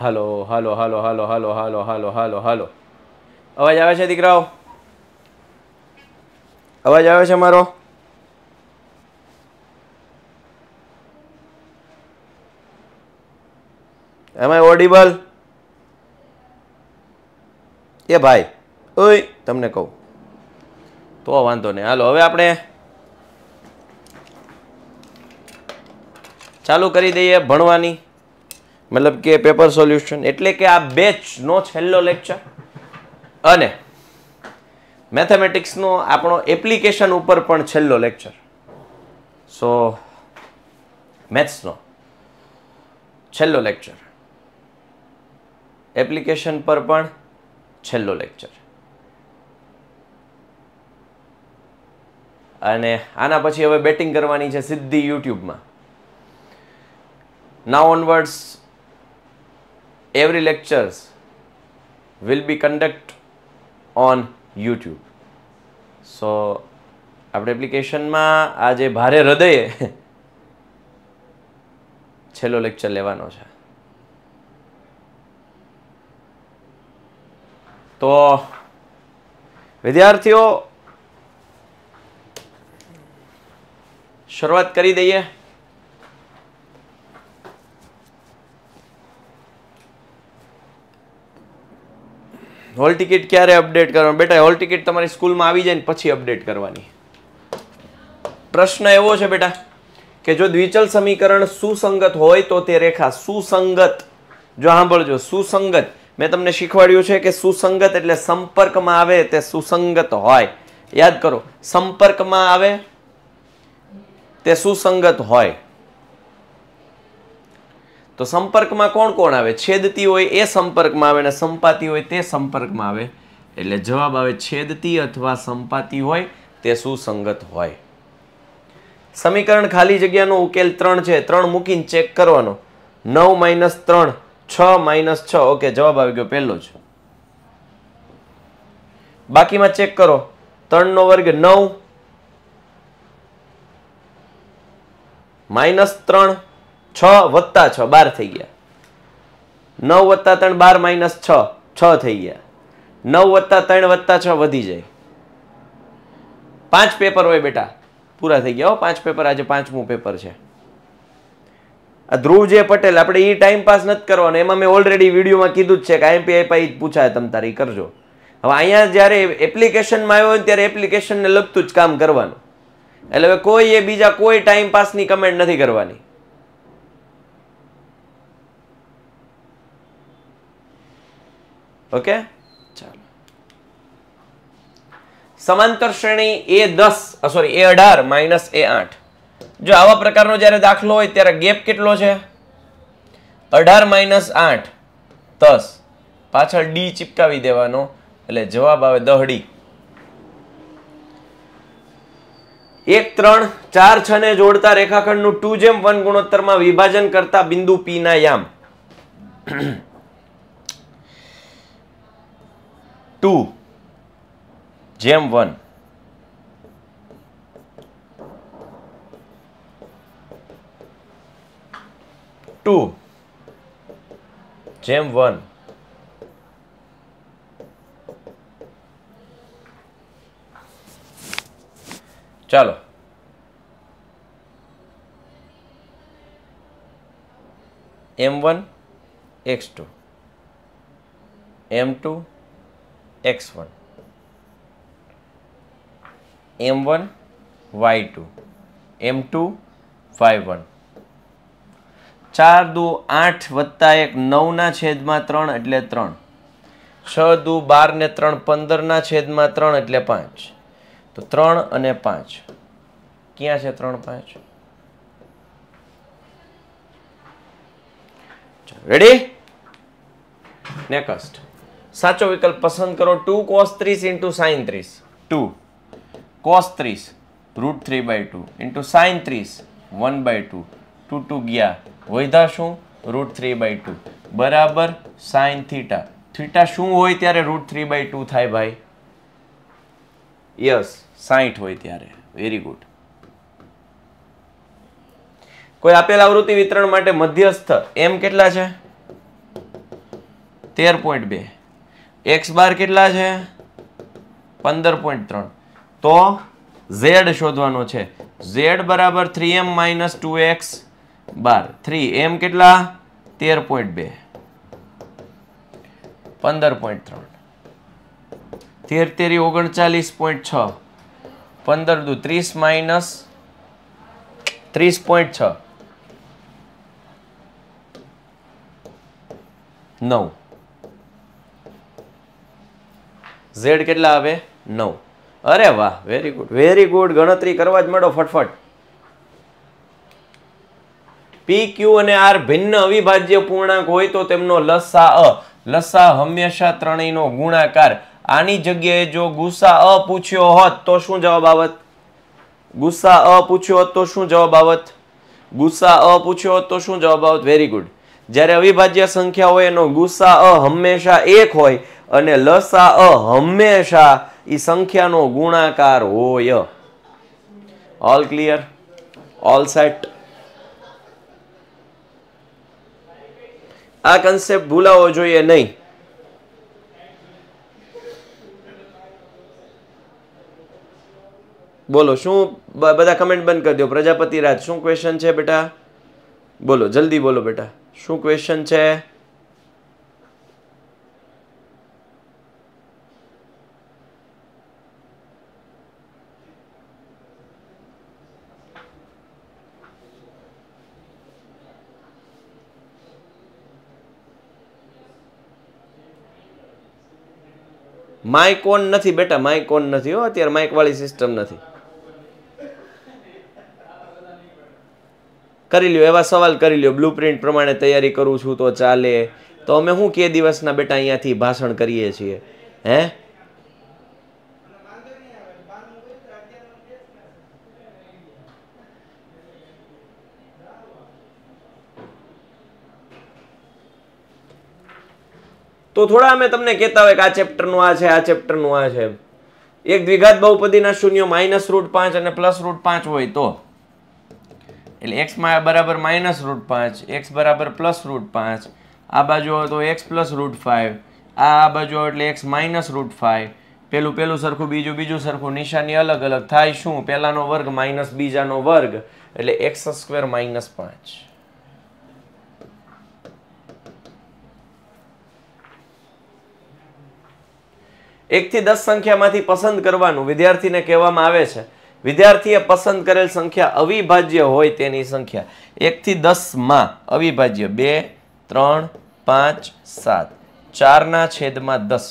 હાલો હાલો હાલો હાલો હાલો હાલો હાલો હાલો હાલો અવાજ આવે છે દીકરાઓ અવાજ આવે છે મારો એમ ઓડિબલ એ ભાઈ ઓય તમને કહું તો વાંધો નહીં હાલો હવે આપણે ચાલુ કરી દઈએ ભણવાની મતલબ કે પેપર સોલ્યુશન એટલે કે આ બેચનો છેલ્લો લેક્ચર અને મેથેમેટિક્સનો આપણો એપ્લિકેશન ઉપર પણ છેલ્લો લેક્ચર સો મેથ્સનો છેલ્લો લેક્ચર એપ્લિકેશન પર પણ છેલ્લો લેક્ચર અને આના પછી હવે બેટિંગ કરવાની છે સીધી યુટ્યુબમાં ના onwards every lectures will be conduct on YouTube. So આપણે એપ્લિકેશનમાં આજે ભારે હૃદયે છેલ્લો લેક્ચર લેવાનો છે તો વિદ્યાર્થીઓ શરૂઆત કરી દઈએ હોલ ટિકિટ ક્યારે અપડેટ કરવાનું બેટા હોલ ટિકિટ તમારી સ્કૂલમાં આવી જાય ને પછી અપડેટ કરવાની પ્રશ્ન એવો છે બેટા કે જો દ્વિચલ સમીકરણ સુસંગત હોય તો તે રેખા સુસંગત જો સાંભળજો સુસંગત મેં તમને શીખવાડ્યું છે કે સુસંગત એટલે સંપર્કમાં આવે તે સુસંગત હોય યાદ કરો સંપર્કમાં આવે તે સુસંગત હોય તો સંપર્કમાં કોણ કોણ આવે છેદતી હોય એ સંપર્કમાં આવે અને સંપાતી હોય તે સંપર્કમાં આવે એટલે જવાબ આવે છેદતી અથવા સંપાતી હોય તે સુસંગત હોય સમીકરણ ખાલી જગ્યાનો ઉકેલ ત્રણ છે ત્રણ મૂકીને ચેક કરવાનો નવ માઇનસ ત્રણ છ માઇનસ છ ઓકે જવાબ આવી ગયો પહેલો જ બાકીમાં ચેક કરો ત્રણનો વર્ગ નવ માઇનસ ત્રણ છ વત્તા છ બાર થઈ ગયા નવ વત્તા ત્રણ બાર માઇનસ છ છ થઈ ગયા નવ વત્તા ત્રણ વત્તા છ વધી જાય પાંચ પેપર હોય બેટા પૂરા થઈ ગયા હો પાંચ પેપર આજે પાંચમું પેપર છે આ ધ્રુવ જે પટેલ આપણે એ ટાઈમ પાસ નથી કરવાનો એમાં મેં ઓલરેડી વિડીયોમાં કીધું જ છે કે આઈએમપી આઈપા પૂછાય તમ તારી કરજો હવે અહીંયા જ્યારે એપ્લિકેશનમાં આવ્યો હોય ત્યારે એપ્લિકેશનને લગતું જ કામ કરવાનું એટલે હવે કોઈ એ બીજા કોઈ ટાઈમ પાસની કમેન્ટ નથી કરવાની ઓકે ચાલો સમાંતર શ્રેણી એ દસ સોરી એ અઢાર માઇનસ એ આઠ જો આવા પ્રકારનો જ્યારે દાખલો હોય ત્યારે ગેપ કેટલો છે અઢાર માઇનસ આઠ દસ પાછળ ડી ચિપકાવી દેવાનો એટલે જવાબ આવે દહડી એક ત્રણ ચાર છ ને જોડતા રેખાખંડનું ટુ જેમ વન ગુણોત્તરમાં વિભાજન કરતા બિંદુ પી ના યામ टू जेम वन टू जेम वन चलो M one X two M two X one M one Y two M two Y one ચાર દુ આઠ વત્તા એક નવના છેદમાં ત્રણ એટલે ત્રણ છ દુ બાર ને ત્રણ પંદરના છેદમાં ત્રણ એટલે પાંચ તો ત્રણ અને પાંચ ક્યાં છે ત્રણ પાંચ રેડી નેક્સ્ટ સાચો વિકલ્પ પસંદ કરો ટુ કોસ ત્રીસ ઇન્ટુ સાઇન ત્રીસ ટુ કોસ ત્રીસ root three by two into sine ત્રીસ one by two two two ગયા વધ્યા શું રૂટ થ્રી બાય ટુ બરાબર સાઇન થીટા થીટા શું હોય ત્યારે રૂટ થ્રી બાય ટુ થાય ભાઈ યસ સાઠ હોય ત્યારે વેરી ગુડ કોઈ આપેલ આવૃત્તિ વિતરણ માટે મધ્યસ્થ એમ કેટલા છે તેર પોઈન્ટ બે એક્સ બાર કેટલા છે પંદર પોઈન્ટ ત્રણ તો ઝેડ શોધવાનો છે ઝેડ બરાબર three M minus two x બાર થ્રી એમ કેટલા તેર પોઈન્ટ બે પંદર પોઈન્ટ ત્રણ તેર તેરી ઓગણચાલીસ પોઈન્ટ છ પંદર દુ ત્રીસ માઇનસ ત્રીસ પોઈન્ટ છ નવ ઝેડ કેટલા આવે નવ અરે વાહ વેરી ગુડ વેરી ગુડ ગણતરી કરવા જ મળો ફટફટ પી ક્યુ અને આર ભિન્ન અવિભાજ્ય પૂર્ણાંક હોય તો તેમનો લસા અ લસા હંમેશા ત્રણેયનો ગુણાકાર આની જગ્યાએ જો ગુસા અ પૂછ્યો હોત તો શું જવાબ આવત ગુસા અ પૂછ્યો હોત તો શું જવાબ આવત ગુસા અ પૂછ્યો હોત તો શું જવાબ આવત વેરી ગુડ જ્યારે અવિભાજ્ય સંખ્યા હોય એનો ગુસા અ હંમેશા એક હોય અને લસા અ હંમેશા એ સંખ્યાનો ગુણાકાર હોય ઓલ ક્લિયર ઓલ સેટ આ કન્સેપ્ટ ભૂલાવો જોઈએ નહીં બોલો શું બધા કમેન્ટ બંધ કરી દો પ્રજાપતિ રાજ શું ક્વેશ્ચન છે બેટા બોલો જલ્દી બોલો બેટા શું ક્વેશ્ચન છે માઇક ઓન નથી બેટા માઇક ઓન નથી હો અત્યારે માઇકવાળી સિસ્ટમ નથી કરી લ્યો એવા સવાલ કરી લ્યો બ્લુ પ્રિન્ટ પ્રમાણે તૈયારી કરું છું તો ચાલે તો અમે શું કે દિવસના બેટા અહીંયાથી ભાષણ કરીએ છીએ હે તો થોડા અમે તમને કહેતા હોય કે આ ચેપ્ટરનું આ છે આ ચેપ્ટરનું આ છે એક દ્વિઘાત બહુપદીના શૂન્ય માઇનસ રૂટ પાંચ અને પ્લસ રૂટ પાંચ હોય તો એટલે એક્સમાં બરાબર માઇનસ રૂટ પાંચ એક્સ બરાબર પ્લસ રૂટ પાંચ આ બાજુ હોય તો એક્સ પ્લસ રૂટ ફાઇવ આ બાજુ એટલે એક્સ માઇનસ રૂટ ફાઇવ પેલું પેલું સરખું બીજું બીજું સરખું નિશાની અલગ અલગ થાય શું પહેલાંનો વર્ગ માઇનસ બીજાનો વર્ગ એટલે એક્સ સ્ક્વેર માઇનસ પાંચ એકથી દસ સંખ્યામાંથી પસંદ કરવાનું વિદ્યાર્થીને કહેવામાં આવે છે વિદ્યાર્થીએ પસંદ કરેલ સંખ્યા અવિભાજ્ય હોય તેની સંખ્યા એકથી દસમાં અવિભાજ્ય બે ત્રણ પાંચ સાત ચારના છેદમાં દસ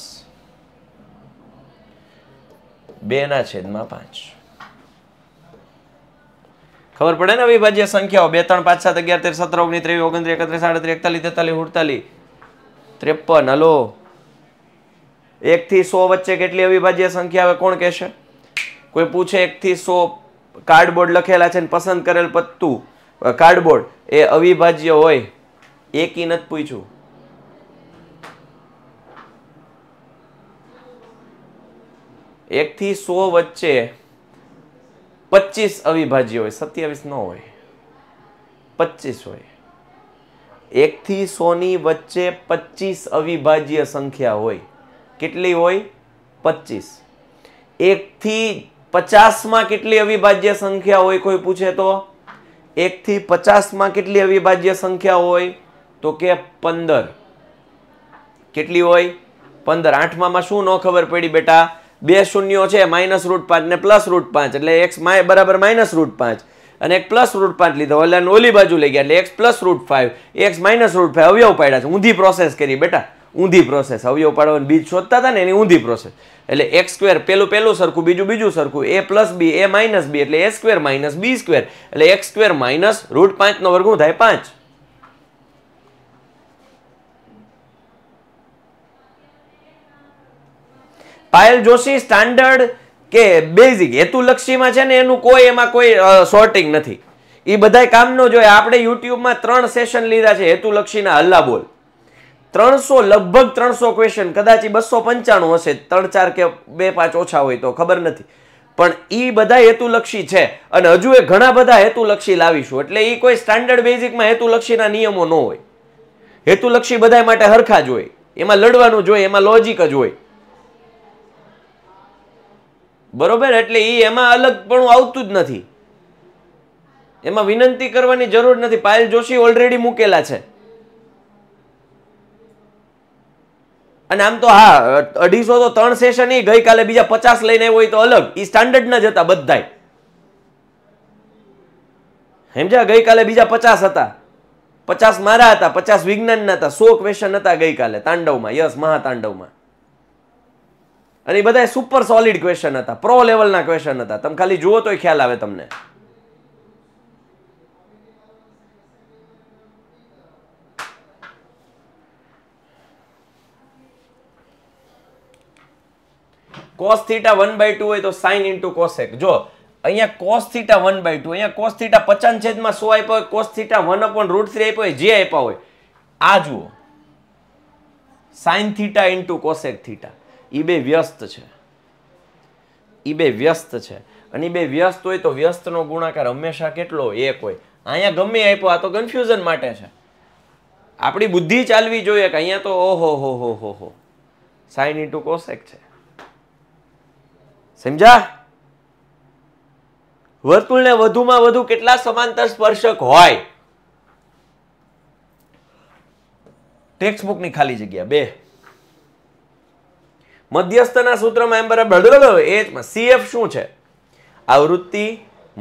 બેના છેદમાં પાંચ ખબર પડે ને અવિભાજ્ય સંખ્યાઓ બે ત્રણ પાંચ સાત અગિયાર તેર સત્તર ઓગણીસ ત્રેવીસ ઓગણત્રીસ એકત્રીસ સાડત્રીસ એકતાલીસ તેતાલીસ ઉડતાલીસ ત્રેપન હલો એકથી સો વચ્ચે કેટલી અવિભાજ્ય સંખ્યા આવે કોણ કહેશે કોઈ પૂછે એકથી સો કાર્ડબોર્ડ લખેલા છે ને પસંદ કરેલ પત્તું કાર્ડબોર્ડ એ અવિભાજ્ય હોય એકી નથી પૂછ્યું એકથી સો વચ્ચે પચીસ અવિભાજ્ય હોય સત્યાવીસ ન હોય પચીસ હોય એકથી સોની વચ્ચે પચીસ અવિભાજ્ય સંખ્યા હોય કેટલી હોય પચીસ એકથી પચાસમાં કેટલી અવિભાજ્ય સંખ્યા હોય કોઈ પૂછે તો એકથી પચાસમાં કેટલી અવિભાજ્ય સંખ્યા હોય તો કે પંદર કેટલી હોય પંદર આઠમાં શું ન ખબર પડી બેટા બે શૂન્યો છે માઇનસ રૂટ પાંચ ને પ્લસ રૂટ પાંચ એટલે એક્સ બરાબર માઇનસ રૂટ પાંચ અને એક પ્લસ રૂટ પાંચ લીધો એટલે ઓલી બાજુ લઈ ગયા એટલે X plus root five X minus root five અવયવ પાડ્યા છે ઊંધી પ્રોસેસ કરી બેટા ઊંધી પ્રોસેસ અવયવ પાડવાનું બીજ શોધતા હતા ને એની ઊંધી પ્રોસેસ એટલે એક્સ સ્ક્વેર પેલું પેલું સરખું બીજું બીજું સરખું એ પ્લસ બી એ માઇનસ બી એટલે A square minus B square એટલે એક્સ સ્ક્વેર માઇનસ રૂટ પાંચનો વર્ગ થાય પાંચ પાયલ જોશી સ્ટાન્ડર્ડ કે બેઝિક હેતુલક્ષીમાં છે ને એનું કોઈ એમાં કોઈ શોર્ટિંગ નથી એ બધા કામ ન જોઈએ આપણે યુટ્યુબમાં ત્રણ સેશન લીધા છે હેતુલક્ષીના હલ્લા બોલ ત્રણસો લગભગ ત્રણસો ક્વેશ્ચન કદાચ એ બસો પંચાણું હશે ત્રણ ચાર કે બે પાંચ ઓછા હોય તો ખબર નથી પણ એ બધા હેતુલક્ષી છે અને હજુ એ ઘણા બધા હેતુલક્ષી લાવીશું એટલે એ કોઈ સ્ટાન્ડર્ડ બેઝિકમાં હેતુલક્ષીના નિયમો ન હોય હેતુલક્ષી બધા માટે હરખા જ હોય એમાં લડવાનું જોઈએ એમાં લોજિક જ હોય બરોબર એટલે એ એમાં અલગપણું આવતું જ નથી એમાં વિનંતી કરવાની જરૂર નથી પાયલ જોશી ઓલરેડી મૂકેલા છે અને આમ તો હા અઢીસો તો ત્રણ સેશન એ ગઈકાલે બીજા પચાસ લઈને આવ્યો હોય તો અલગ એ સ્ટાન્ડર્ડ ના જ હતા બધાય સમજ્યા ગઈકાલે બીજા પચાસ હતા પચાસ મારા હતા પચાસ વિજ્ઞાનના હતા સો ક્વેશ્ચન હતા ગઈકાલે તાંડવમાં યસ મહાતાંડવમાં અને એ બધા સુપર સોલિડ ક્વેશ્ચન હતા પ્રો લેવલના ક્વેશ્ચન હતા તમે ખાલી જુઓ તો ખ્યાલ આવે તમને cos theta one by two હોય તો સાઇન ઇન્ટુ કોસેક જો અહીંયા cos theta one by two અહીંયા કોસ થીટા પચાસ છેદમાં સો આપ્યો હોય cos theta one upon root three આપ્યો હોય જે આપ્યો હોય આ જુઓ sine theta into cosec theta ઈ બે વ્યસ્ત છે ઈ બે વ્યસ્ત છે અને એ બે વ્યસ્ત હોય તો વ્યસ્તનો ગુણાકાર હંમેશા કેટલો એક હોય અહીંયા ગમે આપ્યો આ તો કન્ફ્યુઝન માટે છે આપણી બુદ્ધિ ચાલવી જોઈએ કે અહીંયા તો ઓહો હો હો હો હો સાઇન ઇન્ટુ કોસેક છે સમજા વર્તુળને વધુમાં વધુ કેટલા સમાંતર સ્પર્શક હોય ટેક્સ્ટ બુકની ખાલી જગ્યા બે મધ્યસ્થના સૂત્રમાં એમ બરાબર એમાં સીએફ શું છે આવૃત્તિ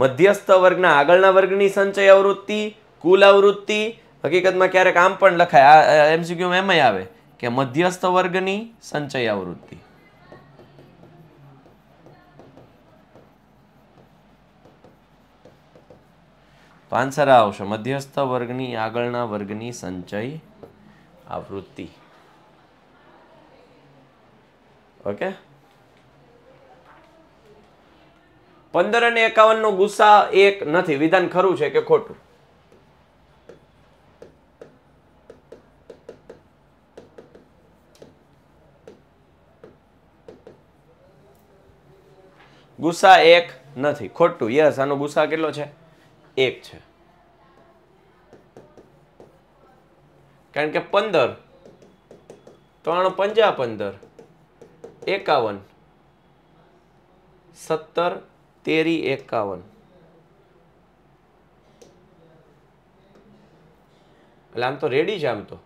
મધ્યસ્થ વર્ગના આગળના વર્ગની સંચય આવૃત્તિ કુલ આવૃત્તિ હકીકતમાં ક્યારેક આમ પણ લખાય આ એમસીક્યુમાં એમ આવે કે મધ્યસ્થ વર્ગની સંચય આવૃત્તિ તો આન્સર આવશે મધ્યસ્થ વર્ગની આગળના વર્ગની સંચય આવૃત્તિ ઓકે પંદર અને એકાવન નો ગુસ્સા એક નથી વિધાન ખરું છે કે ખોટું ગુસ્સા એક નથી ખોટું યસ આનો ગુસ્સા કેટલો છે એક છે કારણ કે પંદર ત્રણ પંજા પંદર એકાવન સત્તર તેરી એકાવન એટલે આમ તો રેડી છે આમ તો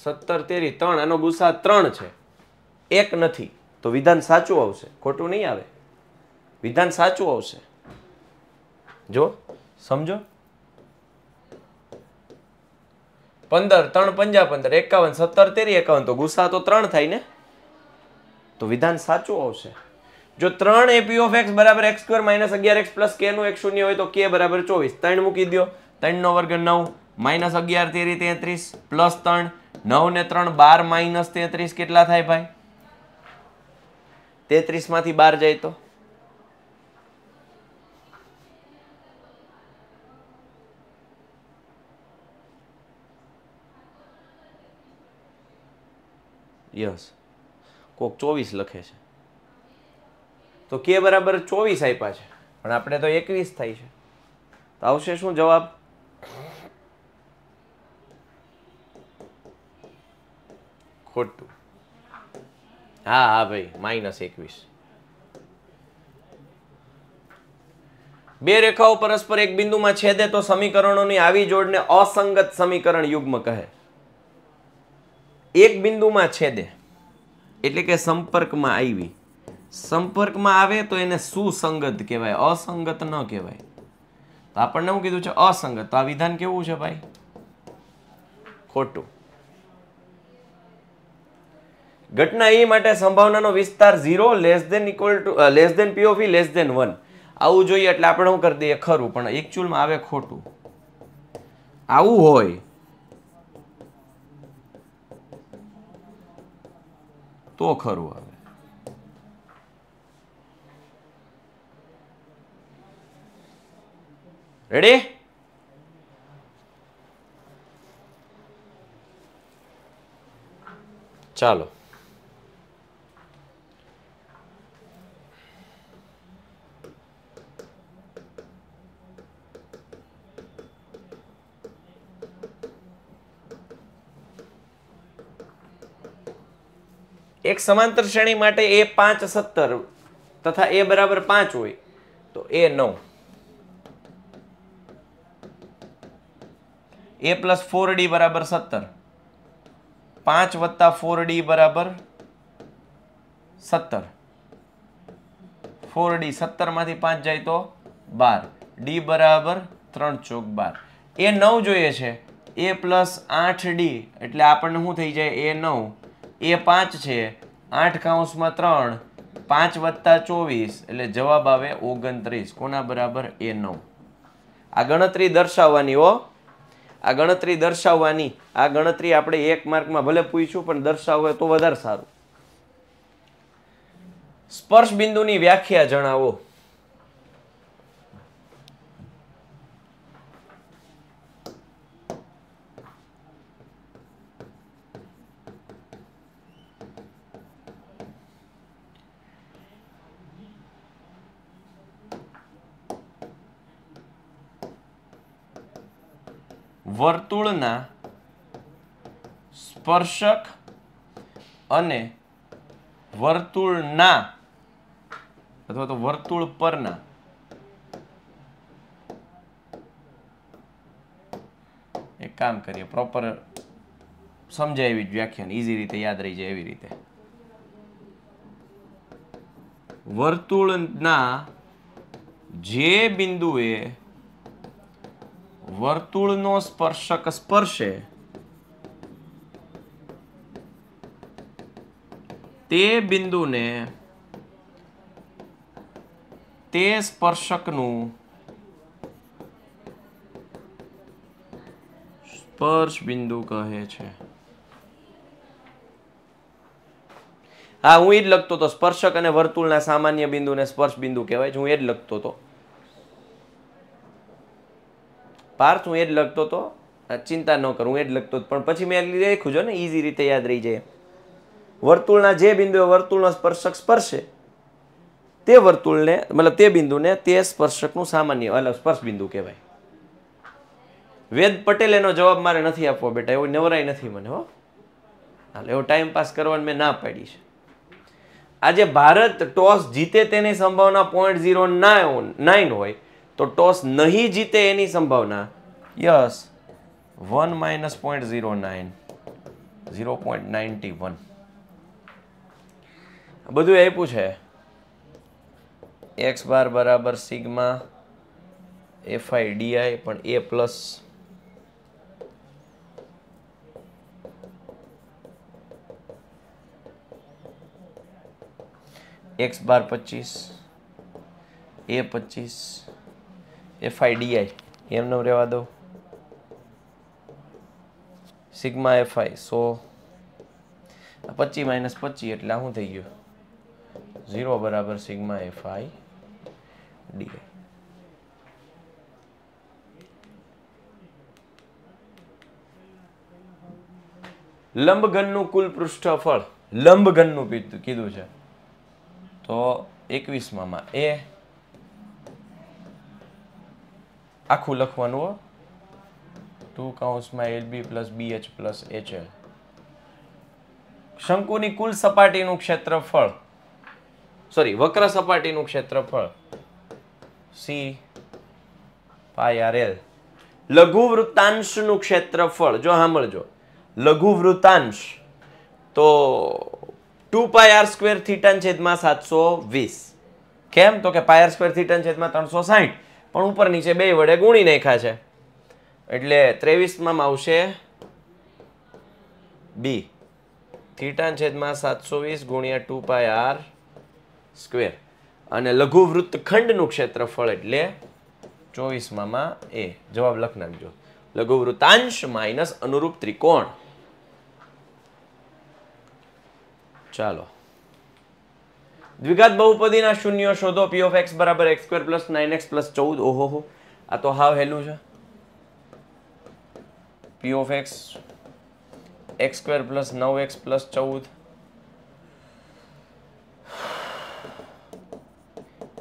સત્તર તેરી ત્રણ આનો ગુસા ત્રણ છે એક નથી તો વિધાન સાચું આવશે ખોટું નહીં આવે વિધાન સાચું આવશે જો સમજો પંદર ત્રણ પંજા પંદર એકાવન સત્તર તેરી એકાવન તો ગુસ્સા તો ત્રણ થાય ને તો વિધાન સાચું આવશે જો ત્રણ એપી ઓફ એક્સ બરાબર એક્સ સ્ક્વેર માઇનસ અગિયાર એક્સ પ્લસ કે નું એક શૂન્ય હોય તો કે બરાબર ચોવીસ ત્રણ મૂકી દો ત્રણનો વર્ગ નવ માઇનસ અગિયાર તેરી તેત્રીસ પ્લસ ત્રણ નવ ને ત્રણ બાર માઇનસ તેત્રીસ કેટલા થાય ભાઈ તેત્રીસમાંથી બાર જાય તો યસ કોક ચોવીસ લખે છે તો કે બરાબર ચોવીસ આપ્યા છે પણ આપણે તો એકવીસ થાય છે તો આવશે શું જવાબ ખોટું હા હા ભાઈ માઇનસ એકવીસ બે રેખાઓ પરસ્પર એક બિંદુમાં છેદે તો સમીકરણોની આવી જોડને અસંગત સમીકરણ યુગ્મ કહે એક બિંદુમાં છેદે એટલે કે સંપર્કમાં આવી સંપર્કમાં આવે તો એને સુસંગત કહેવાય અસંગત ન કહેવાય તો આપણને શું કીધું છે અસંગત તો આ વિધાન કેવું છે ભાઈ ખોટું ઘટના એ માટે સંભાવનાનો વિસ્તાર zero less than equal to less than P of less than one આવું જોઈએ એટલે આપણે શું કરી દઈએ ખરું પણ એકચ્યુઅલમાં આવે ખોટું આવું હોય તો ખરું આવે રેડી ચાલો સમાંતર શ્રેણી માટે એ પાંચ સત્તર તથા એ બરાબર પાંચ હોય તો એ નવ એ પ્લસ ફોર ડી બરાબર સત્તર પાંચ વત્તા ફોર ડી બરાબર સત્તર ફોર ડી સત્તરમાંથી પાંચ જાય તો બાર ડી બરાબર ત્રણ ચોક બાર એ નવ જોઈએ છે એ પ્લસ આઠ ડી એટલે આપણને શું થઈ જાય એ નવ એ પાંચ છે આઠ કાઉન્સમાં ત્રણ પાંચ વત્તા ચોવીસ એટલે જવાબ આવે ઓગણત્રીસ કોના બરાબર એ નવ આ ગણતરી દર્શાવવાની હો આ ગણતરી દર્શાવવાની આ ગણતરી આપણે એક માર્કમાં ભલે પૂછ્યું પણ દર્શાવે તો વધારે સારું સ્પર્શ બિંદુની વ્યાખ્યા જણાવો વર્તુળના સ્પર્શક અને વર્તુળના અથવા તો વર્તુળ પરના એક કામ કરીએ પ્રોપર સમજાય એવી જ વ્યાખ્યાન ઇઝી રીતે યાદ રહી જાય એવી રીતે વર્તુળના જે બિંદુએ વર્તુળનો સ્પર્શક સ્પર્શે તે બિંદુને તે સ્પર્શકનું સ્પર્શ બિંદુ કહે છે હા હું એ જ લખતો હતો સ્પર્શક અને વર્તુળના સામાન્ય બિંદુને સ્પર્શ બિંદુ કહેવાય છે હું એ જ લખતો હતો પાર્થ હું એ જ લખતો હતો ચિંતા ન કરું એ જ લખતો હતો પણ પછી મેં લખ્યું છે ને ઇઝી રીતે યાદ રહી જાય વર્તુળના જે બિંદુએ વર્તુળનો સ્પર્શક સ્પર્શે તે વર્તુળને મતલબ તે બિંદુને તે સ્પર્શકનું સામાન્ય અલગ સ્પર્શ બિંદુ કહેવાય વેદ પટેલ એનો જવાબ મારે નથી આપવો બેટા એવું નવરાય નથી મને હો હાલ એવો ટાઈમ પાસ કરવાનું મેં ના પાડી છે આજે ભારત ટોસ જીતે તેની સંભાવના પોઈન્ટ ઝીરો નાઇન હોય તો ટોસ નહીં જીતે એની સંભાવના yes one minus point zero nine zero point ninety one બધું આપ્યું છે એક્સ બાર બરાબર સિગમા એફઆઈ ડીઆઈ પણ એ પ્લસ એક્સ બાર પચીસ એ પચીસ એફઆઈડીઆઈ એમનો રહેવા દો સિગ્મા એફઆઈ સો પચીસ માઇનસ પચીસ એટલે શું થઈ ગયું ઝીરો બરાબર સિગ્મા એફઆઈ ડીઆઈ લંબઘનનું કુલ પૃષ્ઠફળ લંબઘનનું કીધું છે તો એકવીસમાં એ આખું લખવાનું હો ટુ કાઉન્સમાં L B plus B H plus H L શંકુની કુલ સપાટીનું ક્ષેત્રફળ સોરી વક્ર સપાટીનું ક્ષેત્રફળ સી પાય આર એલ લઘુ વૃત્તાંશનું ક્ષેત્રફળ જો સાંભળજો લઘુ વૃત્તાંશ તો ટુ પાય આર સ્ક્વેર થીટન છેદમાં સાતસો વીસ કેમ તો કે પાય આર સ્ક્વેર થીટન છેદમાં ત્રણસો સાહીઠ પણ ઉપર નીચે બે વડે ગુણી નાખ્યા છે એટલે ત્રેવીસમાં આવશે બી થીટા છેદમાં સાતસો વીસ ગુણ્યા ટુ પાય આર સ્ક્વેર અને લઘુવૃત્ત ખંડનું ક્ષેત્રફળ એટલે ચોવીસમાં એ જવાબ લખ નાખજો લઘુ માઇનસ અનુરૂપ ત્રિકોણ ચાલો દ્વિઘાત બહુપદીના શૂન્ય શોધો પી ઓફ એક્સ બરાબર X square plus nine X plus ચૌદ ઓહો આ તો હાવ હેલું છે P of X X square plus નવ એક્સ પ્લસ ચૌદ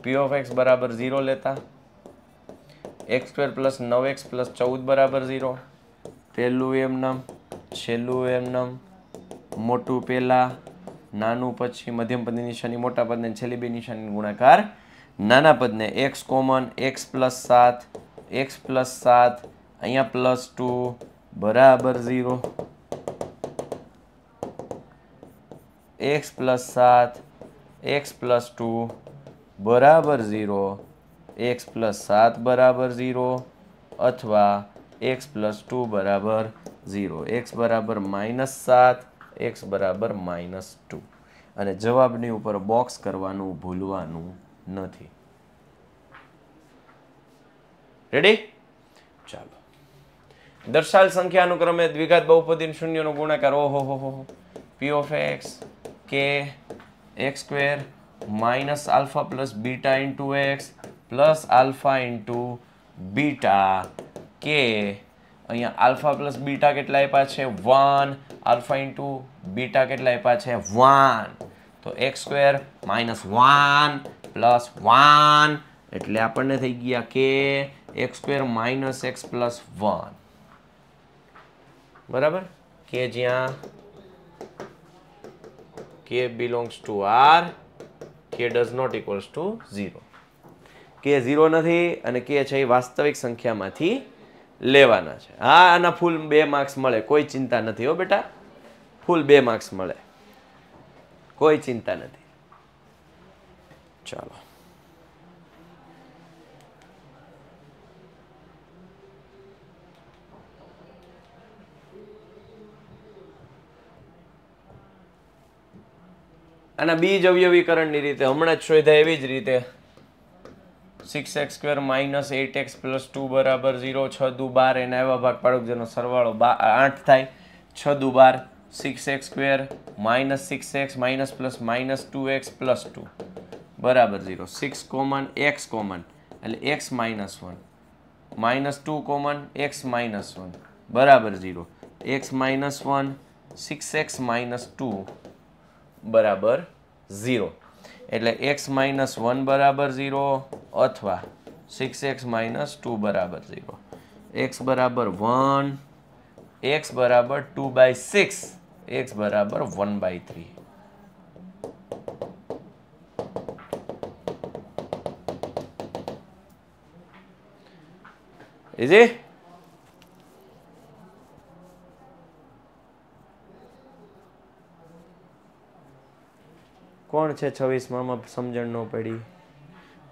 પી ઓફ એક્સ બરાબર ઝીરો લેતા એક્સ સ્ક્વેર પ્લસ નવ એક્સ પ્લસ ચૌદ બરાબર ઝીરો પહેલું એમ નામ છેલ્લું એમ નામ મોટું પહેલાં નાનું પછી મધ્યમ પદની નિશાની મોટા પદને છેલ્લી બે નિશાની ગુણાકાર નાના પદને એક્સ કોમન એક્સ પ્લસ સાત એક્સ પ્લસ સાત અહીંયા પ્લસ ટુ બરાબર ઝીરો એક્સ પ્લસ સાત એક્સ પ્લસ ટુ બરાબર ઝીરો એક્સ પ્લસ સાત બરાબર ઝીરો અથવા એક્સ પ્લસ ટુ બરાબર ઝીરો એક્સ બરાબર માઇનસ સાત એક્સ બરાબર માઇનસ ટુ અને જવાબની ઉપર બોક્સ કરવાનું ભૂલવાનું નથી રેડી ચાલો દર્શાલ સંખ્યા અનુક્રમે દ્વિઘાત બહુપદી શૂન્યનો ગુણાકાર ઓહો હો હો પી ઓફ એક્સ કે X square minus alpha plus beta into X plus alpha into beta કે અહીંયા આલ્ફા પ્લસ બીટા કેટલા આપ્યા છે વન આલ્ફા ઇન્ટુ બીટા કેટલા આપ્યા છે વન તો X square minus one plus one એટલે આપણને થઈ ગયા કે X square minus X plus one બરાબર કે જ્યાં કે belongs to R K does not equals to zero K zero નથી અને કે છે એ વાસ્તવિક સંખ્યામાંથી લેવાના છે હા આના ફૂલ બે માર્ક્સ મળે કોઈ ચિંતા નથી હો બેટા ફૂલ બે માર્ક્સ મળે કોઈ ચિંતા નથી ચાલો આના બીજ અવયવીકરણની રીતે હમણાં જ શોધા એવી જ રીતે six X square minus eight X plus two બરાબર ઝીરો છ દુ બાર એના એવા ભાગ પાડો જેનો સરવાળો બા આઠ થાય છ દુ બાર six X square minus six X minus plus minus two x plus two બરાબર zero six common X common એટલે X minus one minus two common X minus one બરાબર zero X minus one six X minus two બરાબર zero એટલે X minus one બરાબર zero અથવા six X minus two બરાબર zero X બરાબર one X બરાબર two by six X બરાબર one by three Is it? કોણ છે છવ્વીસમાં આમાં સમજણ ન પડી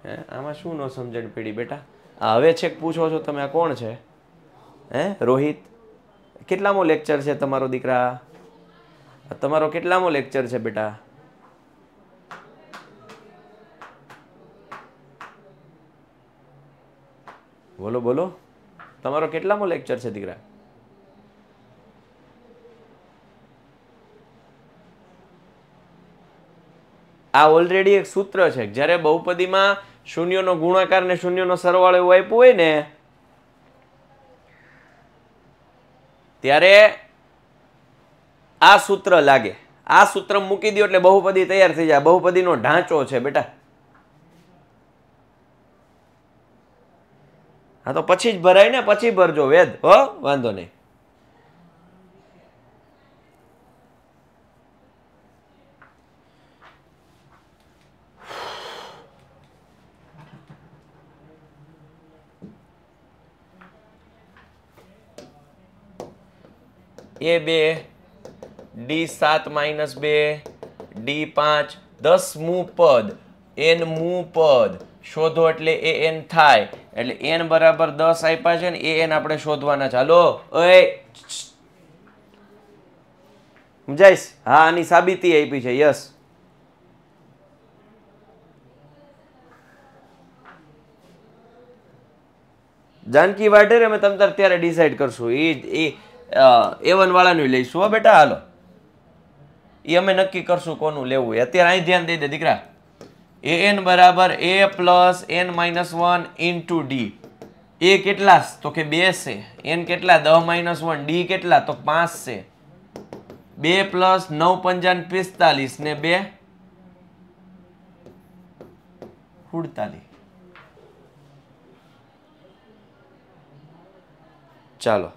હે આમાં શું ન સમજણ પડી બેટા હવે છેક પૂછો છો તમે આ કોણ છે હે રોહિત કેટલામો લેક્ચર છે તમારો દીકરા તમારો કેટલામો લેક્ચર છે બેટા બોલો બોલો તમારો કેટલામો લેક્ચર છે દીકરા આ ઓલરેડી એક સૂત્ર છે જ્યારે બહુપદીમાં શૂન્યનો ગુણાકાર ને શૂન્યનો સરવાળો એવું આપ્યું હોય ને ત્યારે આ સૂત્ર લાગે આ સૂત્ર મૂકી દો એટલે બહુપદી તૈયાર થઈ જાય બહુપદીનો ઢાંચો છે બેટા હા તો પછી જ ભરાય ને પછી ભરજો વેદ હો વાંધો નહીં એ બે ડી સાત માઇનસ બે ડી પાંચ દસ દસમું પદ એન એનમું પદ શોધો એટલે એ એન થાય એટલે એન બરાબર દસ આપ્યા છે ને એ એન આપણે શોધવાના ચાલો એ સમજાઈશ હા આની સાબિતી આપી છે યસ જાનકી વાઢેરે અમે તમ ત્યારે ડિસાઈડ કરશું એ એ વનવાળાનું લઈશું હો બેટા હાલો એ અમે નક્કી કરશું કોનું લેવું એ અત્યારે અહીં ધ્યાન દઈ દે દીકરા એ એન બરાબર એ plus N minus one into D એ કેટલા તો કે બે છે એન કેટલા દહ માઇનસ વન ડી કેટલા તો પાંચ છે બે પ્લસ નવ પંચાન પિસ્તાલીસ ને બે સુડતાલીસ ચાલો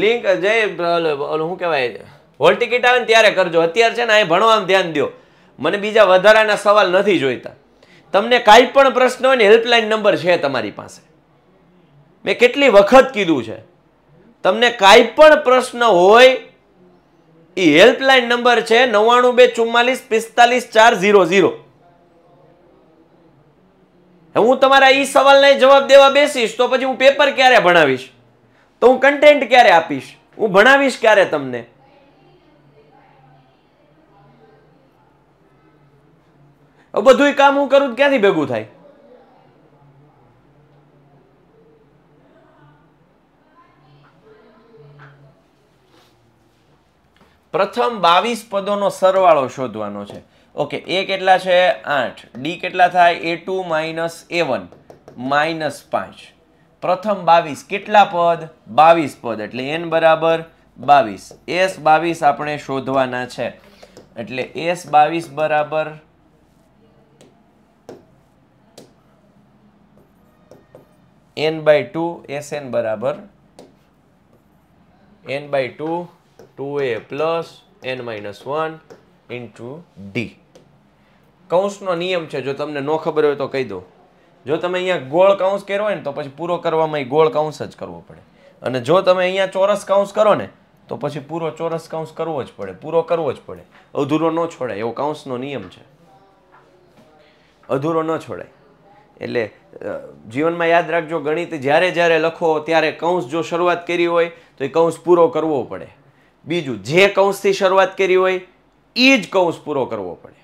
લિંક જય ઓલું શું કહેવાય હોલ ટિકિટ આવે ને ત્યારે કરજો અત્યારે છે ને અહીં ભણવાનું ધ્યાન દો મને બીજા વધારાના સવાલ નથી જોઈતા તમને કાંઈ પણ પ્રશ્ન હોય ને હેલ્પલાઇન નંબર છે તમારી પાસે મેં કેટલી વખત કીધું છે તમને કાંઈ પણ પ્રશ્ન હોય એ હેલ્પલાઇન નંબર છે નવ્વાણું બે ચુમ્માલીસ પિસ્તાલીસ ચાર ઝીરો ઝીરો હું તમારા એ સવાલને જવાબ દેવા બેસીશ તો પછી હું પેપર ક્યારે ભણાવીશ તો હું કન્ટેન્ટ ક્યારે આપીશ હું ભણાવીશ ક્યારે તમને બધું કામ હું કરું ક્યાંથી ભેગું થાય પ્રથમ બાવીસ પદોનો સરવાળો શોધવાનો છે ઓકે એ કેટલા છે આઠ ડી કેટલા થાય A two minus A one minus પાંચ પ્રથમ બાવીસ કેટલા પદ બાવીસ પદ એટલે એન બરાબર બાવીસ એસ બાવીસ આપણે શોધવાના છે એટલે એસ બાવીસ બરાબર N by two S N બરાબર N by two two A plus N minus one into D કૌંસનો નિયમ છે જો તમને ન ખબર હોય તો કહી દો જો તમે અહીંયા ગોળ કાઉન્સ કર્યો હોય ને તો પછી પૂરો કરવામાં એ ગોળ કાઉન્સ જ કરવો પડે અને જો તમે અહીંયા ચોરસ કાઉન્સ કરો ને તો પછી પૂરો ચોરસ કાઉન્સ કરવો જ પડે પૂરો કરવો જ પડે અધૂરો ન છોડાય એવો કાઉન્સનો નિયમ છે અધૂરો ન છોડાય એટલે જીવનમાં યાદ રાખજો ગણિત જ્યારે જ્યારે લખો ત્યારે કૌંસ જો શરૂઆત કરી હોય તો એ કૌંસ પૂરો કરવો પડે બીજું જે કૌંસથી શરૂઆત કરી હોય એ જ કૌંસ પૂરો કરવો પડે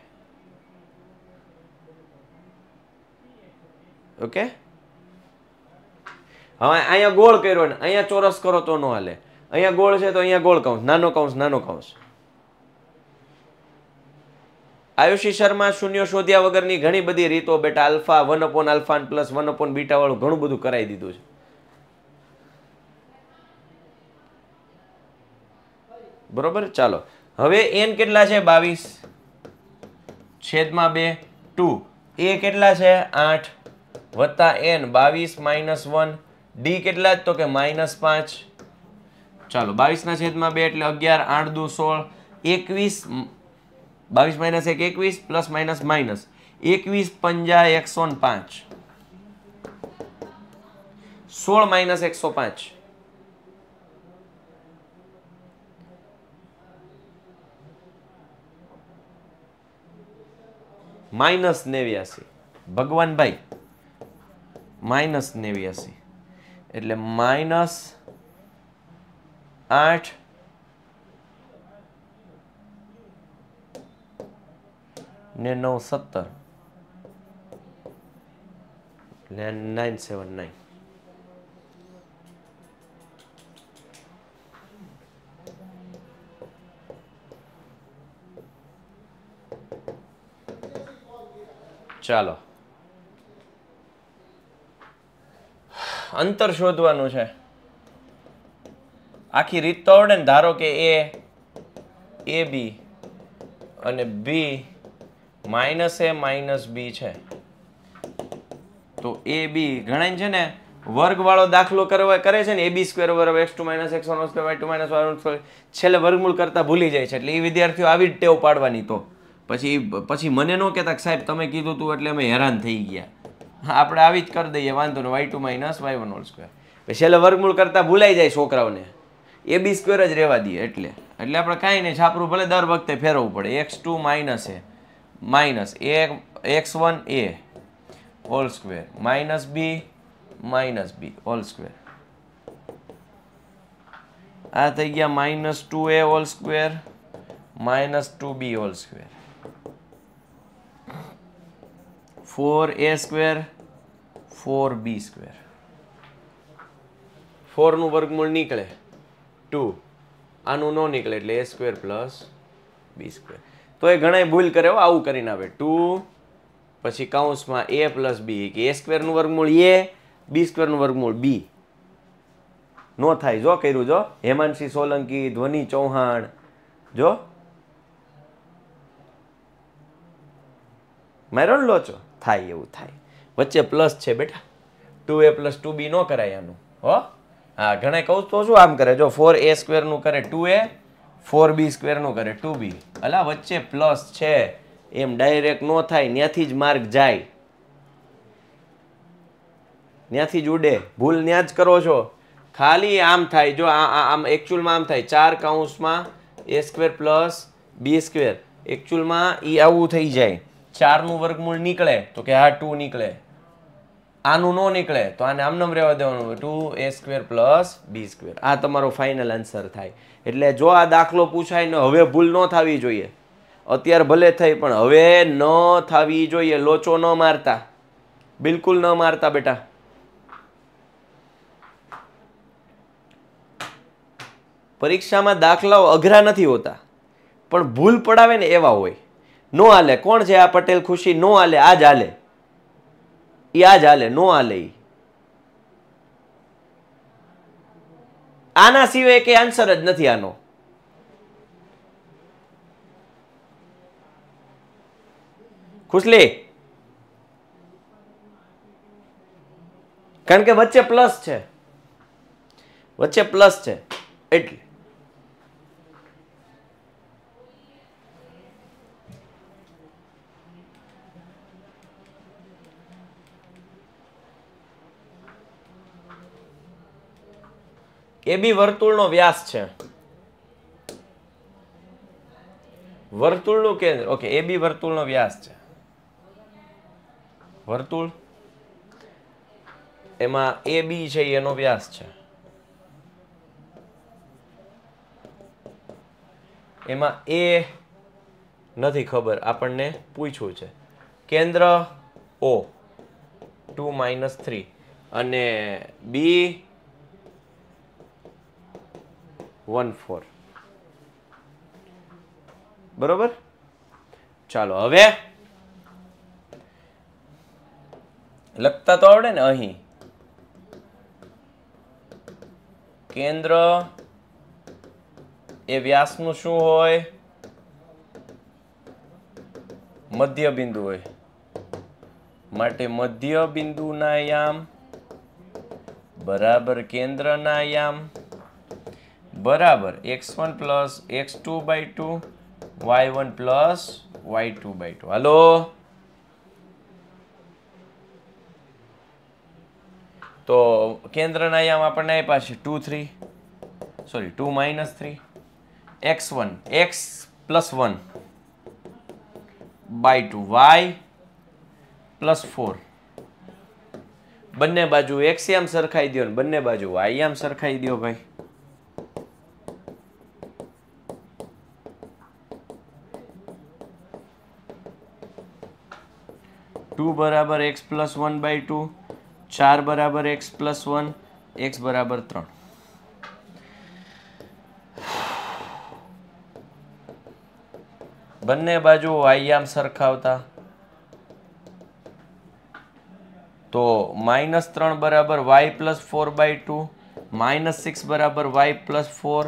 ઓકે હવે અહીંયા ગોળ કર્યો ને અહીંયા ચોરસ કરો તો ન હાલે અહીંયા ગોળ છે તો અહીંયા ગોળ કૌંસ નાનો કૌંસ નાનો કૌંસ આયુષી શર્મા શૂન્ય શોધ્યા વગરની ઘણી બધી રીતો બેટા alpha one upon alpha plus one upon beta વાળું ઘણું બધું કરાવી દીધું છે બરોબર ચાલો હવે એન કેટલા છે બાવીસ છેદમાં બે ટુ એ કેટલા છે આઠ વત્તા એન બાવીસ માઇનસ વન ડી કેટલા જ તો કે માઇનસ પાંચ ચાલો બાવીસના છેદમાં બે એટલે અગિયાર આઠ દુ સોળ એકવીસ બાવીસ માઇનસ એક એકવીસ પ્લસ માઇનસ માઇનસ એકવીસ પંજા એકસો પાંચ સોળ માઇનસ એકસો પાંચ માઇનસ નેવ્યાસી ભગવાનભાઈ માઇનસ નેવ્યાસી એટલે માઇનસ આઠ ને નવ સત્તર એટલે નાઇન સેવન નાઇન ચાલો અંતર શોધવાનું છે આખી રીત તો ને ધારો કે એ એ બી અને બી માઇનસ એ માઇનસ બી છે તો એ બી ગણાય છે ને વર્ગવાળો દાખલો કરવા કરે છે ને એ બી સ્ક્વેર બરાબર X two minus X one square Y two minus Y છેલ્લે વર્ગમૂળ કરતાં ભૂલી જાય છે એટલે એ વિદ્યાર્થીઓ આવી જ ટેવ પાડવાની તો પછી પછી મને ન કહેતા સાહેબ તમે કીધું હતું એટલે અમે હેરાન થઈ ગયા આપણે આવી જ કરી દઈએ વાંધો ને Y two minus Y one whole square છેલ્લે વર્ગમૂળ કરતાં ભૂલાઈ જાય છોકરાઓને એ બી સ્ક્વેર જ રહેવા દઈએ એટલે એટલે આપણે કાંઈ નહીં છાપરું ભલે દર વખતે ફેરવવું પડે X two minus A minus A X one A whole square minus B minus B whole square આ થઈ ગયા minus two A whole square minus two B whole square four A square four B square ફોરનું વર્ગમૂળ નીકળે two આનું ન નીકળે એટલે A square plus B square તો એ ઘણા ભૂલ કરે આવું કરીને આવે ટુ પછી કાઉન્સમાં એ પ્લસ બી કે એ સ્ક્વેરનું વર્ગમૂળ એ બી સ્ક્વેરનું વર્ગમૂળ બી નો થાય જો કર્યું જો હેમાનસિંહ સોલંકી ધ્વનિ ચૌહાણ જો મારો લોચો થાય એવું થાય વચ્ચે પ્લસ છે બેટા ટુ એ પ્લસ ટુ બી ન કરાય આનું હો હા ઘણા કહું તો શું આમ કરે જો ફોર એ સ્ક્વેરનું કરે ટુ એ ફોર બી સ્ક્વેરનું કરે ટુ બી અલા વચ્ચે પ્લસ છે એમ ડાયરેક્ટ ન થાય ત્યાંથી જ માર્ગ જાય ત્યાંથી જ ઉડે ભૂલ ત્યાં જ કરો છો ખાલી આમ થાય જો આમ એકચ્યુઅલમાં આમ થાય ચાર કાઉન્સમાં A square plus B square એકચ્યુઅલમાં એ આવું થઈ જાય ચારનું વર્ગમૂળ નીકળે તો કે આ ટુ નીકળે આનું ન નીકળે તો આને આમનામ રહેવા દેવાનું two a square plus B square આ તમારો ફાઇનલ આન્સર થાય એટલે જો આ દાખલો પૂછાય ને હવે ભૂલ ન થવી જોઈએ અત્યારે ભલે થઈ પણ હવે ન થવી જોઈએ લોચો ન મારતા બિલકુલ ન મારતા બેટા પરીક્ષામાં દાખલાઓ અઘરા નથી હોતા પણ ભૂલ પડાવે ને એવા હોય નો હાલે કોણ છે આ પટેલ ખુશી નો હાલે આ જ હાલે એ આ જ હાલે નો હાલે આના સિવાય કે આન્સર જ નથી આનો ખુશલી કારણ કે વચ્ચે પ્લસ છે વચ્ચે પ્લસ છે એટલે એ બી વર્તુળનો વ્યાસ છે વર્તુળનું કેન્દ્ર ઓકે એ બી વર્તુળનો વ્યાસ છે વર્તુળ એમાં એ બી છે એનો વ્યાસ છે એમાં એ નથી ખબર આપણને પૂછ્યું છે કેન્દ્ર ઓ ટુ માઇનસ થ્રી અને બી વન ફોર બરોબર ચાલો હવે લખતા તો આવડે ને અહીં કેન્દ્ર એ વ્યાસનું શું હોય મધ્ય બિંદુ હોય માટે મધ્ય બિંદુના યામ બરાબર કેન્દ્રના યામ બરાબર x one plus x two by two Y one plus y two by two hello તો કેન્દ્રના આયામ આપણને આપ્યા છે two three sorry two minus three x one x plus one by two y plus four બંને બાજુ x આમ સરખાઈ દો ને બંને બાજુ વાય આમ સરખાઈ દો ભાઈ ટુ બરાબર x plus one by two ચાર બરાબર એક્સ પ્લસ વન એક્સ બરાબર ત્રણ બંને બાજુ આયામ સરખાવતા તો માઇનસ ત્રણ બરાબર y plus four by two minus six બરાબર વાય પ્લસ ફોર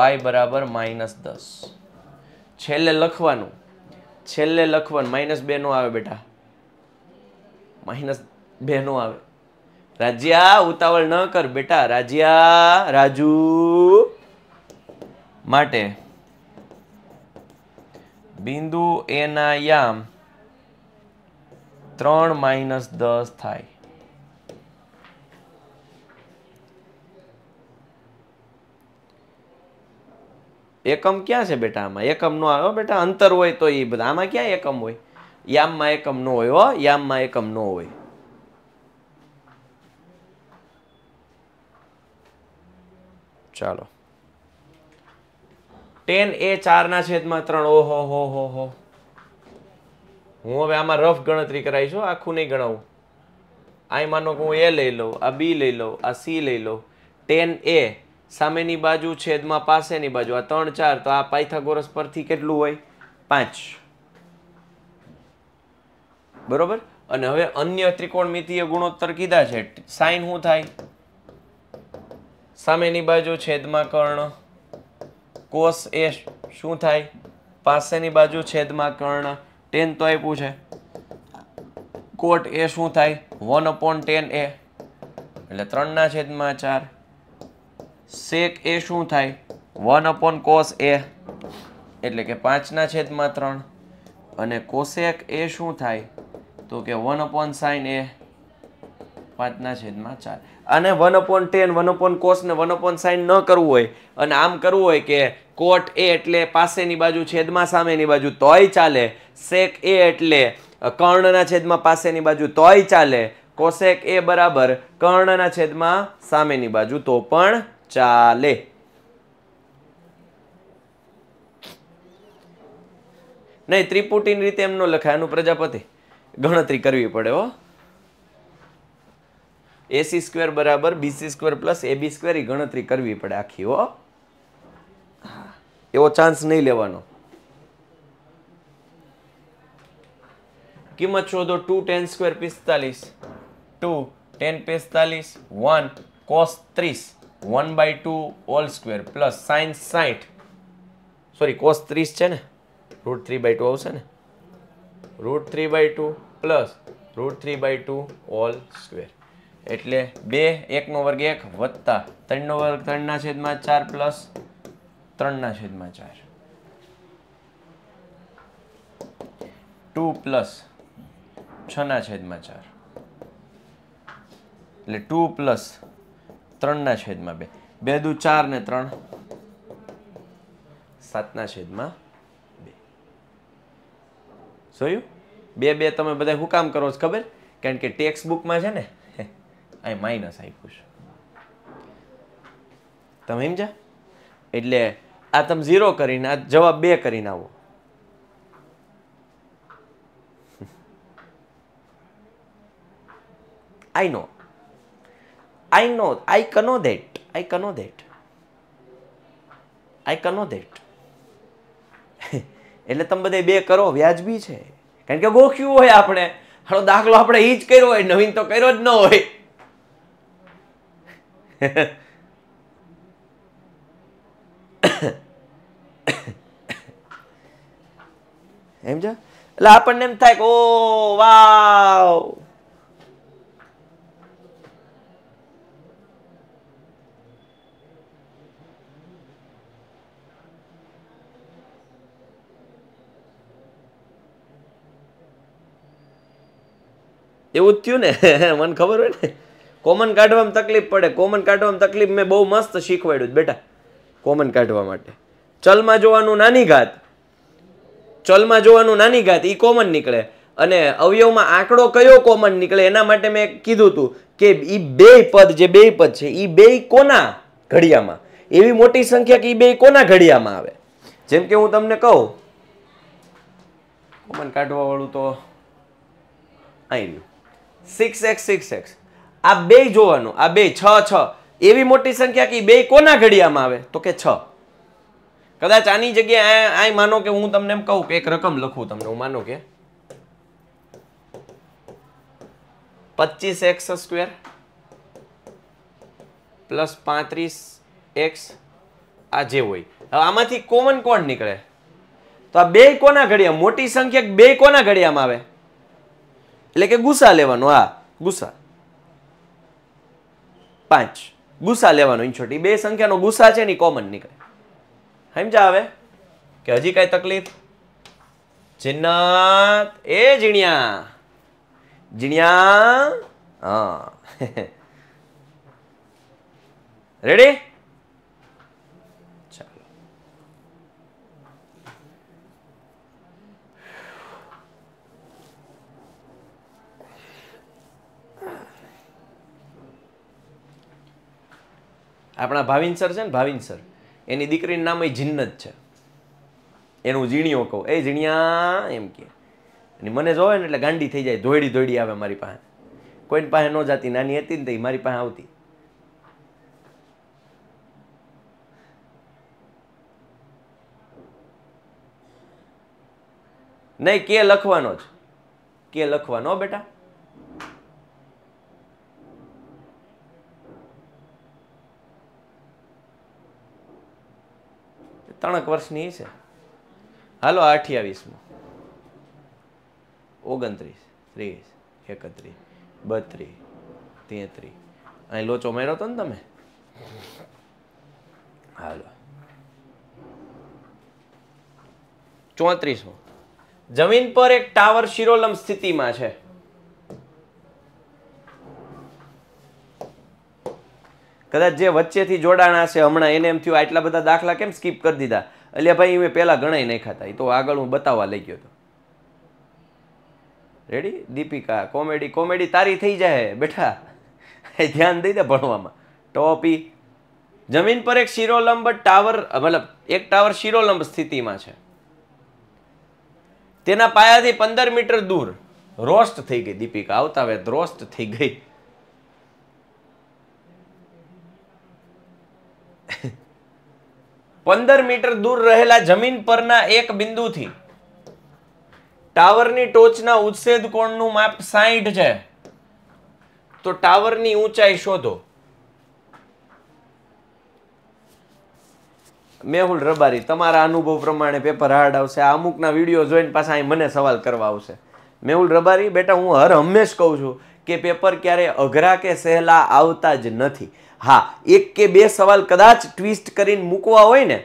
વાય બરાબર માઇનસ દસ છેલ્લે લખવાનું છેલ્લે લખવાનું માઇનસ બે આવે બેટા માઇનસ બેનો આવે રાજ્યા ઉતાવળ ન કર બેટા રાજ્યા રાજુ માટે બિંદુ એના યામ ત્રણ માઇનસ દસ થાય એકમ ક્યાં છે બેટા આમાં એકમ નો આવે બેટા અંતર હોય તો એ બધા આમાં ક્યાં એકમ હોય યામમાં એકમ ન હોય હો યામમાં એકમ ન હોય ચાલો ટેન એ ચારના છેદમાં ત્રણ ઓહો હો હો હો હું હવે આમાં રફ ગણતરી કરાવી છું આખું નહીં ગણાવું આઈ માનો કે હું એ લઈ લઉં આ બી લઈ લઉં આ સી લઈ લઉં ટેન એ સામેની બાજુ છેદમાં પાસેની બાજુ આ ત્રણ ચાર તો આ પાયથાગોરસ પરથી કેટલું હોય પાંચ બરોબર અને હવે અન્ય ત્રિકોણમિતિય ગુણોત્તર કીધા છે સાઈન શું થાય સામેની બાજુ છેદમાં કર્ણ કોસ એ શું થાય પાસેની બાજુ છેદમાં કર્ણ ટેન તો આપ્યું છે કોટ એ શું થાય વન અપોન ટેન એ એટલે ત્રણના છેદમાં ચાર શેક એ શું થાય વન અપોન કોસ એ એટલે કે પાંચના છેદમાં ત્રણ અને કોશેક એ શું થાય તો કે વન અપોન સાઇન એ પાંચના છેદમાં ચાર અને one upon tan one upon cos ને વન અપોન સાઇન ન કરવું હોય અને આમ કરવું હોય કે કોટ એ એટલે પાસેની બાજુ છેદમાં સામેની બાજુ તોય ચાલે સેક એ એટલે કર્ણના છેદમાં પાસેની બાજુ તોય ચાલે કોસેક એ બરાબર કર્ણના છેદમાં સામેની બાજુ તો પણ ચાલે નહીં ત્રિપુટીની રીતે એમનો લખાય પ્રજાપતિ ગણતરી કરવી પડે હો એસી સ્ક્વેર બરાબર BC square plus AB square એ ગણતરી કરવી પડે આખી હો એવો ચાન્સ નહીં લેવાનો કિંમત શોધો ટુ ટેન સ્ક્વેર પિસ્તાલીસ ટુ ટેન પિસ્તાલીસ વન કોસ ત્રીસ one by two all square plus sines સાઠ સોરી કોસ ત્રીસ છે ને રૂટ થ્રી બાય ટુ આવશે ને root three by two plus root three by two all square એટલે બે એકનો વર્ગ એક વત્તા ત્રણનો વર્ગ ત્રણના છેદમાં ચાર પ્લસ ત્રણના છેદમાં ચાર ટુ પ્લસ છના છેદમાં ચાર એટલે ટુ પ્લસ ત્રણના છેદમાં બે બે દુ ચાર ને ત્રણ સાતના છેદમાં બે જોયું બે બે તમે બધા શું કામ કરો છો ખબર કારણ કે ટેક્સ બુકમાં છે ને અહીં માઇનસ આપ્યું છે તમે સમજા એટલે આ તમે ઝીરો કરીને આ જવાબ બે કરીને આવો આઈ નો આઈ નો આઈ કનો know I કનો can I કનો I એટલે તમે બધા બે કરો વ્યાજબી છે કારણ કે ગોખ્યું હોય આપણે હાલો દાખલો આપણે એ જ કર્યો હોય નવીન તો કર્યો જ ન હોય એમ છે એટલે આપણને એમ થાય કે ઓ વાવ એવું જ થયું ને મને ખબર હોય ને કોમન કાઢવામાં તકલીફ પડે કોમન કાઢવામાં તકલીફ મેં બહુ મસ્ત શીખવાડ્યું બેટા કોમન કાઢવા માટે ચલમાં જોવાનું નાની ઘાત ચલમાં જોવાનું નાની ઘાત એ કોમન નીકળે અને અવયવમાં આંકડો કયો કોમન નીકળે એના માટે મેં કીધું હતું કે એ બે પદ જે બે પદ છે એ બે કોના ઘડિયામાં એવી મોટી સંખ્યા કે એ બે કોના ઘડિયામાં આવે જેમ કે હું તમને કહું કોમન કાઢવાવાળું તો આવી ગયું સિક્સ એક્સ સિક્સ એક્સ આ બે જોવાનું આ બે છ છ એવી મોટી સંખ્યા કે બે કોના ઘડિયામાં આવે તો કે છ કદાચ આની જગ્યાએ આ માનો કે હું તમને એમ કહું કે એક રકમ લખું તમને હું માનો કે પચીસ એક્સ સ્ક્વેર પ્લસ પાંત્રીસ એક્સ આ જે હોય હવે આમાંથી કોમન કોણ નીકળે તો આ બે કોના ઘડિયા મોટી સંખ્યા બે કોના ઘડિયામાં આવે એટલે કે ગુસ્સા લેવાનો હા ગુસ્સા પાંચ ગુસ્સા લેવાનો ઇન છોટી બે સંખ્યાનો ગુસ્સા છે ને કોમન નીકળે સમજા આવે કે હજી કાંઈ તકલીફ જીનાત એ જીણિયા જીણ્યા હા રેડી આપણા ભાવિન સર છે ને ભાવિન સર એની દીકરીનું નામ એ જિન્નત છે એનું ઝીણીઓ કહું એ ઝીણિયા એમ કે અને મને જોવે ને એટલે ગાંડી થઈ જાય ધોયડી ધોયડી આવે મારી પાસે કોઈની પાસે ન જાતી નાની હતી ને તે મારી પાસે આવતી નહીં કે લખવાનો જ કે લખવાનો બેટા ત્રણક વર્ષની છે હાલો અઠ્યાવીસમો ઓગણત્રીસ ત્રીસ એકત્રીસ બત્રીસ તેત્રીસ અહીં લોચો માર્યો તો ને તમે હાલો ચોત્રીસમો જમીન પર એક ટાવર શિરોલમ સ્થિતિમાં છે કદાચ જે વચ્ચેથી જોડાણ હશે હમણાં એને એમ થયું આટલા બધા દાખલા કેમ સ્કીપ કરી દીધા એટલે ભાઈ મેં પહેલાં ગણાય નાખ્યા હતા એ તો આગળ હું બતાવવા લઈ ગયો હતો રેડી દીપિકા કોમેડી કોમેડી તારી થઈ જાય બેઠા એ ધ્યાન દઈ દે ભણવામાં ટોપી જમીન પર એક શિરોલંબ ટાવર મતલબ એક ટાવર શિરોલંબ સ્થિતિમાં છે તેના પાયાથી પંદર મીટર દૂર રોસ્ટ થઈ ગઈ દીપિકા આવતા હવે રોસ્ટ થઈ ગઈ પંદર મીટર દૂર રહેલા જમીન પરના એક બિંદુથી ટાવરની ટોચના ઉચ્છેદ કોણનું માપ સાહીઠ છે તો ટાવરની ઊંચાઈ શોધો મેહુલ રબારી તમારા અનુભવ પ્રમાણે પેપર હાર્ડ આવશે આ અમુકના વિડીયો જોઈને પાછા અહીં મને સવાલ કરવા આવશે મેહુલ રબારી બેટા હું હર હંમેશ કહું છું કે પેપર ક્યારેય અઘરા કે સહેલા આવતા જ નથી હા એક કે બે સવાલ કદાચ ટ્વિસ્ટ કરીને મૂકવા હોય ને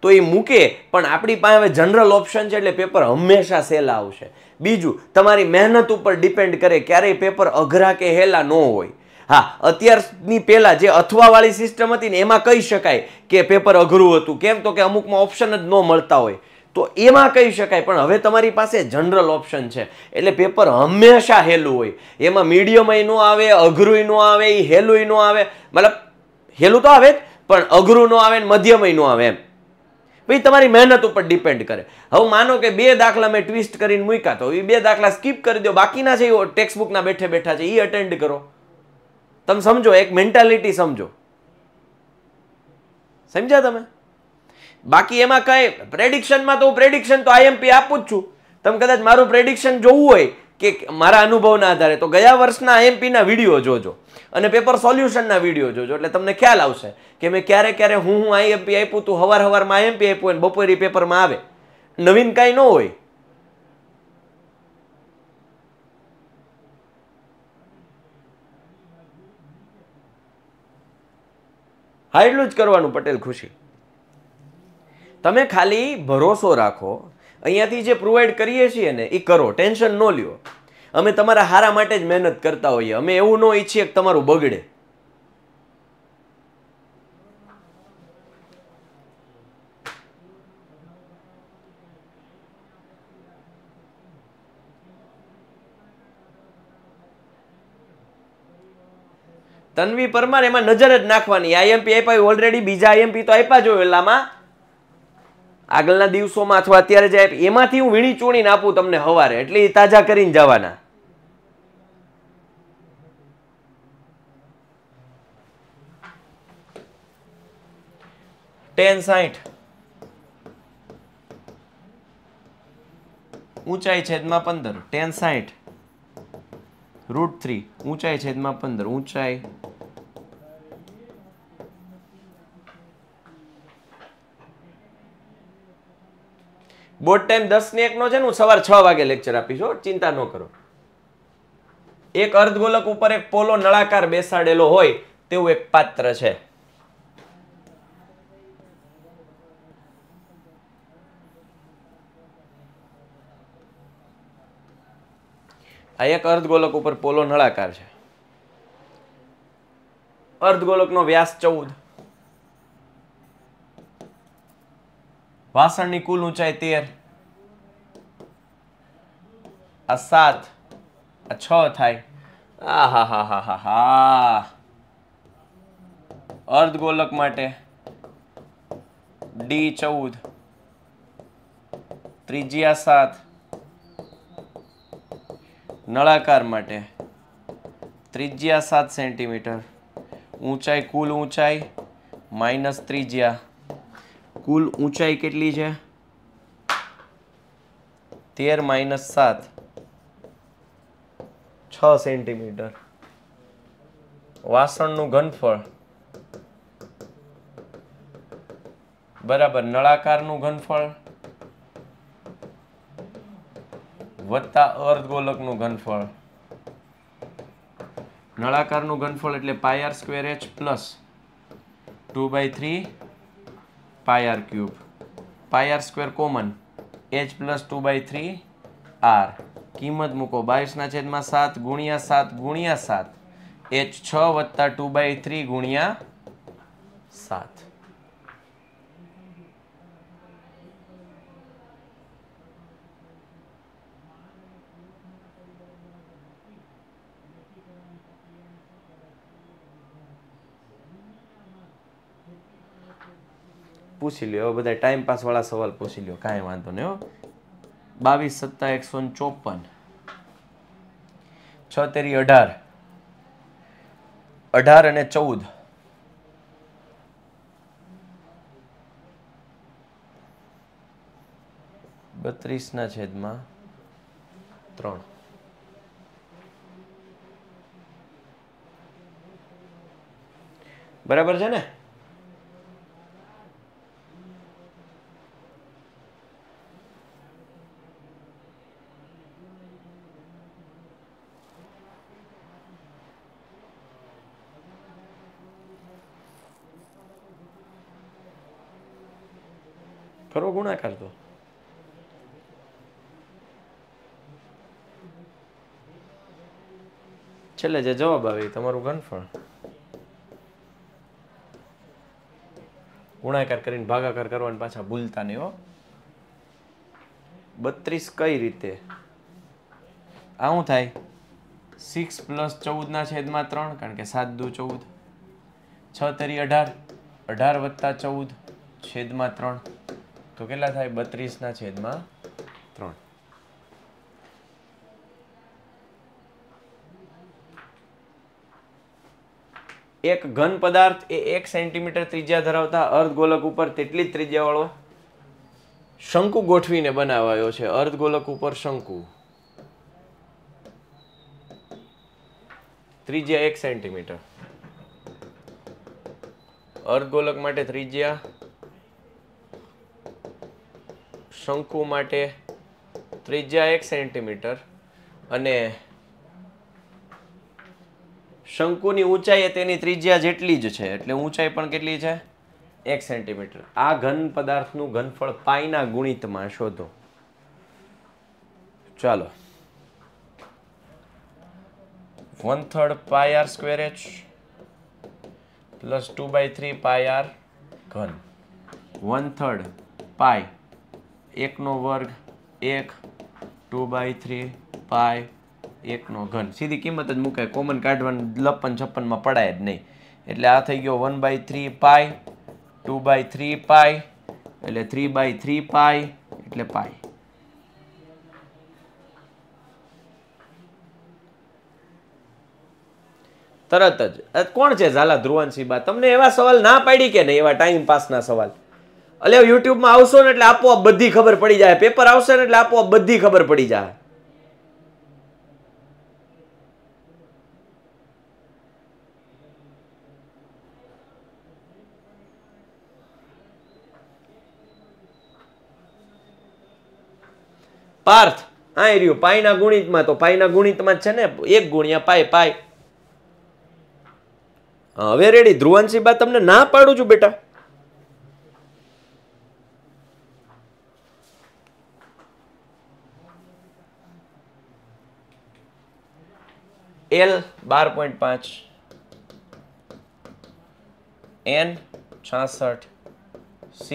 તો એ મૂકે પણ આપણી પાસે હવે જનરલ ઓપ્શન છે એટલે પેપર હંમેશા સહેલા આવશે બીજું તમારી મહેનત ઉપર ડિપેન્ડ કરે ક્યારેય પેપર અઘરા કે હેલા ન હોય હા અત્યારની પહેલાં જે અથવાવાળી સિસ્ટમ હતી ને એમાં કહી શકાય કે પેપર અઘરું હતું કેમ તો કે અમુકમાં ઓપ્શન જ ન મળતા હોય તો એમાં કહી શકાય પણ હવે તમારી પાસે જનરલ ઓપ્શન છે એટલે પેપર હંમેશા હેલું હોય એમાં મીડિયમય ન આવે અઘરું ન આવે એ હેલું ન આવે મતલબ હેલું તો આવે જ પણ અઘરું ન આવે ને મધ્યમય ન આવે એમ ભાઈ તમારી મહેનત ઉપર ડિપેન્ડ કરે હવે માનો કે બે દાખલા મેં ટ્વિસ્ટ કરીને મૂક્યા તો એ બે દાખલા સ્કીપ કરી દો બાકીના છે એ ટેક્સ્ટબુકના બેઠે બેઠા છે એ અટેન્ડ કરો તમે સમજો એક મેન્ટાલિટી સમજો સમજ્યા તમે બાકી એમાં કઈ પ્રેડિક્શનમાં તો હું પ્રેડિક્શન તો આઈએમપી આપું જ છું તમે કદાચ મારું પ્રેડિક્શન જોવું હોય કે મારા અનુભવના આધારે તો ગયા વર્ષના આઈએમપીના વિડીયો જોજો અને પેપર સોલ્યુશનના વિડીયો જોજો એટલે તમને ખ્યાલ આવશે કે મેં ક્યારે ક્યારે હું હું આઈએમપી આપ્યું તું હવાર હવારમાં આઈએમપી આપ્યું અને બપોરે પેપરમાં આવે નવીન કાંઈ ન હોય હા એટલું જ કરવાનું પટેલ ખુશી તમે ખાલી ભરોસો રાખો અહીંયાથી જે પ્રોવાઈડ કરીએ છીએ ને એ કરો ટેન્શન ન લ્યો અમે તમારા હારા માટે જ મહેનત કરતા હોઈએ અમે એવું ન ઈચ્છીએ કે તમારું બગડે તન્વી પરમાર એમાં નજર જ નાખવાની આઈએમપી આપ્યા ઓલરેડી બીજા આઈએમપી તો આપ્યા જો એલામાં આગળના દિવસોમાં અથવા અત્યારે જે એમાંથી હું વીણી ચૂણીને આપું તમને હવારે એટલે એ તાજા કરીને જવાના ટેન સાઠ ઊંચાઈ છેદમાં પંદર ટેન સાઠ રૂટ થ્રી ઊંચાઈ છેદમાં પંદર ઊંચાઈ બોર્ડ ટાઈમ દસ ને એકનો છે ને હું સવાર છ વાગે લેક્ચર આપીશ ચિંતા ન કરો એક અર્ધગોલક ઉપર એક પોલો નળાકાર બેસાડેલો હોય તેવું એક પાત્ર છે આ એક અર્ધગોલક ઉપર પોલો નળાકાર છે અર્ધગોલકનો વ્યાસ ચૌદ વાસણની કુલ ઊંચાઈ તેર આ સાત આ છ થાય આ હા હા હા હા હા અર્ધગોલક માટે ડી ચૌદ ત્રિજ્યા સાત નળાકાર માટે ત્રિજ્યા સાત સેન્ટીમીટર ઊંચાઈ કુલ ઊંચાઈ માઇનસ ત્રિજ્યા કુલ ઊંચાઈ કેટલી છે તેર માઇનસ સાત છ સેન્ટીમીટર વાસણનું ઘનફળ બરાબર નળાકારનું ઘનફળ વત્તા અર્ધગોલકનું ઘનફળ નળાકારનું ઘનફળ એટલે pi r square h plus two by three pi r cube pi R square common h plus two by three r કિંમત મૂકો બાવીસના છેદમાં સાત ગુણ્યા સાત ગુણ્યા સાત એચ છ વત્તા ટુ બાય થ્રી ગુણ્યા સાત પૂછી લ્યો બધા ટાઈમ પાસવાળા સવાલ પૂછી લ્યો કાંઈ વાંધો નહીં બાવીસ સત્તા એકસો ને ચોપન છ તેરી અઢાર અઢાર અને ચૌદ બત્રીસ ના છેદમાં ત્રણ બરાબર છે ને કરો ગુણાકાર તો છેલ્લે જે જવાબ આવે તમારું ઘનફળ ગુણાકાર કરીને ભાગાકાર કરવાની પાછા ભૂલતા નહીં હો બત્રીસ કઈ રીતે આવું થાય સિક્સ પ્લસ ચૌદના છેદમાં ત્રણ કારણ કે સાત દુ ચૌદ છ તરી અઢાર અઢાર વત્તા ચૌદ છેદમાં ત્રણ તો કેટલા થાય બત્રીસના છેદમાં ત્રણ એક ઘન પદાર્થ એ એક સેન્ટીમીટર ત્રિજ્યા ધરાવતા અર્ધગોલક ઉપર તેટલી જ ત્રિજ્યાવાળો શંકુ ગોઠવીને બનાવાયો છે અર્ધગોલક ઉપર શંકુ ત્રિજ્યા એક સેન્ટીમીટર અર્ધગોલક માટે ત્રિજ્યા શંકુ માટે ત્રિજ્યા એક સેન્ટીમીટર અને શંકુની ઊંચાઈ તેની ત્રિજ્યા જેટલી જ છે એટલે ઊંચાઈ પણ કેટલી છે એક સેન્ટીમીટર આ ઘન પદાર્થનું ઘનફળ પાઈના ગુણિતમાં શોધો ચાલો one third pi R square h plus two by three pi r ઘન વન થર્ડ પાય એકનો વર્ગ એક ટુ બાય થ્રી પાય એકનો ઘન સીધી કિંમત જ મૂકાય કોમન કાઢવાનું લપન છપ્પનમાં પડાય જ નહીં એટલે આ થઈ ગયો one by three pi two by three pi એટલે થ્રી બાય થ્રી પાય એટલે પાય તરત જ કોણ છે ઝાલા ધ્રુવનસિંહ બા તમને એવા સવાલ ના પાડી કે નહીં એવા ટાઈમ પાસના સવાલ એટલે યુટ્યુબમાં આવશો ને એટલે આપોઆપ બધી ખબર પડી જાય પેપર આવશે ને એટલે આપોઆપ બધી ખબર પડી જાય પાર્થ આ રહ્યું પાયના ગુણિતમાં તો પાઈ પાયના ગુણિતમાં છે ને એક ગુણ્યા પાય પાય હવે રેડી ધ્રુવાંશી બા તમને ના પાડું છું બેટા એલ બાર પોઈન્ટ પાંચ એન છાસઠ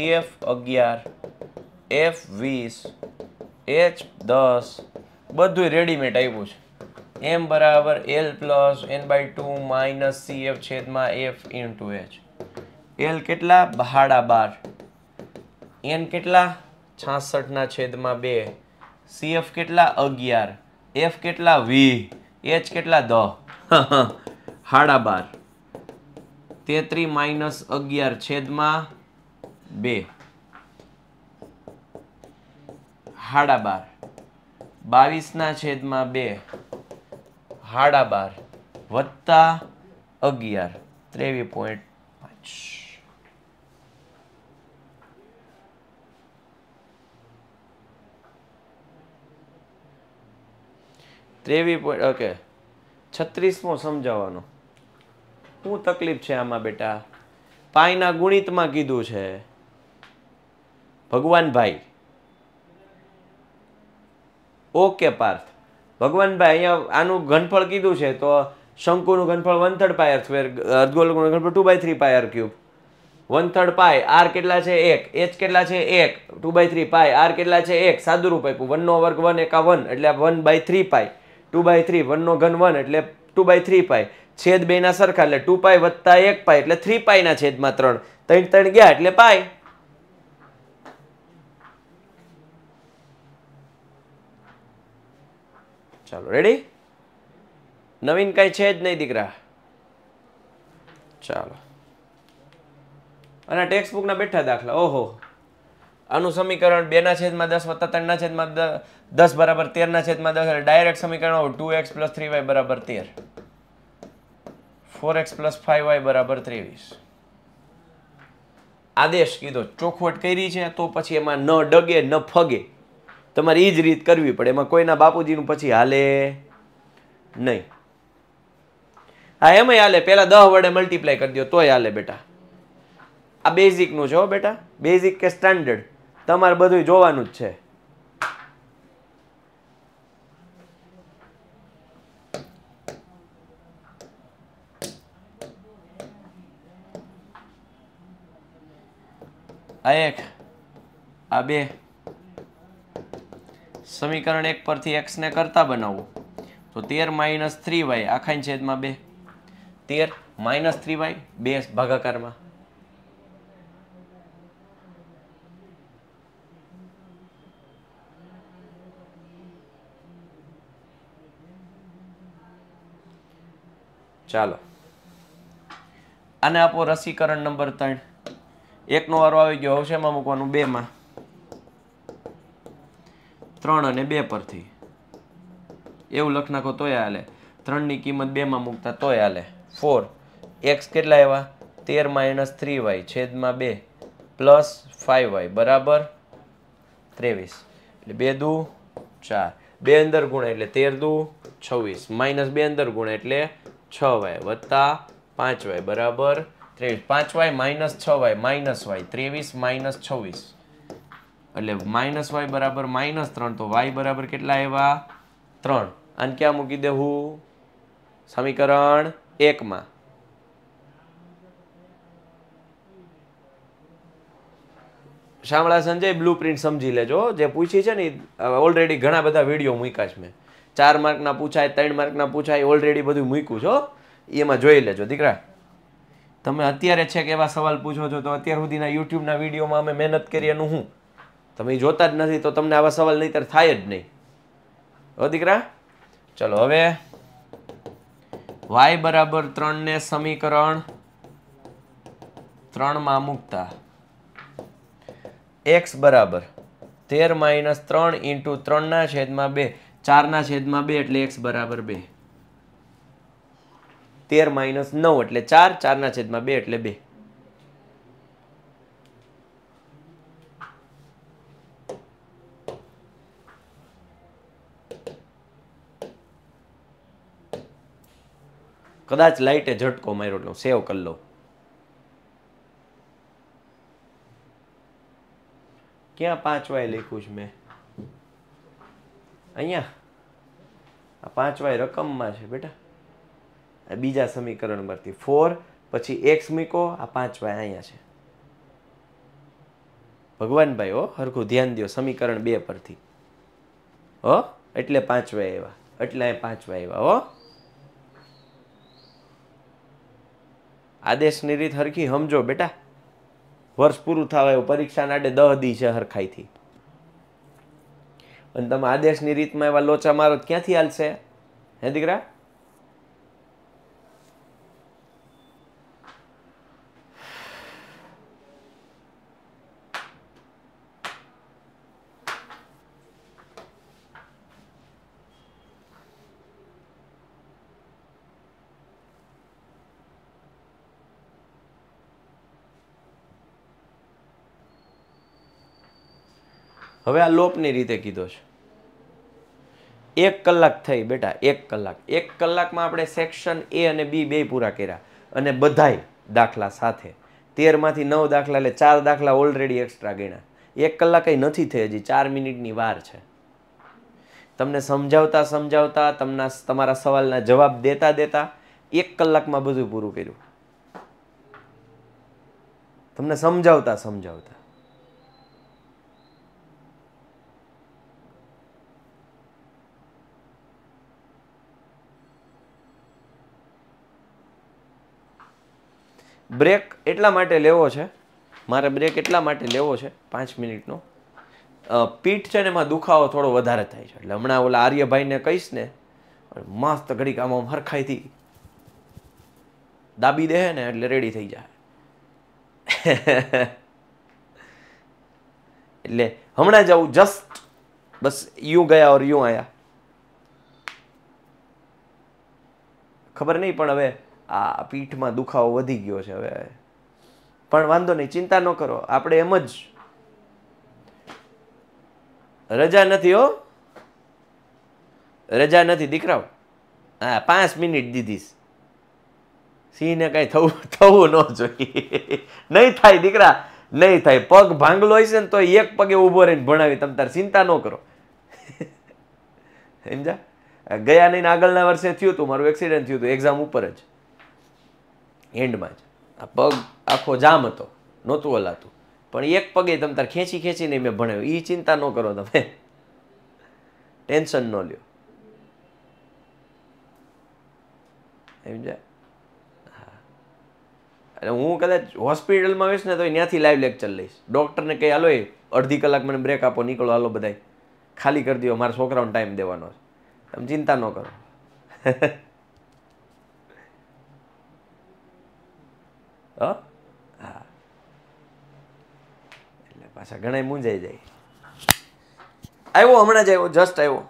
એફ અગિયાર એફ વીસ એચ દસ બધું રેડીમેડ આપ્યું છે એમ બરાબર l plus n by two minus c f છેદમાં f into h l કેટલા બહાડા બાર એન કેટલા છાસઠના છેદમાં બે સી એફ કેટલા અગિયાર એફ કેટલા વી એચ કેટલા દહ હાડા બાર તેત્રી માઇનસ અગિયાર છેદમાં બે હાડા બાર બાવીસના છેદમાં બે હાડા બાર વત્તા અગિયાર ત્રેવીસ પોઈન્ટ પાંચ ત્રેવીસ પોઈન્ટ ઓકે છત્રીસમો સમજાવવાનો શું તકલીફ છે આમાં બેટા પાયના ગુણિતમાં કીધું છે ભગવાનભાઈ ઓકે પાર્થ ભગવાનભાઈ અહીંયા આનું ઘનફળ કીધું છે તો શંકુનું ઘનફળ one third pi R square અર્ધગોલકનું ઘનફળ two by three pi r cube one third pi r કેટલા છે એક એચ કેટલા છે એક two by three pi r કેટલા છે એક સાદું આપ્યું વનનો વર્ગ વન એકા વન એટલે one by three pi two by three વનનો ઘન વન એટલે ટુ બાય થ્રી પાય છેદ બેના સરખા એટલે ટુ પાય વત્તા એક પાય એટલે થ્રી પાયના છેદમાં ત્રણ ત્રણ ત્રણ ગયા એટલે પાય ચાલો રેડી નવીન કાંઈ છે જ નહીં દીકરા ચાલો અને ટેક્સ્ટ બુકના બેઠા દાખલા ઓહો આનું સમીકરણ બેના છેદમાં દસ વત્તા ત્રણના છેદમાં દસ બરાબર તેરના છેદમાં દસ ડાયરેક્ટ સમીકરણ આવું two x plus three y બરાબર તેર four x plus five y બરાબર ત્રેવીસ આદેશ કીધો ચોખવટ કરી છે તો પછી એમાં ન ડગે ન ફગે તમારે એ જ રીત કરવી પડે એમાં કોઈના બાપુજીનું પછી હાલે નહીં હા એમાંય હાલે પહેલાં દહ વડે મલ્ટીપ્લાય કરી દો તોય હાલે બેટા આ બેઝિકનું છે હો બેટા બેઝિક કે સ્ટાન્ડર્ડ તમારે બધું જોવાનું જ છે આ એક આ બે સમીકરણ એક પરથી એક્સ ને કરતા બનાવવું તો તેર માઇનસ થ્રી વાય આખાની છેદમાં બે તેર માઇનસ થ્રી વાય બે ભાગાકારમાં ચાલો આને આપો રસીકરણ નંબર ત્રણ એકનો વારો આવી ગયો શેમાં મૂકવાનું બેમાં ત્રણ અને બે પરથી એવું લખ નાખો તોય હાલે ત્રણની કિંમત બેમાં મૂકતા તોય હાલે ફોર એક્સ કેટલા આવ્યા તેર માઇનસ થ્રી વાય છેદમાં બે પ્લસ ફાઇવ વાય બરાબર ત્રેવીસ એટલે બે દુ ચાર બે અંદર ગુણ એટલે તેર દુ છવ્વીસ માઇનસ બે અંદર ગુણ એટલે છ વાય વત્તા પાંચ વાય બરાબર ત્રેવીસ પાંચ વાય માઇનસ છ વાય માઇનસ વાય ત્રેવીસ માઇનસ છવ્વીસ એટલે માઇનસ વાય બરાબર માઇનસ ત્રણ તો વાય બરાબર કેટલા આવ્યા ત્રણ આને ક્યાં મૂકી દેવું સમીકરણ એકમાં શામળા સંજય બ્લુ પ્રિન્ટ સમજી લેજો જે પૂછી છે ને ઓલરેડી ઘણા બધા વિડીયો મૂક્યા છે મેં ચાર માર્કના પૂછાય ત્રણ માર્કના પૂછાય ઓલરેડી બધું મૂક્યું છો એમાં જોઈ લેજો દીકરા તમે અત્યારે છે કે એવા સવાલ પૂછો છો તો અત્યાર સુધીના યુટ્યુબના વિડીયોમાં અમે મહેનત કરી એનું હું તમે જોતા જ નથી તો તમને આવા સવાલ નહીંતર થાય જ નહીં હો દીકરા ચલો હવે વાય બરાબર ત્રણને સમીકરણ ત્રણમાં મૂકતા એક્સ બરાબર તેર માઇનસ ત્રણ ઇન્ટુ ત્રણના છેદમાં બે ચારના છેદમાં બે એટલે એક્સ બરાબર બે તેર માઇનસ નવ એટલે ચાર ચારના છેદમાં બે એટલે બે કદાચ લાઇટે ઝટકો માર્યો એટલે સેવ કરી લઉં ક્યાં પાંચ વાય લખ્યું છે મેં અહીંયા આ પાંચવાય રકમમાં છે બેટા આ બીજા સમીકરણમાંથી ફોર પછી એક્સ મૂકો આ પાંચવાય અહીંયા છે ભગવાનભાઈ હો હરખું ધ્યાન દો સમીકરણ બે પરથી હો એટલે પાંચવાય એવા એટલે અહીં પાંચવાય એવા હો આદેશની રીત હરખી સમજો બેટા વર્ષ પૂરું થવા એવું પરીક્ષાના આડે દહ દી છે હરખાઈથી અને તમે આદેશની રીતમાં એવા લોચા મારો ક્યાંથી હાલશે હે દીકરા હવે આ લોપની રીતે કીધો છે એક કલાક થઈ બેટા એક કલાક એક કલાકમાં આપણે સેક્શન એ અને બી બે પૂરા કર્યા અને બધાય દાખલા સાથે તેરમાંથી નવ દાખલા એટલે ચાર દાખલા ઓલરેડી એક્સ્ટ્રા ગણ્યા એક કલાક નથી થઈ હજી ચાર મિનિટની વાર છે તમને સમજાવતા સમજાવતા તમને તમારા સવાલના જવાબ દેતા દેતા એક કલાકમાં બધું પૂરું કર્યું તમને સમજાવતા સમજાવતા બ્રેક એટલા માટે લેવો છે મારે બ્રેક એટલા માટે લેવો છે પાંચ મિનિટનો પીઠ છે ને એમાં દુખાવો થોડો વધારે થાય છે એટલે હમણાં ઓલા આર્યભાઈને કહીશ ને મસ્ત ઘડી આમાં હરખાઈથી દાબી દે ને એટલે રેડી થઈ જાય એટલે હમણાં જવું જસ્ટ બસ યું ગયા ઓર યું આયા ખબર નહીં પણ હવે આ પીઠમાં દુખાવો વધી ગયો છે હવે પણ વાંધો નહીં ચિંતા ન કરો આપણે એમ જ રજા નથી હો રજા નથી દીકરાઓ હા પાંચ મિનિટ દીધીશ સિંહને કાંઈ થવું થવું ન જોઈએ નહીં થાય દીકરા નહીં થાય પગ ભાંગલો હશે ને તો એક પગે ઊભો રહીને ભણાવી તમે તાર ચિંતા ન કરો સમજા ગયા નહીં આગળના વર્ષે થયું હતું મારું એક્સિડન્ટ થયું હતું એક્ઝામ ઉપર જ હેન્ડમાં જ આ પગ આખો જામ હતો નહોતું હલાતું પણ એક પગે તમે તાર ખેંચી ખેંચીને મેં ભણાવ્યું એ ચિંતા ન કરો તમે ટેન્શન ન લ્યો સમજ્યા અને હું કદાચ હોસ્પિટલમાં આવીશ ને તો ત્યાંથી લાઈવ લેક્ચર લઈશ ડૉક્ટરને કહી હાલો એ અડધી કલાક મને બ્રેક આપો નીકળો હાલો બધાય ખાલી કરી દો મારા છોકરાઓને ટાઈમ દેવાનો છે તમે ચિંતા ન કરો હા એટલે પાછા ઘણા મૂંઝાઈ જાય આવ્યો હમણાં જ આવ્યો જસ્ટ આવ્યો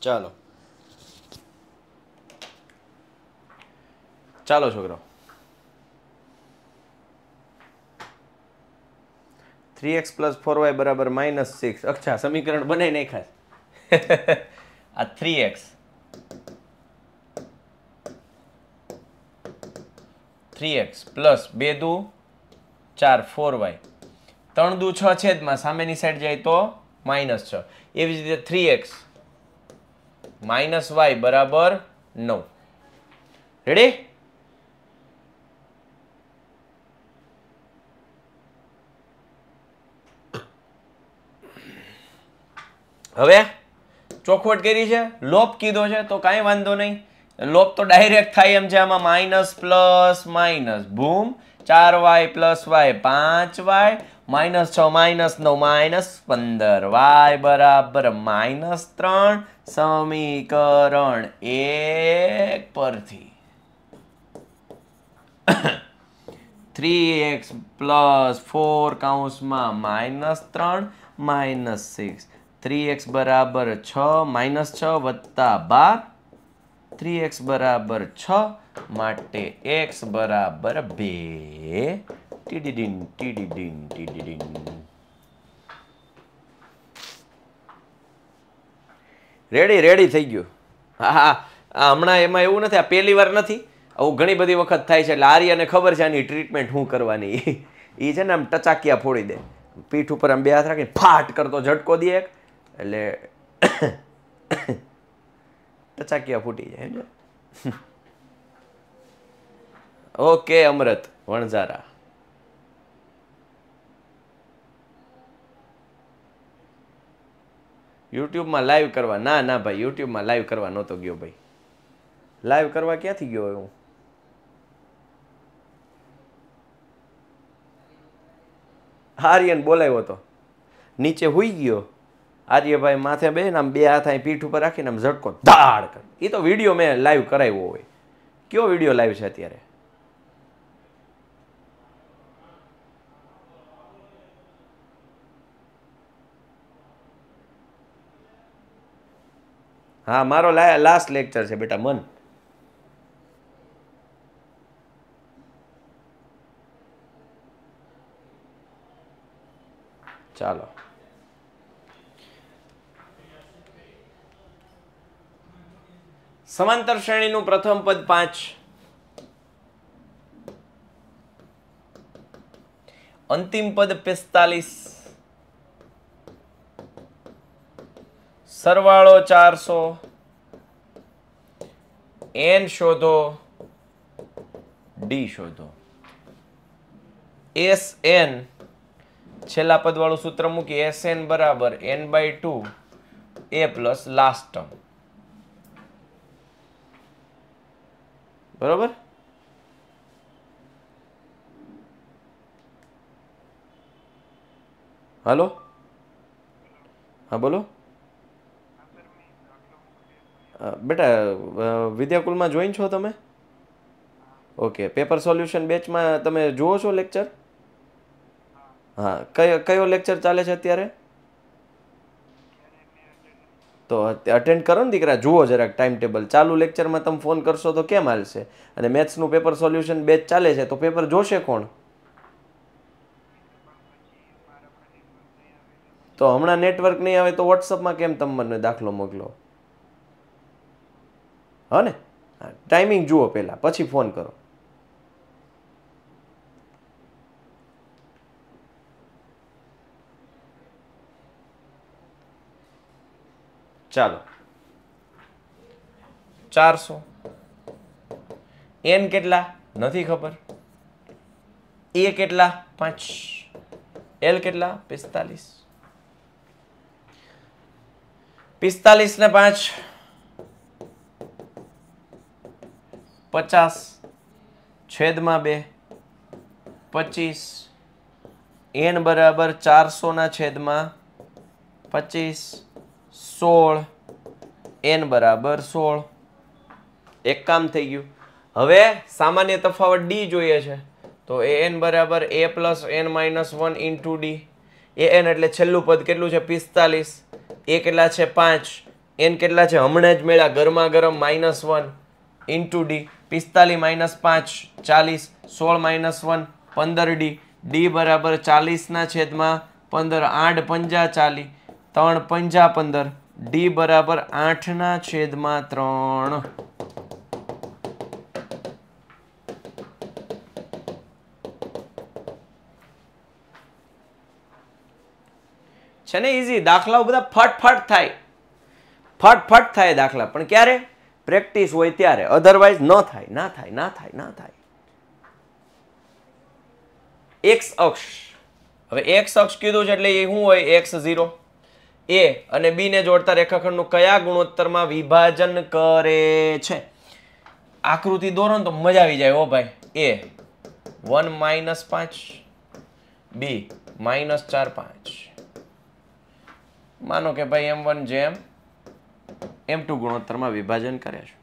ચાલો ચાલો છોકરો three x plus four y બરાબર માઇનસ સિક્સ અચ્છા સમીકરણ બને નહીં ખાસ આ three x three x plus બે દુ ચાર ફોર વાય ત્રણ દુ છ છેદમાં સામેની સાઈડ જાય તો માઇનસ છ એવી જ રીતે થ્રી એક્સ માઇનસ વાય બરાબર નવ રેડી હવે ચોખવટ કરી છે લોપ કીધો છે તો કઈ વાંધો નહીં લોપ તો ડાયરેક્ટ થાય એમ છે આમાં માઇનસ પ્લસ માઇનસ બૂમ ચાર વાય પ્લસ વાય પાંચ વાય માઇનસ છ માઇનસ નવ માઇનસ પંદર વાય બરાબર માઇનસ ત્રણ સમીકરણ એક પરથી થ્રી એક્સ પ્લસ ફોર કાઉન્સમાં માઇનસ ત્રણ માઇનસ સિક્સ થ્રી એક્સ બરાબર છ માઇનસ છ વત્તા બાર થ્રી એક્સ બરાબર છ માટે એક્સ બરાબર બે ટીડીડીન ટીડીડીન ટીડીડીન રેડી રેડી થઈ ગયું હા હા હમણાં એમાં એવું નથી આ પહેલી વાર નથી આવું ઘણી બધી વખત થાય છે એટલે આરી અને ખબર છે આની ટ્રીટમેન્ટ શું કરવાની એ છે ને આમ ટચાકિયા ફોડી દે પીઠ ઉપર આમ બે હાથ રાખીને ફાટ કરતો ઝટકો દે એક એટલે ટચાકિયા ફૂટી જાય સમજો ઓકે અમૃત વણઝારા યુટ્યુબમાં લાઈવ કરવા ના ના ભાઈ યુટ્યુબમાં લાઈવ કરવા નહોતો ગયો ભાઈ લાઈવ કરવા ક્યાંથી ગયો હું આર્યન બોલાવ્યો હતો નીચે હુઈ ગયો આર્યભાઈ માથે બે આમ બે હાથ અહીં પીઠ ઉપર રાખીને આમ ઝટકો ધાડ કર એ તો વિડીયો મેં લાઈવ કરાવ્યો હોય કયો વિડીયો લાઈવ છે અત્યારે હા મારો લાસ્ટ લેક્ચર છે બેટા મન ચાલો સમાંતર શ્રેણીનું પ્રથમ પદ પાંચ અંતિમ પદ પિસ્તાલીસ સરવાળો ચારસો એન શોધો ડી શોધો એસ એન છેલ્લા પદવાળું સૂત્ર મૂકી એસ એન બરાબર N by two A plus last term બરાબર હલો હા બોલો બેટા વિદ્યાકુલમાં જોઈન છો તમે ઓકે પેપર સોલ્યુશન બેચમાં તમે જુઓ છો લેક્ચર હા કયો કયો લેક્ચર ચાલે છે અત્યારે તો અટેન્ડ કરો ને દીકરા જુઓ જરાક ટાઈમ ટેબલ ચાલુ લેક્ચરમાં તમે ફોન કરશો તો કેમ હાલશે અને મેથ્સનું પેપર સોલ્યુશન બેચ ચાલે છે તો પેપર જોશે કોણ તો હમણાં નેટવર્ક નહીં આવે તો વોટ્સઅપમાં કેમ તમે મને દાખલો મોકલો હને ટાઈમિંગ જુઓ પહેલાં પછી ફોન કરો ચાલો ચારસો એન કેટલા નથી ખબર એ કેટલા પાંચ એલ કેટલા પિસ્તાલીસ પિસ્તાલીસ ને પાંચ પચાસ છેદમાં બે પચીસ એન બરાબર ચારસોના છેદમાં પચીસ સોળ એન બરાબર સોળ એક કામ થઈ ગયું હવે સામાન્ય તફાવત ડી જોઈએ છે તો એ એન બરાબર એ plus N minus one into D a n એટલે છેલ્લું પદ કેટલું છે પિસ્તાલીસ એ કેટલા છે પાંચ એન કેટલા છે હમણાં જ મેળા ગરમા ગરમ minus one into d પિસ્તાલીસ માઇનસ પાંચ ચાલીસ સોળ માઇનસ વન પંદર ડી ડી બરાબર ચાલીસના છેદમાં પંદર આઠ પંજા ચાલી ત્રણ પંજા પંદર ડી બરાબર આઠના છેદમાં ત્રણ છે ને ઈઝી દાખલાઓ બધા ફટફટ થાય ફટફટ થાય દાખલા પણ ક્યારે પ્રેક્ટિસ હોય ત્યારે અધરવાઇઝ ન થાય ના થાય ના થાય ના થાય એક્સ અક્ષ હવે એક્સ અક્ષ કીધું છે એટલે એ શું હોય એક્સ ઝીરો એ અને બીને જોડતા રેખાખંડનું કયા ગુણોત્તરમાં વિભાજન કરે છે આકૃતિ દોરો તો મજા આવી જાય ઓ ભાઈ એ વન માઇનસ પાંચ બી માઇનસ ચાર પાંચ માનો કે ભાઈ એમ વન જેમ એમ ટુ ગુણોત્તરમાં વિભાજન કરે છે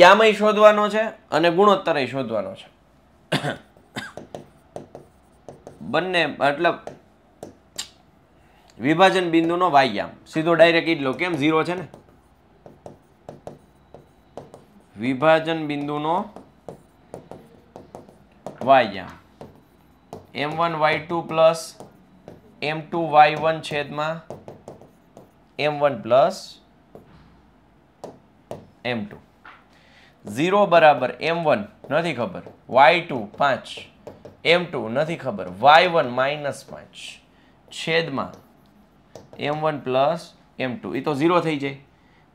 યામય શોધવાનો છે અને ગુણોત્તરય શોધવાનો છે બંને એટલે વિભાજન બિંદુનો વાયામ સીધો ડાયરેક્ટ લો કેમ ઝીરો છે ને વિભાજન બિંદુનો વાયામ m one Y two plus m two Y one છેદમાં m one plus m two zero બરાબર એમ વન નથી ખબર વાય ટુ પાંચ એમ ટુ નથી ખબર વાય વન માઇનસ પાંચ છેદમાં m one plus m two એ તો ઝીરો થઈ જાય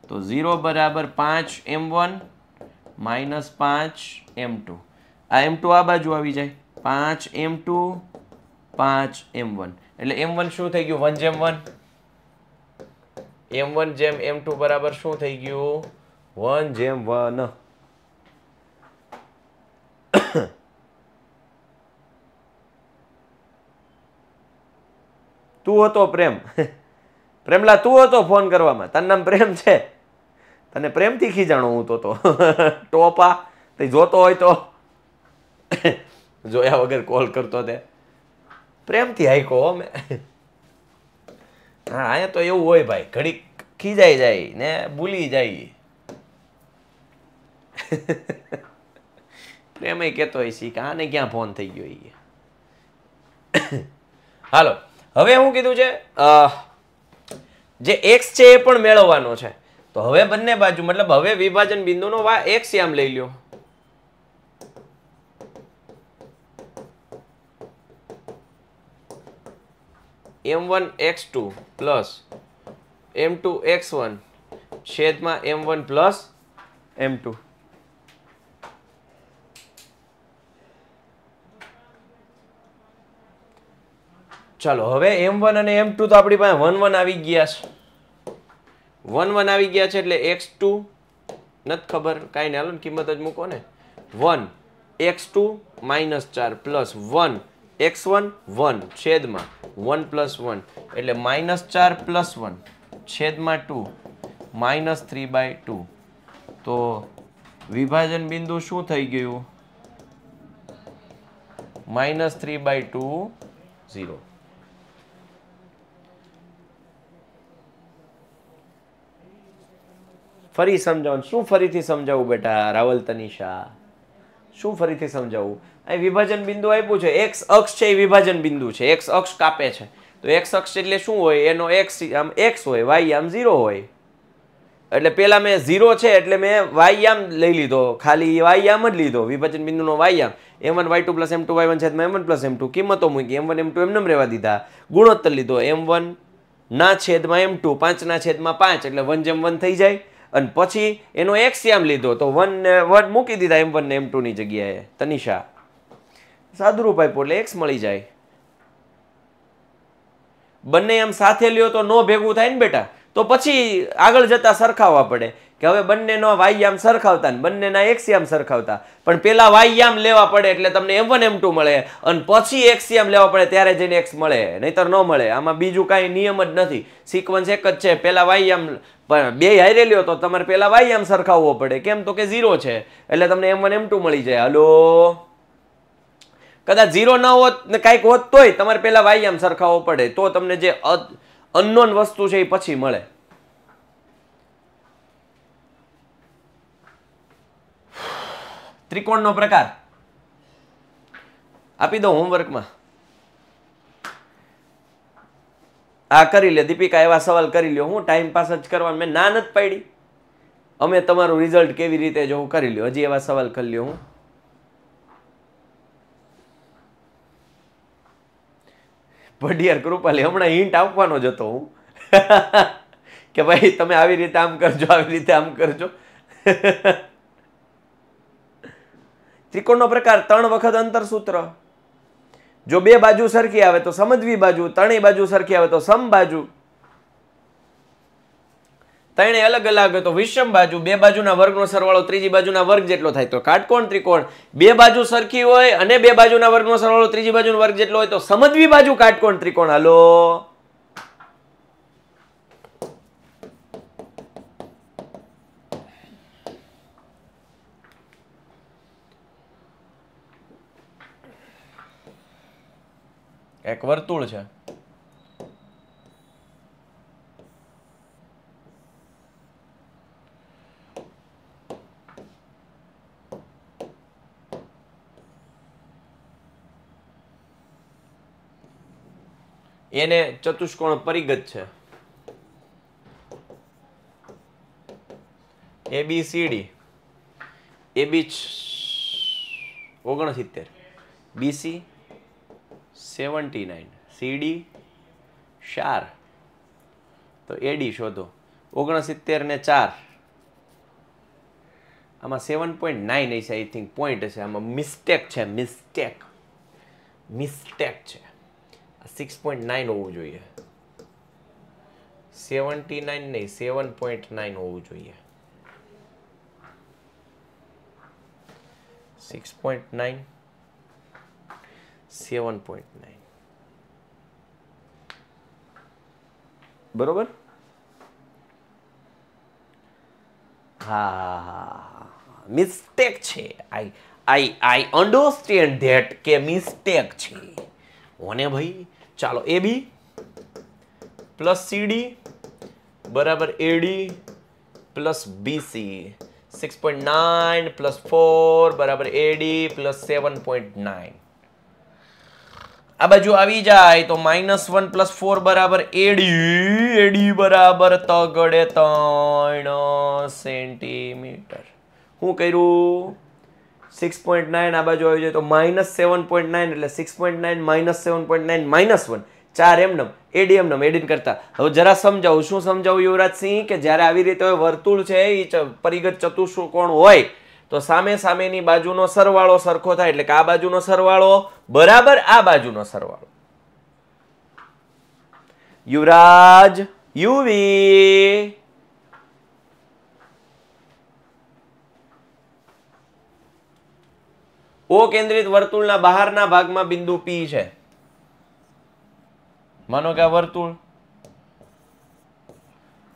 તો ઝીરો બરાબર પાંચ એમ વન માઇનસ પાંચ એમ ટુ આ એમ ટુ આ બાજુ આવી જાય પાંચ એમ ટુ પાંચ એમ વન એટલે એમ વન શું થઈ ગયું વન જેમ વન એમ વન જેમ એમ ટુ બરાબર શું થઈ ગયું વન જેમ વન તું હતો પ્રેમ પ્રેમલા તું હતો ફોન કરવામાં તારું નામ પ્રેમ છે તને પ્રેમથી ખીજાણો હું તો તો ટોપા તે જોતો હોય તો જોયા વગર કોલ કરતો તે પ્રેમથી હાઈકો અમે હા અહીંયા તો એવું હોય ભાઈ ઘડીક ખીજાઈ જાય ને ભૂલી જાય પ્રેમે કહેતો હોય છે કે આને ક્યાં ફોન થઈ ગયો એ હાલો હવે શું કીધું છે જે એક્સ છે એ પણ મેળવવાનો છે તો હવે બંને બાજુ મતલબ હવે વિભાજન બિંદુનો વા એક્સ આમ લઈ લ્યો m one x two plus m two x one છેદમાં m one plus m two ચાલો હવે એમ વન અને એમ ટુ તો આપણી પાસે વન વન આવી ગયા છે વન વન આવી ગયા છે એટલે એક્સ ટુ નથી ખબર કાંઈ નહીં હાલો ને કિંમત જ મૂકો ને વન એક્સ ટુ માઇનસ ચાર plus one x one one છેદમાં વન પ્લસ વન એટલે માઇનસ ચાર પ્લસ વન છેદમાં two minus three by two તો વિભાજન બિંદુ શું થઈ ગયું minus three by two zero ફરી સમજાવવાનું શું ફરીથી સમજાવવું બેટા રાવલ તનિષા શું ફરીથી સમજાવવું અહીં વિભાજન બિંદુ આપ્યું છે એક્સ અક્ષ છે એ વિભાજન બિંદુ છે એક્સ અક્ષ કાપે છે તો એક્સ અક્ષ એટલે શું હોય એનો એક્સ આમ એક્સ હોય વાય આમ ઝીરો હોય એટલે પહેલાં મેં ઝીરો છે એટલે મેં વાયામ લઈ લીધો ખાલી વાયામ જ લીધો વિભાજન બિંદુનો વાયામ m one Y two plus m two Y one છે m one plus m two કિંમતો મૂકી એમ વન એમ ટુ એમને રહેવા દીધા ગુણોત્તર લીધો એમ વન ના છેદમાં એમ ટુ પાંચના છેદમાં પાંચ એટલે વન જેમ વન થઈ જાય અને પછી એનો એક્સિયમ લીધો તો વન વન મૂકી દીધા એમ વન ને એમ ટુની જગ્યાએ તનિષા સાદુરૂપ આપ્યું એટલે એક્સ મળી જાય બંને આમ સાથે લ્યો તો નો ભેગું થાય ને બેટા તો પછી આગળ જતા સરખાવવા પડે કે હવે બંનેનો વાયયામ સરખાવતા ને બંનેના એક્સિયામ સરખાવતા પણ પેલા વાયયામ લેવા પડે એટલે તમને એમ વન એમ ટુ મળે અને પછી એક્સિયામ લેવા પડે ત્યારે જઈને એક્સ મળે નહીતર ન મળે આમાં બીજું કાંઈ નિયમ જ નથી સિક્વન્સ એક જ છે પેલા વાયયામ પણ બે હારે તો તમારે પેલા વાયયામ સરખાવવો પડે કેમ તો કે ઝીરો છે એટલે તમને એમ વન એમ ટુ મળી જાય હલો કદાચ ઝીરો ન હોત ને કાંઈક હોત તોય તમારે પેલા વાયયામ સરખાવવો પડે તો તમને જે અનનોન વસ્તુ છે એ પછી મળે ત્રિકોણ નો પ્રકાર આપી દઉં હોમવર્કમાં આ કરી લે દીપિકા એવા સવાલ કરી લ્યો હું ટાઈમ પાસ જ કરવા મેં ના નથી પાડી અમે તમારું રિઝલ્ટ કેવી રીતે જો હું કરી લ્યો હજી એવા સવાલ કરી લ્યો હું ભડિયાર કૃપાલી હમણાં હિન્ટ આપવાનો જ હતો હું કે ભાઈ તમે આવી રીતે આમ કરજો આવી રીતે આમ કરજો ત્રિકોણનો પ્રકાર ત્રણ વખત અંતરસૂત્ર જો બે બાજુ સરખી આવે તો સમજવી બાજુ ત્રણેય બાજુ સરખી આવે તો સમ બાજુ ત્રણેય અલગ અલગ તો વિષમ બાજુ બે બાજુના વર્ગનો સરવાળો ત્રીજી બાજુના વર્ગ જેટલો થાય તો કાટકોણ ત્રિકોણ બે બાજુ સરખી હોય અને બે બાજુના વર્ગનો સરવાળો ત્રીજી બાજુનો વર્ગ જેટલો હોય તો સમજવી બાજુ કાટકોણ ત્રિકોણ હાલો એક વર્તુળ છે એને ચતુષ્કોણ પરિગત છે એ B C D A B ઓગણસિત્તેર બીસી સેવન્ટી નાઇન સીડી શાર તો એડી શોધો ઓગણસિત્તેર ને ચાર આમાં સેવન પોઈન્ટ નાઇન હશે આઈ થિંક પોઈન્ટ હશે આમાં મિસ્ટેક છે મિસ્ટેક મિસ્ટેક છે સિક્સ પોઈન્ટ નાઇન હોવું જોઈએ સેવન્ટી નાઇન નહીં સેવન પોઈન્ટ નાઇન હોવું જોઈએ six point nine seven nine બરોબર હા હા મિસ્ટેક છે I I I understand that કે મિસ્ટેક છે ઓને ભાઈ ચાલો એ બી પ્લસ સીડી બરાબર AD plus BC six point nine plus four બરાબર AD plus seven point nine આ બાજુ આવી જાય તો માઇનસ વન પ્લસ ફોર બરાબર એડી એડી બરાબર તગડે ત્રણ સેન્ટીમીટર શું કર્યું સિક્સ પોઈન્ટ નાઇન આ બાજુ આવી જાય તો માઇનસ સેવન પોઈન્ટ નાઇન એટલે six point nine minus seven point nine minus one ચાર એમ નમ એડી એમ નમ એડીન કરતા હવે જરા સમજાવું શું સમજાવું યુવરાજસિંહ કે જ્યારે આવી રીતે વર્તુળ છે એ પરિગત ચતુષ્કોણ હોય તો સામે સામેની બાજુનો સરવાળો સરખો થાય એટલે કે આ બાજુનો સરવાળો બરાબર આ બાજુનો સરવાળો યુવરાજ યુવી ઓ કેન્દ્રિત વર્તુળના બહારના ભાગમાં બિંદુ પી છે માનો કે આ વર્તુળ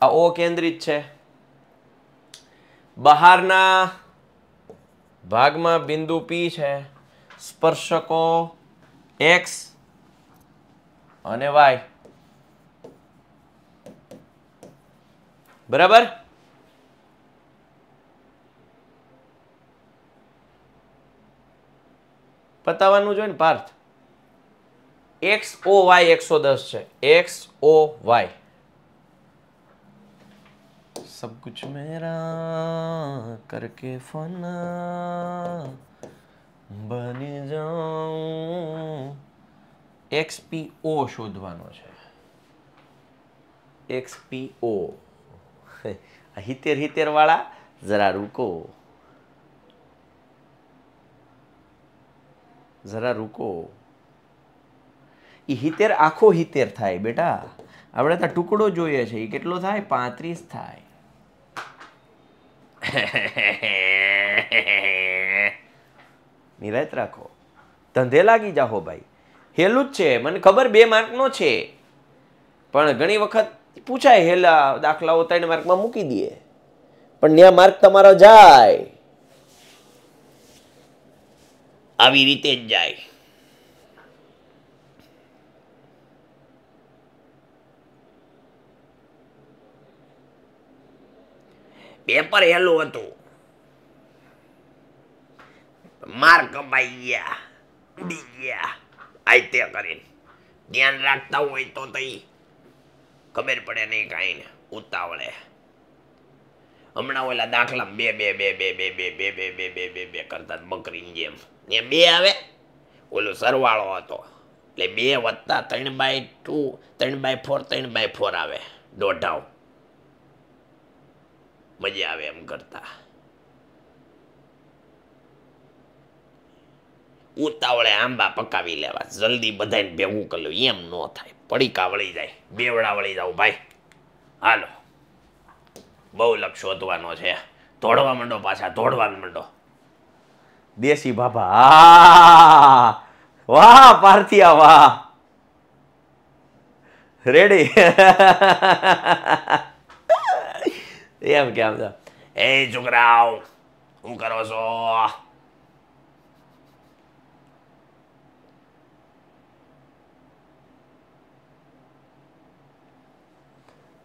આ ઓ કેન્દ્રિત છે બહારના ભાગમાં બિંદુ પી છે સ્પર્શકો એક્સ અને વાય બરાબર પતાવાનું જોઈએ ને પાર્થ એક્સ ઓ વાય એકસો દસ છે એક્સ ઓ વાય सब कुछ मेरा करके फना બની જાઉં એક્સપીઓ શોધવાનો છે એક્સપીઓ હિતેર હિતેર વાળા જરા રૂકો જરા રૂકો એ હિતેર આખો હિતેર થાય બેટા આપણે તો ટુકડો જોઈએ છે એ કેટલો થાય પાંત્રીસ થાય નિરાયત રાખો ધંધે લાગી જાહો ભાઈ હેલું જ છે મને ખબર બે માર્કનો છે પણ ઘણી વખત પૂછાય હેલા દાખલાઓ ત્રણ માર્કમાં મૂકી દઈએ પણ ત્યાં માર્ક તમારો જાય આવી રીતે જ જાય પેપર હેલું હતું માર કપાઈ ગયા ઉડી ગયા આ તે કરીને ધ્યાન રાખતા હોય તો તઈ ખબર પડે નહીં કાંઈ ઉતાવળે હમણાં ઓલા દાખલા બે બે બે બે બે બે બે બે બે બે બે બે કરતા બકરીની જેમ ને બે આવે ઓલો સરવાળો હતો એટલે બે વત્તા ત્રણ બાય ટુ ત્રણ બાય ફોર ત્રણ બાય ફોર આવે દોઢાવ મજા આવે એમ કરતા ઉતાવળે આંબા પકાવી લેવા જલ્દી બધાને ભેગું કર્યું એમ ન થાય પડીકા વળી જાય બેવડા વળી જાવ ભાઈ હાલો બહુ લક શોધવાનો છે તોડવા માંડો પાછા તોડવા માંડો દેશી બાબા વાહ પાર્થિયા વાહ રેડી એમ કે આમ એ છોકરાઓ શું કરો છો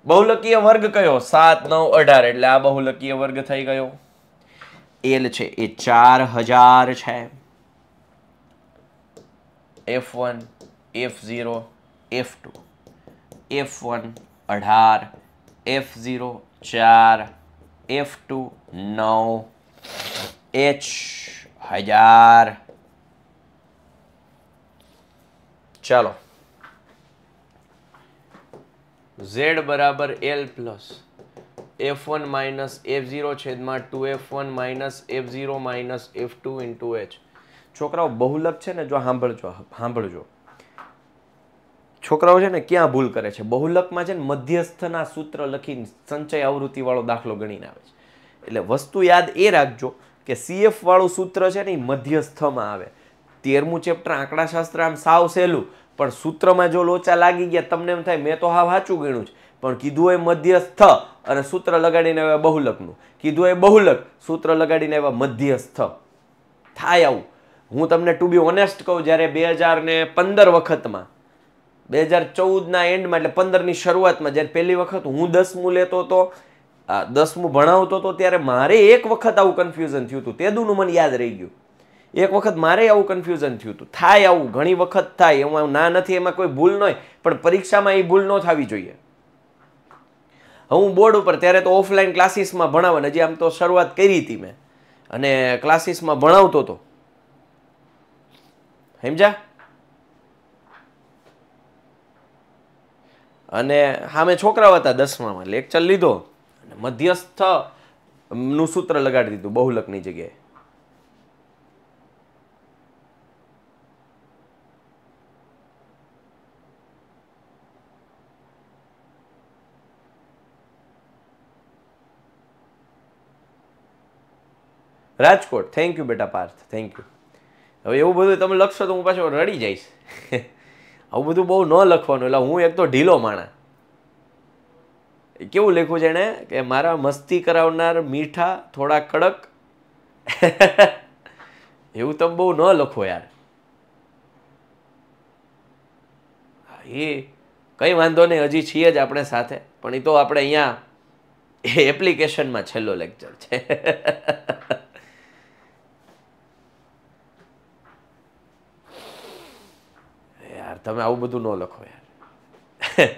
બહુલકીય વર્ગ કયો સાત નવ અઢાર એટલે આ બહુલકીય વર્ગ થઈ ગયો એલ છે એ ચાર હજાર છે f one f zero f two f one અઢાર એફ ઝીરો ચાર એફ ટુ નવ એચ હજાર ચાલો ઝેડ બરાબર l plus f one minus f zero છેદમાં two f one minus f zero minus f two into h છોકરાઓ બહુલક છે ને જો સાંભળજો સાંભળજો છોકરાઓ છે ને ક્યાં ભૂલ કરે છે બહુલકમાં છે ને મધ્યસ્થના સૂત્ર લખીને સંચય આવૃત્તિવાળો દાખલો ગણીને આવે છે એટલે વસ્તુ યાદ એ રાખજો કે વાળું સૂત્ર છે ને એ મધ્યસ્થમાં આવે તેરમું ચેપ્ટર આંકડાશાસ્ત્ર આમ સાવ સહેલું પણ સૂત્રમાં જો લોચા લાગી ગયા તમને એમ થાય મેં તો હા વાંચું ગણ્યું છે પણ કીધું એ મધ્યસ્થ અને સૂત્ર લગાડીને આવ્યા બહુલકનું કીધું એ બહુલક સૂત્ર લગાડીને આવ્યા મધ્યસ્થ થાય આવું હું તમને ટુ બી ઓનેસ્ટ કહું જ્યારે બે હજાર ને પંદર વખતમાં બે હજાર ચૌદના એન્ડમાં એટલે પંદરની શરૂઆતમાં જ્યારે પહેલી વખત હું દસમું લેતો હતો દસમું ભણાવતો હતો ત્યારે મારે એક વખત આવું કન્ફ્યુઝન થયું હતું તે દૂનું મને યાદ રહી ગયું એક વખત મારે આવું કન્ફ્યુઝન થયું હતું થાય આવું ઘણી વખત થાય એમાં ના નથી એમાં કોઈ ભૂલ ન હોય પણ પરીક્ષામાં એ ભૂલ ન થવી જોઈએ હું બોર્ડ ઉપર ત્યારે તો ઓફલાઈન ક્લાસીસમાં ભણાવવાને હજી આમ તો શરૂઆત કરી હતી મેં અને ક્લાસીસમાં ભણાવતો હતો સમજ્યા અને હા સામે છોકરાઓ હતા દસમામાં લેક્ચર લીધો અને મધ્યસ્થ નું સૂત્ર લગાડી દીધું બહુલકની જગ્યાએ રાજકોટ થેન્ક યુ બેટા પાર્થ થેન્ક યુ હવે એવું બધું તમે લખશો તો હું પાછો રડી જઈશ આવું બધું બહુ ન લખવાનું એટલે હું એક તો ઢીલો માણા કેવું લખ્યું છે એણે કે મારા મસ્તી કરાવનાર મીઠા થોડા કડક એવું તમે બહુ ન લખો યાર એ કંઈ વાંધો નહીં હજી છીએ જ આપણે સાથે પણ એ તો આપણે અહીંયા એપ્લિકેશનમાં છેલ્લો લેક્ચર છે તમે આવું બધું ન લખો યાર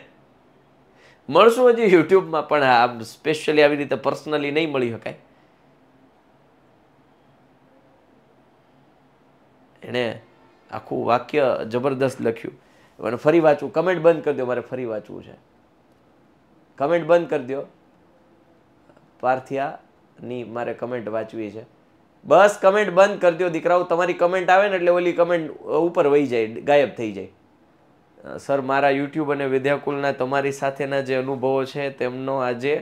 મળશું હજી યુટ્યુબમાં પણ આ સ્પેશિયલી આવી રીતે પર્સનલી નહીં મળી શકાય એણે આખું વાક્ય જબરદસ્ત લખ્યું મને ફરી વાંચવું કમેન્ટ બંધ કરી દો મારે ફરી વાંચવું છે કમેન્ટ બંધ કરી દો પાર્થિયાની મારે કમેન્ટ વાંચવી છે બસ કમેન્ટ બંધ કરી દો દીકરાઓ તમારી કમેન્ટ આવે ને એટલે ઓલી કમેન્ટ ઉપર વહી જાય ગાયબ થઈ જાય સર મારા યુટ્યુબ અને વિદ્યાકુલના તમારી સાથેના જે અનુભવો છે તેમનો આજે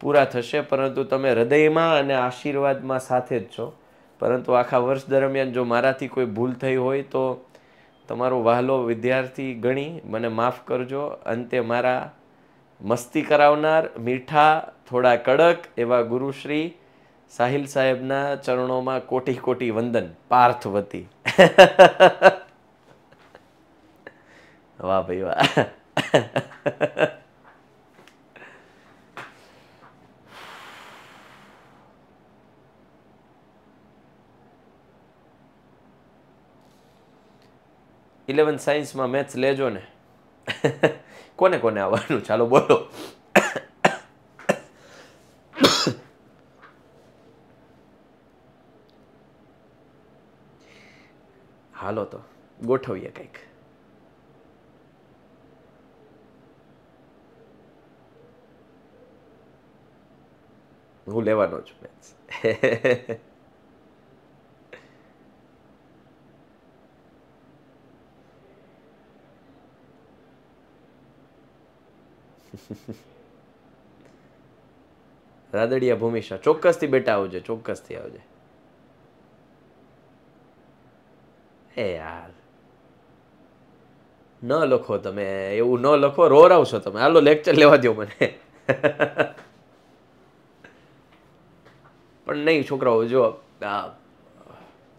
પૂરા થશે પરંતુ તમે હૃદયમાં અને આશીર્વાદમાં સાથે જ છો પરંતુ આખા વર્ષ દરમિયાન જો મારાથી કોઈ ભૂલ થઈ હોય તો તમારો વહાલો વિદ્યાર્થી ગણી મને માફ કરજો અંતે મારા મસ્તી કરાવનાર મીઠા થોડા કડક એવા ગુરુશ્રી સાહિલ સાહેબના ચરણોમાં કોટી કોટી વંદન પાર્થવતી વાહ ભાઈ વાહ ઇલેવન્થ સાયન્સમાં મેથ્સ લેજો ને કોને કોને આવવાનું ચાલો બોલો હાલો તો ગોઠવીએ કંઈક હું લેવાનો છું મેચ રાદડિયા ભૂમિશા ચોક્કસથી બેટા આવજે ચોક્કસથી આવજે એ યાર ન લખો તમે એવું ન લખો રોરાવશો તમે આલો લેક્ચર લેવા દો મને પણ નહીં છોકરાઓ જો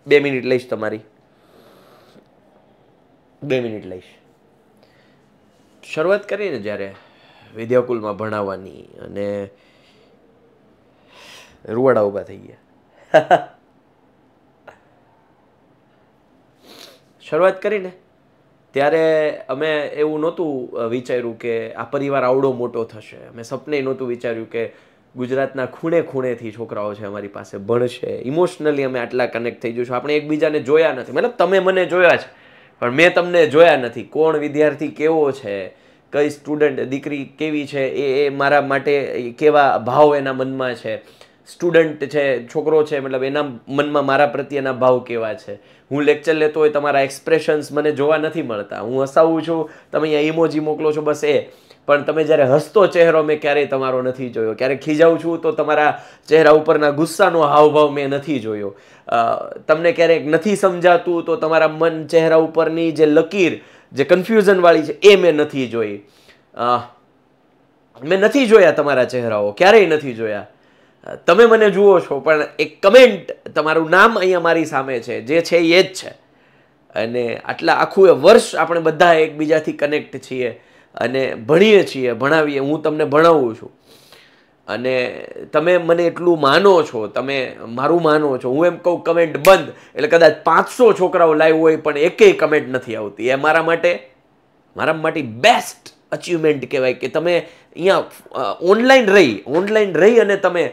બે મિનિટ લઈશ તમારી બે મિનિટ લઈશ શરૂઆત કરીને જ્યારે વિદ્યાકુલમાં ભણાવવાની અને રૂવાડા ઊભા થઈ ગયા શરૂઆત કરીને ત્યારે અમે એવું નહોતું વિચાર્યું કે આ પરિવાર આવડો મોટો થશે અમે સપને નહોતું વિચાર્યું કે ગુજરાતના ખૂણે ખૂણેથી છોકરાઓ છે અમારી પાસે ભણશે ઇમોશનલી અમે આટલા કનેક્ટ થઈ જઈશું આપણે એકબીજાને જોયા નથી મતલબ તમે મને જોયા છે પણ મેં તમને જોયા નથી કોણ વિદ્યાર્થી કેવો છે કઈ સ્ટુડન્ટ દીકરી કેવી છે એ એ મારા માટે કેવા ભાવ એના મનમાં છે સ્ટુડન્ટ છે છોકરો છે મતલબ એના મનમાં મારા પ્રત્યેના ભાવ કેવા છે હું લેક્ચર લેતો હોય તમારા એક્સપ્રેશન્સ મને જોવા નથી મળતા હું હસાવું છું તમે અહીંયા ઇમોજી મોકલો છો બસ એ પણ તમે જ્યારે હસતો ચહેરો મેં ક્યારેય તમારો નથી જોયો ક્યારેક ખીજાઉં છું તો તમારા ચહેરા ઉપરના ગુસ્સાનો હાવભાવ મેં નથી જોયો તમને ક્યારેક નથી સમજાતું તો તમારા મન ચહેરા ઉપરની જે લકીર જે કન્ફ્યુઝનવાળી છે એ મેં નથી જોઈ મેં નથી જોયા તમારા ચહેરાઓ ક્યારેય નથી જોયા તમે મને જુઓ છો પણ એક કમેન્ટ તમારું નામ અહીંયા મારી સામે છે જે છે એ જ છે અને આટલા આખું વર્ષ આપણે બધા એકબીજાથી કનેક્ટ છીએ અને ભણીએ છીએ ભણાવીએ હું તમને ભણાવું છું અને તમે મને એટલું માનો છો તમે મારું માનો છો હું એમ કહું કમેન્ટ બંધ એટલે કદાચ પાંચસો છોકરાઓ લાઈવ હોય પણ એકેય કમેન્ટ નથી આવતી એ મારા માટે મારા માટે બેસ્ટ અચિવમેન્ટ કહેવાય કે તમે અહીંયા ઓનલાઈન રહી ઓનલાઈન રહી અને તમે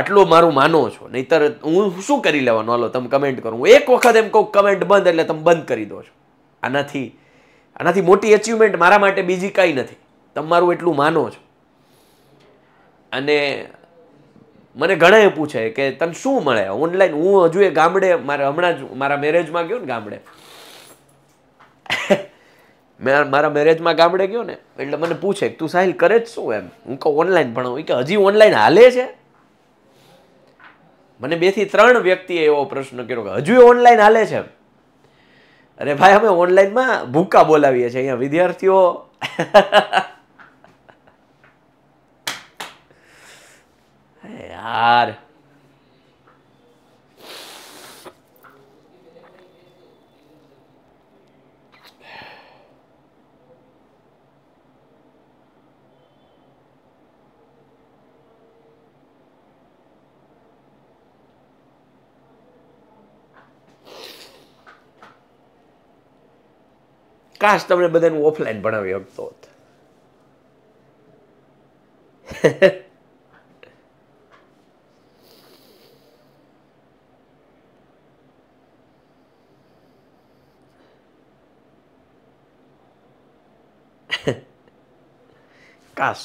આટલું મારું માનો છો નહીતર હું શું કરી લેવાનો હાલો તમે કમેન્ટ કરું હું એક વખત એમ કહું કમેન્ટ બંધ એટલે તમે બંધ કરી દો છો આનાથી આનાથી મોટી અચીવમેન્ટ મારા માટે બીજી કાંઈ નથી તમારું એટલું માનો છો અને મને ઘણાએ પૂછે કે તને શું મળે ઓનલાઈન હું હજુ એ ગામડે મારે હમણાં જ મારા મેરેજમાં ગયો ને ગામડે મેં મારા મેરેજમાં ગામડે ગયો ને એટલે મને પૂછે તું સાહિલ કરે જ શું એમ હું કહું ઓનલાઈન ભણાવું કે હજી ઓનલાઈન હાલે છે મને બેથી ત્રણ વ્યક્તિએ એવો પ્રશ્ન કર્યો કે હજુ એ ઓનલાઈન હાલે છે એમ અરે ભાઈ અમે ઓનલાઈનમાં ભૂકા બોલાવીએ છીએ અહીંયા વિદ્યાર્થીઓ યાર કાશ તમને બધાને ઓફલાઈન ભણાવી શકતો હોત કાશ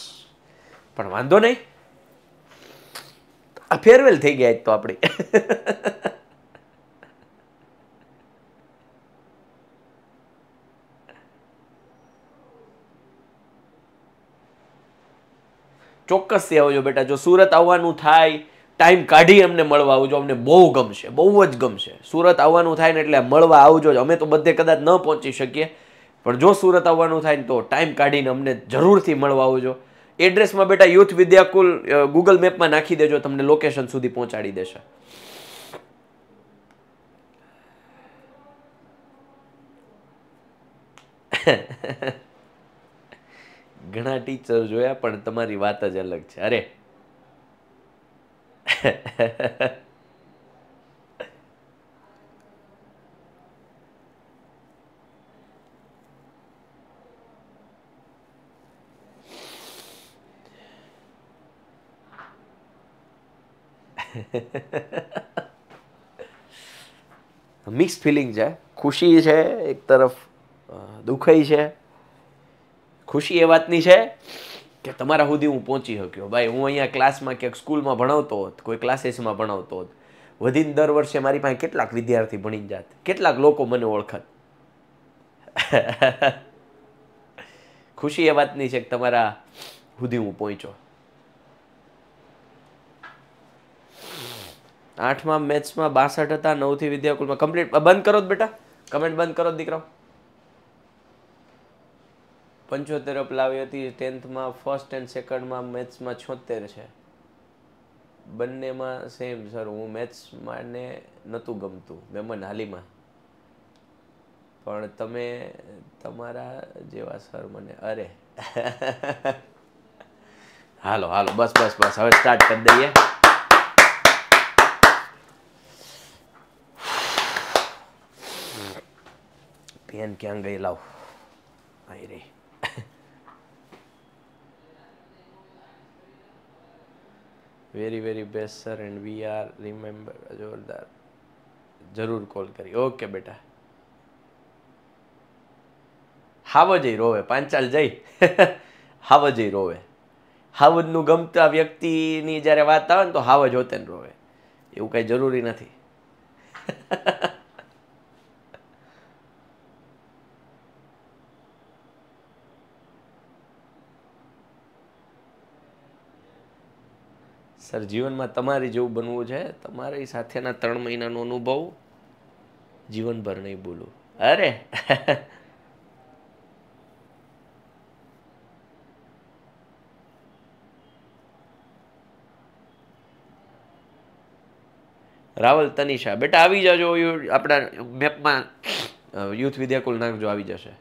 પણ વાંધો નહીં આ ફેરવેલ થઈ ગયા તો આપણી ચોક્કસ આવજો બેટા જો સુરત આવવાનું થાય ટાઈમ કાઢી અમને મળવા આવજો અમને બહુ ગમશે બહુ જ ગમશે સુરત આવવાનું થાય ને એટલે મળવા આવજો અમે તો બધે કદાચ ન પહોંચી શકીએ પણ જો સુરત આવવાનું થાય ને તો ટાઈમ કાઢીને અમને જરૂરથી મળવા આવજો એડ્રેસમાં બેટા યુથ વિદ્યાકુલ ગૂગલ મેપમાં નાખી દેજો તમને લોકેશન સુધી પહોંચાડી દેશે ઘણા ટીચર જોયા પણ તમારી વાત જ અલગ છે અરે મિક્સ ફિલિંગ છે ખુશી છે એક તરફ દુખાઈ છે ખુશી એ વાતની છે કે તમારા સુધી હું પહોંચી શક્યો ભાઈ હું અહીંયા ક્લાસમાં ક્યાંક સ્કૂલમાં ભણાવતો હોત કોઈ ક્લાસીસમાં ભણાવતો હોત વધીને દર વર્ષે મારી પાસે કેટલાક વિદ્યાર્થી ભણી જાત કેટલાક લોકો મને ઓળખત ખુશી એ વાતની છે કે તમારા સુધી હું પહોંચ્યો આઠમાં મેથ્સમાં બાસઠ હતા નવથી વિદ્યાકુલમાં કમ્પ્લીટ બંધ કરો જ બેટા કમેન્ટ બંધ કરો દીકરાઓ પંચોતેર અપ લાવી હતી ટેન્થમાં ફર્સ્ટ એન્ડ સેકન્ડમાં મેથ્સમાં છોતેર છે બંનેમાં સેમ સર હું મેથ્સમાં ને નહોતું ગમતું મેમન હાલીમાં પણ તમે તમારા જેવા સર મને અરે હાલો હાલો બસ બસ બસ હવે સ્ટાર્ટ કરી દઈએ પેન ક્યાં ગઈ લાવ આવી રહી very very best sir and we are remember જોરદાર જરૂર કોલ કરી ઓકે બેટા હાવ જઈ રોવે પાંચાલ જઈ હાવ જઈ રોવે હાવજનું ગમતા વ્યક્તિની જ્યારે વાત આવે ને તો હાવજ હોતે ને રોવે એવું કાંઈ જરૂરી નથી સર જીવનમાં તમારી જેવું બનવું છે તમારી સાથેના ત્રણ મહિનાનો અનુભવ જીવનભર નહીં બોલું અરે રાવલ તનિષા બેટા આવી જાજો આપણા મેપમાં યુથ વિદ્યાકુલ નાખજો આવી જશે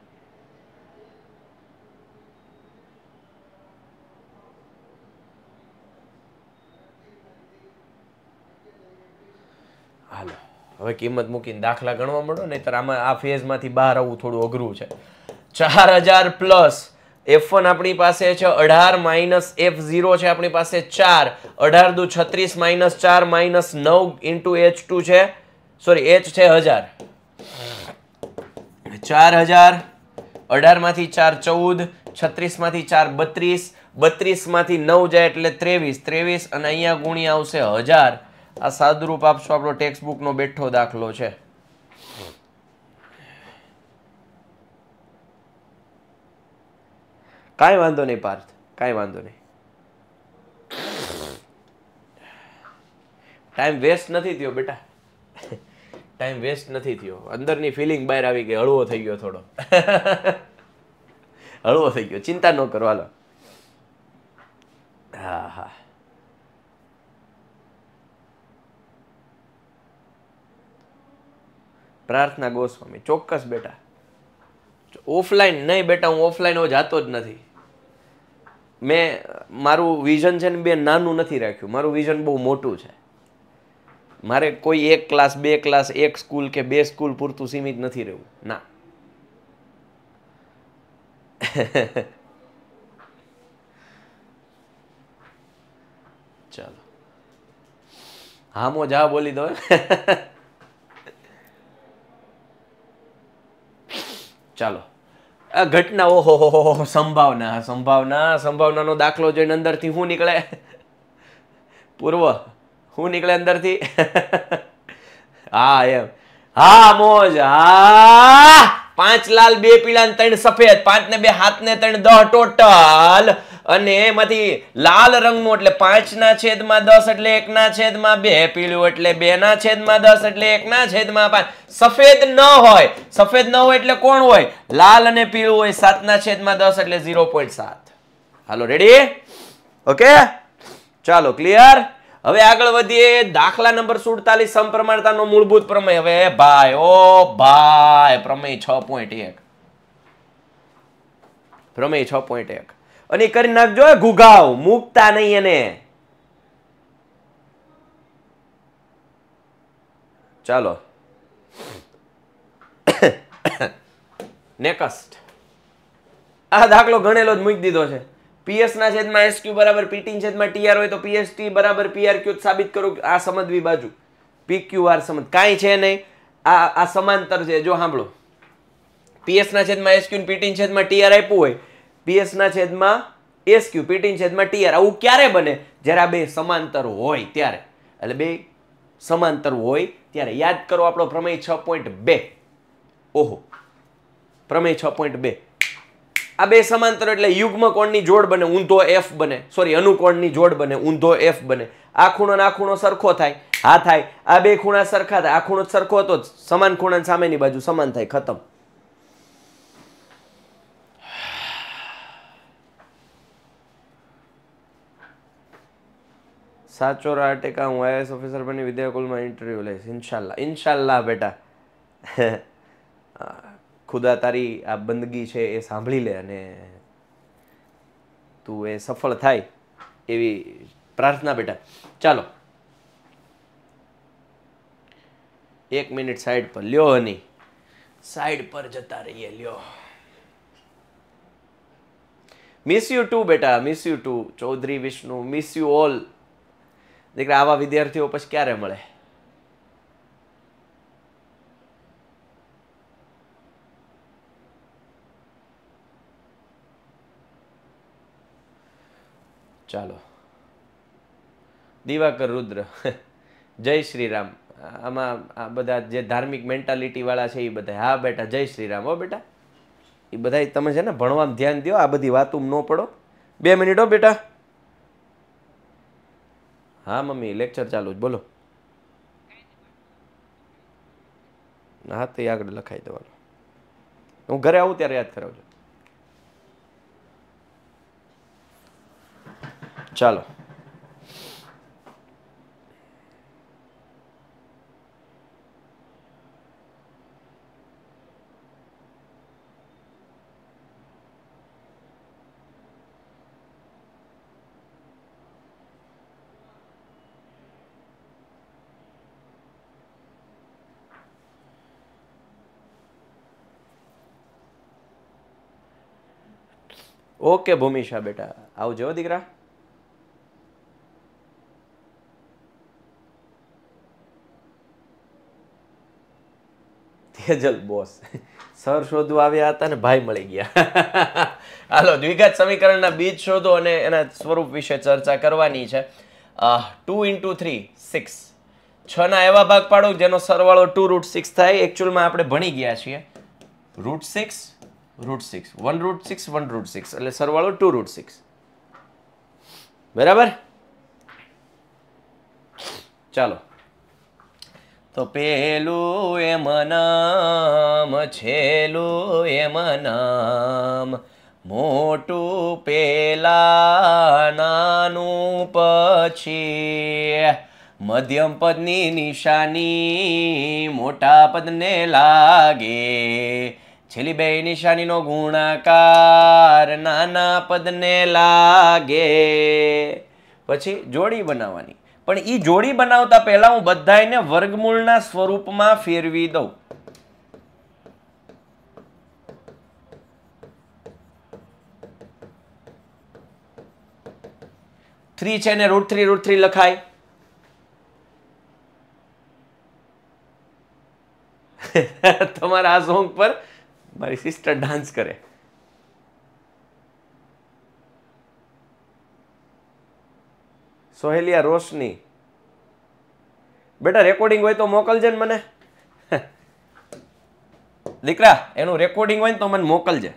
હવે કિંમત મૂકીને દાખલા ગણવા મળો નહીં તો આમાં આ ફેઝમાંથી બહાર આવવું થોડું અઘરું છે ચાર હજાર પ્લસ એફ વન આપણી પાસે છે અઢાર માઇનસ એફ ઝીરો છે આપણી પાસે ચાર અઢાર દુ છત્રીસ માઇનસ ચાર માઇનસ નવ ઇન્ટુ એચ ટુ છે સોરી એચ છે હજાર ચાર હજાર અઢારમાંથી ચાર ચૌદ છત્રીસમાંથી ચાર બત્રીસ બત્રીસમાંથી નવ જાય એટલે ત્રેવીસ ત્રેવીસ અને અહીંયા ગુણ્યા આવશે હજાર આ સાદુરૂપ આપશો આપણો ટેક્સ્ટ બુકનો બેઠો દાખલો છે કાંઈ વાંધો નહીં પાર્થ કાંઈ વાંધો નહીં ટાઈમ વેસ્ટ નથી થયો બેટા ટાઈમ વેસ્ટ નથી થયો અંદરની ફિલિંગ બહાર આવી ગઈ હળવો થઈ ગયો થોડો હળવો થઈ ગયો ચિંતા ન કરો હાલો હા હા પ્રાર્થના ગોસ્વામી ચોક્કસ બેટા ઓફલાઈન નહીં બેટા હું ઓફલાઈન જાતો જ નથી મેં મારું વિઝન છે ને બે નાનું નથી રાખ્યું મારું વિઝન બહુ મોટું છે મારે કોઈ એક ક્લાસ બે ક્લાસ એક સ્કૂલ કે બે સ્કૂલ પૂરતું સીમિત નથી રહેવું ના ચાલો હા મો જા બોલી દો ચાલો આ ઘટના હો હો સંભાવના સંભાવના સંભાવનાનો દાખલો જોઈને અંદરથી હું નીકળે પૂર્વ હું નીકળે અંદરથી હા એમ હા મોજ હા પાંચ લાલ બે પીળા ત્રણ સફેદ પાંચ ને બે હાથ ને ત્રણ દહ ટોટલ અને એમાંથી લાલ રંગનું એટલે પાંચના છેદમાં દસ એટલે એકના છેદમાં બે પીળું એટલે બેના છેદમાં દસ એટલે એકના છેદમાં પાંચ સફેદ ન હોય સફેદ ન હોય એટલે કોણ હોય લાલ અને પીળું હોય સાતના છેદમાં દસ એટલે ઝીરો પોઈન્ટ સાત હાલો રેડી ઓકે ચાલો ક્લિયર હવે આગળ વધીએ દાખલા નંબર સુડતાલીસ સમપ્રમાણતાનો મૂળભૂત પ્રમેય હવે ભાઈ ઓ ભાઈ પ્રમેય છ પોઈન્ટ એક પ્રમેય છ પોઈન્ટ એક અને કરી નાખજો ઘુઘાવ મૂકતા નહીં એને ચાલો નેકસ્ટ આ દાખલો ગણેલો જ મૂકી દીધો છે પીએસ ના છેદમાં એસક્યુ બરાબર પીટી છેદમાં ટીઆર હોય તો પીએસટી બરાબર પીઆરક્યુ સાબિત કરો આ સમજવી બાજુ પીક્યુઆર સમજ કાંઈ છે નહીં આ આ સમાંતર છે જો સાંભળો પીએસ ના છેદમાં એસક્યુ પીટી છેદમાં ટીઆર આપ્યું હોય પીએસના છેદમાં એસ ક્યુ પીટીન છેદમાં ટીઆર આવું ક્યારે બને જ્યારે આ બે સમાંતર હોય ત્યારે એટલે બે સમાંતર હોય ત્યારે યાદ કરો આપણો પ્રમેય છ પોઈન્ટ બે ઓહો પ્રમેય છ પોઈન્ટ બે આ બે સમાંતર એટલે યુગ્મ કોણની જોડ બને ઊંધો એફ બને સોરી અનુકોણની જોડ બને ઊંધો એફ બને આ ખૂણો આ ખૂણો સરખો થાય હા થાય આ બે ખૂણા સરખા થાય આ ખૂણો સરખો હતો સમાન ખૂણા સામેની બાજુ સમાન થાય ખતમ સાચોરા ટેકા હું આઈએસ ઓફિસર બની વિદ્યાકુલમાં ઇન્ટરવ્યૂ લઈશ ઇન્શાલ્લા ઇન્શાલ્લા બેટા ખુદા તારી આ બંદગી છે એ સાંભળી લે અને તું એ સફળ થાય એવી પ્રાર્થના બેટા ચાલો એક મિનિટ સાઈડ પર લ્યો હની સાઈડ પર જતા રહીએ લ્યો મિસ યુ ટુ બેટા miss you too Chaudhary Vishnu miss you all દીકરા આવા વિદ્યાર્થીઓ પછી ક્યારે મળે ચાલો દિવાકર રુદ્ર જય શ્રી રામ આમાં આ બધા જે ધાર્મિક મેન્ટાલિટી વાળા છે એ બધા હા બેટા જય શ્રી રામ હો બેટા એ બધા તમે છે ને ભણવાનું ધ્યાન દો આ બધી વાતું ન પડો બે મિનિટ હો બેટા હા મમ્મી લેક્ચર ચાલુ જ બોલો હા તે આગળ લખાઈ દેવાનું હું ઘરે આવું ત્યારે યાદ કરાવજો ચાલો ઓકે ભૂમિશા બેટા આવજો દીકરા તેજલ બોસ સર શોધવા આવ્યા હતા ને ભાઈ મળી ગયા હાલો દ્વિઘાત સમીકરણના બીજ શોધો અને એના સ્વરૂપ વિશે ચર્ચા કરવાની છે ટુ ઇન્ટુ થ્રી સિક્સ ના એવા ભાગ પાડો જેનો સરવાળો ટુ રૂટ સિક્સ થાય એકચ્યુઅલમાં આપણે ભણી ગયા છીએ root six root six one root six one root six એટલે સરવાળો ટુ રૂટ સિક્સ બરાબર ચાલો તો પેલું એમ નામ છેલું એમ નામ મોટું પેલા નાનું પછી મધ્યમ પદની નિશાની મોટા પદને લાગે છેલ્લી બે નિશાનીનો ગુણાકાર નાના પદને લાગે પછી જોડી બનાવવાની પણ એ જોડી બનાવતા પહેલા હું બધાને વર્ગમૂળના સ્વરૂપમાં ફેરવી દઉં થ્રી છે ને રૂટ થ્રી રૂટ થ્રી લખાય તમારા આ સોંગ પર મારી સિસ્ટર ડાન્સ કરે સોહેલિયા રોશની બેટા રેકોર્ડિંગ હોય તો મોકલજે ને મને દીકરા એનું રેકોર્ડિંગ હોય ને તો મને મોકલજે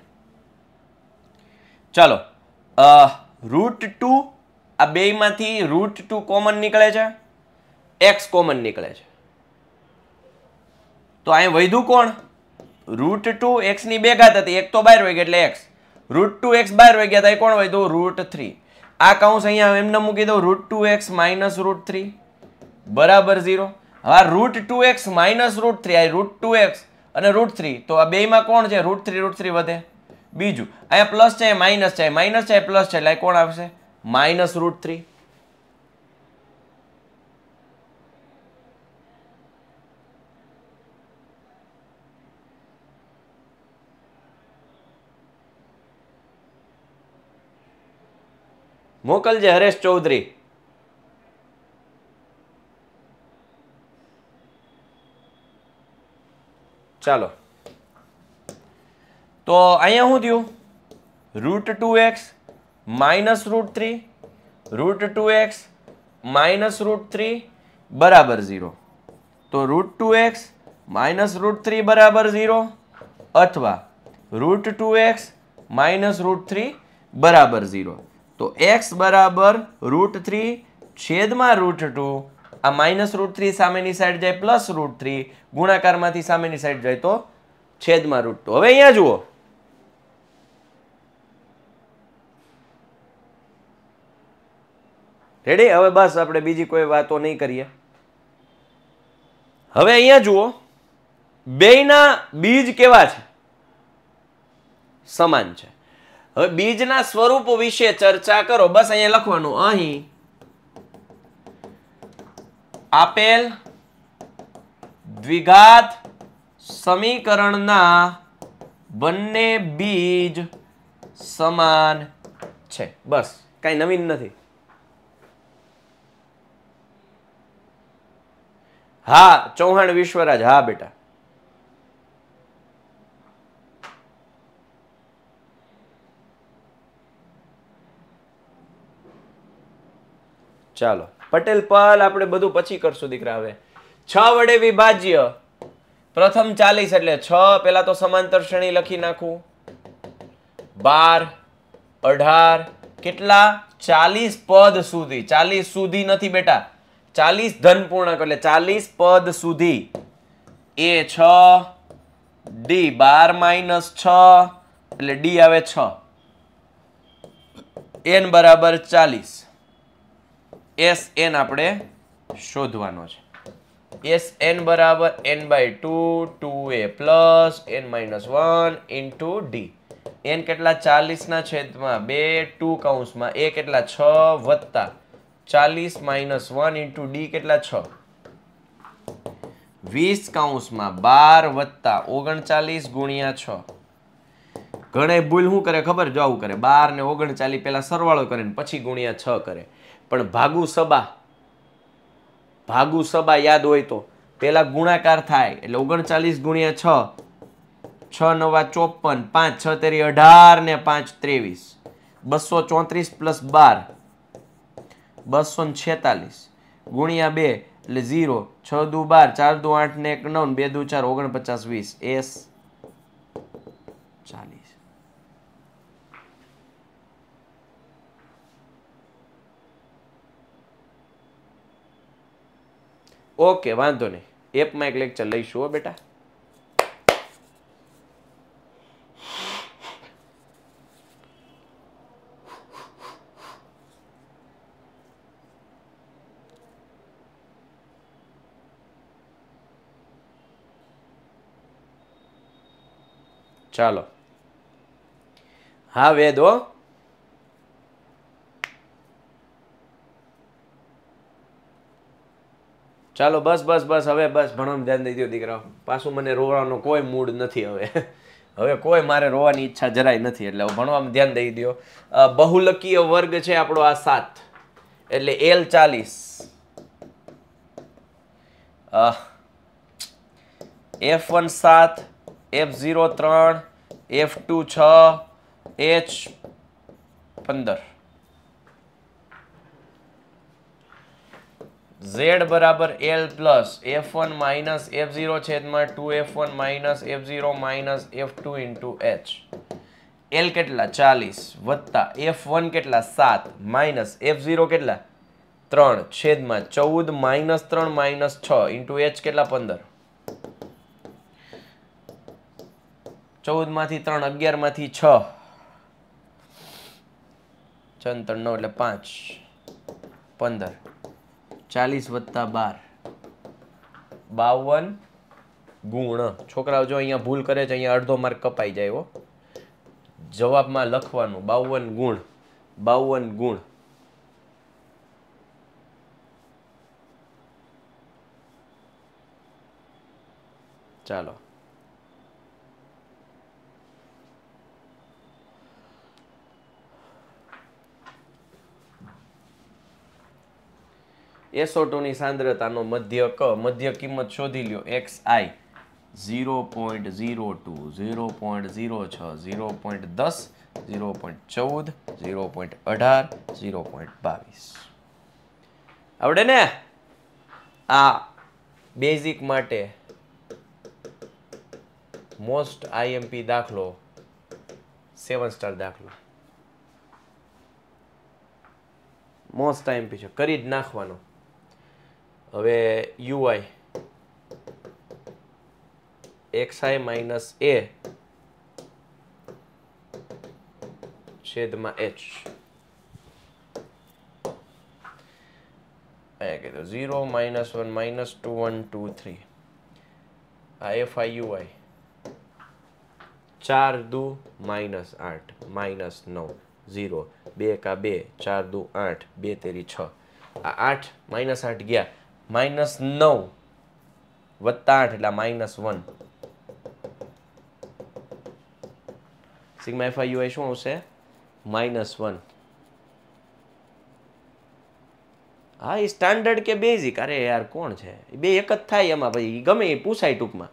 ચાલો રૂટ ટુ આ બેમાંથી રૂટ ટુ કોમન નીકળે છે એક્સ કોમન નીકળે છે તો અહીંયા વૈધું કોણ રૂટ ટુ એક્સની બે ઘાત હતી એક તો બાર વહી એટલે એક્સ રૂટ ટુ એક્સ બાર વહી ગયા હતા એ કોણ હોય તો રૂટ થ્રી આ કાઉન્સ અહીંયા એમને મૂકી દઉં root two x minus root three બરાબર ઝીરો હવે root two x minus root three આ રૂટ ટુ એક્સ અને રૂટ થ્રી તો આ બેમાં કોણ છે રૂટ થ્રી રૂટ થ્રી વધે બીજું અહીંયા પ્લસ છે માઇનસ છે માઇનસ છે પ્લસ છે એટલે કોણ આવશે માઇનસ રૂટ થ્રી મોકલજે હરેશ ચૌધરી ચાલો તો અહીંયા શું થયું root two x minus root three root two x minus root three બરાબર ઝીરો તો root two x minus root three બરાબર ઝીરો અથવા root two x minus root three બરાબર ઝીરો તો એક્સ બરાબર રૂટ થ્રી છેદમાં રૂટ ટુ આ minus root three સામેની સાઈડ જાય પ્લસ રૂટ થ્રી ગુણાકારમાંથી સામેની સાઈડ જાય તો છેદમાં રૂટ ટુ હવે અહીંયા જુઓ રેડી હવે બસ આપણે બીજી કોઈ વાતો નહીં કરીએ હવે અહીંયા જુઓ બેયના બીજ કેવા છે સમાન છે હવે બીજના સ્વરૂપ વિશે ચર્ચા કરો બસ અહીંયા લખવાનું અહીં આપેલ દ્વિઘાત સમીકરણના બંને બીજ સમાન છે બસ કાંઈ નવીન નથી હા ચૌહાણ વિશ્વરાજ હા બેટા ચાલો પટેલ પલ આપણે બધું પછી કરશું દીકરા હવે છ વડે વિભાજ્ય પ્રથમ ચાલીસ એટલે છ પેલા તો સમાંતર શ્રેણી લખી નાખું બાર અઢાર કેટલા ચાલીસ પદ સુધી ચાલીસ સુધી નથી બેટા ચાલીસ ધન પૂર્ણાંક એટલે ચાલીસ પદ સુધી એ છ ડી બાર માઇનસ છ એટલે ડી આવે છ એન બરાબર ચાલીસ એસ એન આપણે શોધવાનો છે એસ એન બરાબર N by two two A plus N minus one into d n કેટલા ચાલીસના છેદમાં બે ટુ કાઉન્સમાં એ કેટલા છ વત્તા ચાલીસ માઇનસ વન ઇન્ટુ ડી કેટલા છ વીસ કાઉન્સમાં બાર વત્તા ઓગણચાલીસ ગુણ્યા છ ઘણે ભૂલ શું કરે ખબર જો આવું કરે બાર ને ઓગણચાલીસ પહેલાં સરવાળો કરે ને પછી ગુણ્યા છ કરે પણ ભાગુ સબા ભાગુ સબા યાદ હોય તો પહેલાં ગુણાકાર થાય એટલે ઓગણચાલીસ ગુણ્યા છ છ નવા ચોપન પાંચ છ તેરી અઢાર ને પાંચ ત્રેવીસ બસો ચોત્રીસ પ્લસ બાર બસો ને છેતાલીસ ગુણ્યા બે એટલે ઝીરો છ દુ બાર ચાર દુ આઠ ને એક નવ બે દુ ચાર ઓગણપચાસ વીસ એસ ઓકે વાંધો નહીં એપમાં એક લેક્ચર લઈશું હો બેટા ચાલો હા વેદ હો ચાલો બસ બસ બસ હવે બસ ભણવાનું ધ્યાન દઈ દો દીકરા પાછું મને રોવાનો કોઈ મૂડ નથી હવે હવે કોઈ મારે રોવાની ઈચ્છા જરાય નથી એટલે ભણવામાં ધ્યાન દઈ દો બહુલકીય વર્ગ છે આપણો આ સાત એટલે એલ ચાલીસ એફ વન સાત એફ ઝીરો ત્રણ એફ ટુ છ એચ પંદર ઝેડ બરાબર l plus f one minus f zero છેદમાં two f one minus f zero minus f two into h l કેટલા ચાલીસ વત્તા એફ વન કેટલા સાત માઇનસ એફ ઝીરો કેટલા ત્રણ છેદમાં ચૌદ માઇનસ ત્રણ માઇનસ છ ઇન્ટુ એચ કેટલા પંદર ચૌદમાંથી ત્રણ અગિયારમાંથી છ ચંદ ત્રણ નવ એટલે પાંચ પંદર ચાલીસ વત્તા બાર બાવન ગુણ છોકરાઓ જો અહીંયા ભૂલ કરે છે અહીંયા અડધો માર્ક કપાઈ જાય એવો જવાબમાં લખવાનું બાવન ગુણ બાવન ગુણ ચાલો એસો ટુની સાંદ્રતાનો મધ્ય ક મધ્ય કિંમત શોધી લ્યો x i zero point zero two zero point zero છ ઝીરો પોઈન્ટ દસ ઝીરો પોઈન્ટ ચૌદ ઝીરો પોઈન્ટ અઢાર ઝીરો પોઈન્ટ બાવીસ આવડે ને આ બેઝિક માટે મોસ્ટ આઈએમપી દાખલો સેવન સ્ટાર દાખલો મોસ્ટ આઈએમપી છે કરી જ નાખવાનો હવે યુઆઈ એક્સઆઈ માઇનસ એ છેદમાં એચ અહીંયા કીધું zero minus one minus two one two three આ એફ આઈ યુઆઈ ચાર દુ માઇનસ આઠ માઇનસ નવ ઝીરો બે કા બે ચાર દુ આઠ બે તેરી છ આ આઠ માઇનસ આઠ ગયા માઇનસ નવ વત્તા આઠ એટલે minus one sigma f i u i શું આવશે માઇનસ વન હા એ સ્ટાન્ડર્ડ કે બેઝિક અરે યાર કોણ છે એ બે એક જ થાય એમાં ભાઈ ગમે એ પૂછાય ટૂંકમાં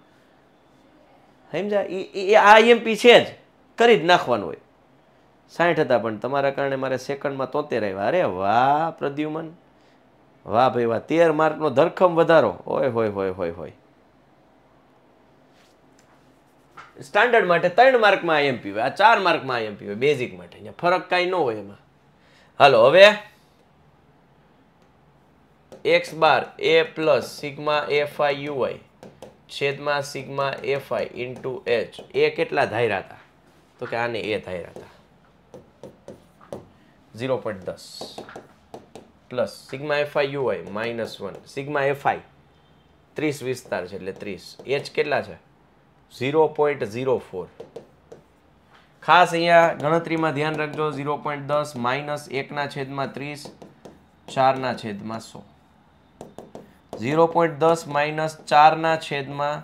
સમજા એ આ એમપી e છે જ કરી જ નાખવાનું હોય સાઠ હતા પણ તમારા કારણે મારે સેકન્ડમાં તોતેર આવ્યા અરે વાહ પ્રદ્યુમન વાહ ભાઈ વાહ તેર માર્કનો ધરખમ વધારો ઓય હોય હોય હોય હોય સ્ટાન્ડર્ડ માટે ત્રણ માર્કમાં આઈએમપી હોય આ ચાર માર્કમાં આઈએમપી હોય બેઝિક માટે અહીંયા ફરક કાંઈ ન હોય એમાં હાલો હવે x bar A plus sigma f i u i છેદમાં sigma f i into h એ કેટલા ધાર્યા હતા તો કે આને એ ધાર્યા હતા ઝીરો પોઈન્ટ દસ પ્લસ સિગ્મા એફઆઈ યુ હોય માઇનસ વન સિગ્મા આઈ ત્રીસ વિસ્તાર છે એટલે ત્રીસ એચ કેટલા છે ઝીરો પોઈન્ટ ઝીરો ફોર ખાસ અહીંયા ગણતરીમાં ધ્યાન રાખજો ઝીરો પોઈન્ટ દસ માઇનસ એકના છેદમાં ત્રીસ ચારના છેદમાં સો ઝીરો પોઈન્ટ દસ માઇનસ ચારના છેદમાં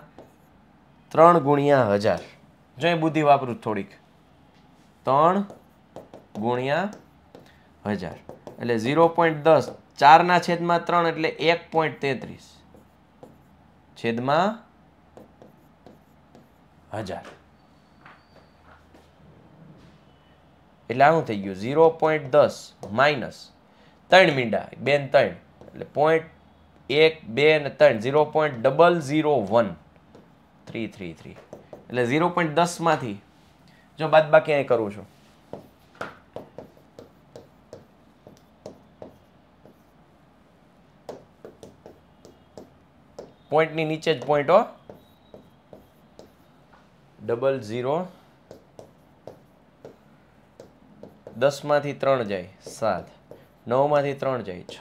ત્રણ ગુણ્યા હજાર જો એ બુદ્ધિ વાપરું થોડીક ત્રણ ગુણ્યા હજાર એટલે ઝીરો પોઈન્ટ દસ ચારના છેદમાં ત્રણ એટલે એક પોઈન્ટ તેત્રીસ છેદમાં હજાર એટલે આવું થઈ ગયું ઝીરો પોઈન્ટ દસ માઇનસ ત્રણ મીંડા બેન ત્રણ એટલે પોઈન્ટ એક બે અને ત્રણ zero point double zero one three three three એટલે ઝીરો પોઈન્ટ દસમાંથી જો બાદબાકી અહીં કરું છું પોઈન્ટની નીચે જ પોઈન્ટો ડબલ ઝીરો દસમાંથી ત્રણ જાય સાત નવમાંથી ત્રણ જાય છ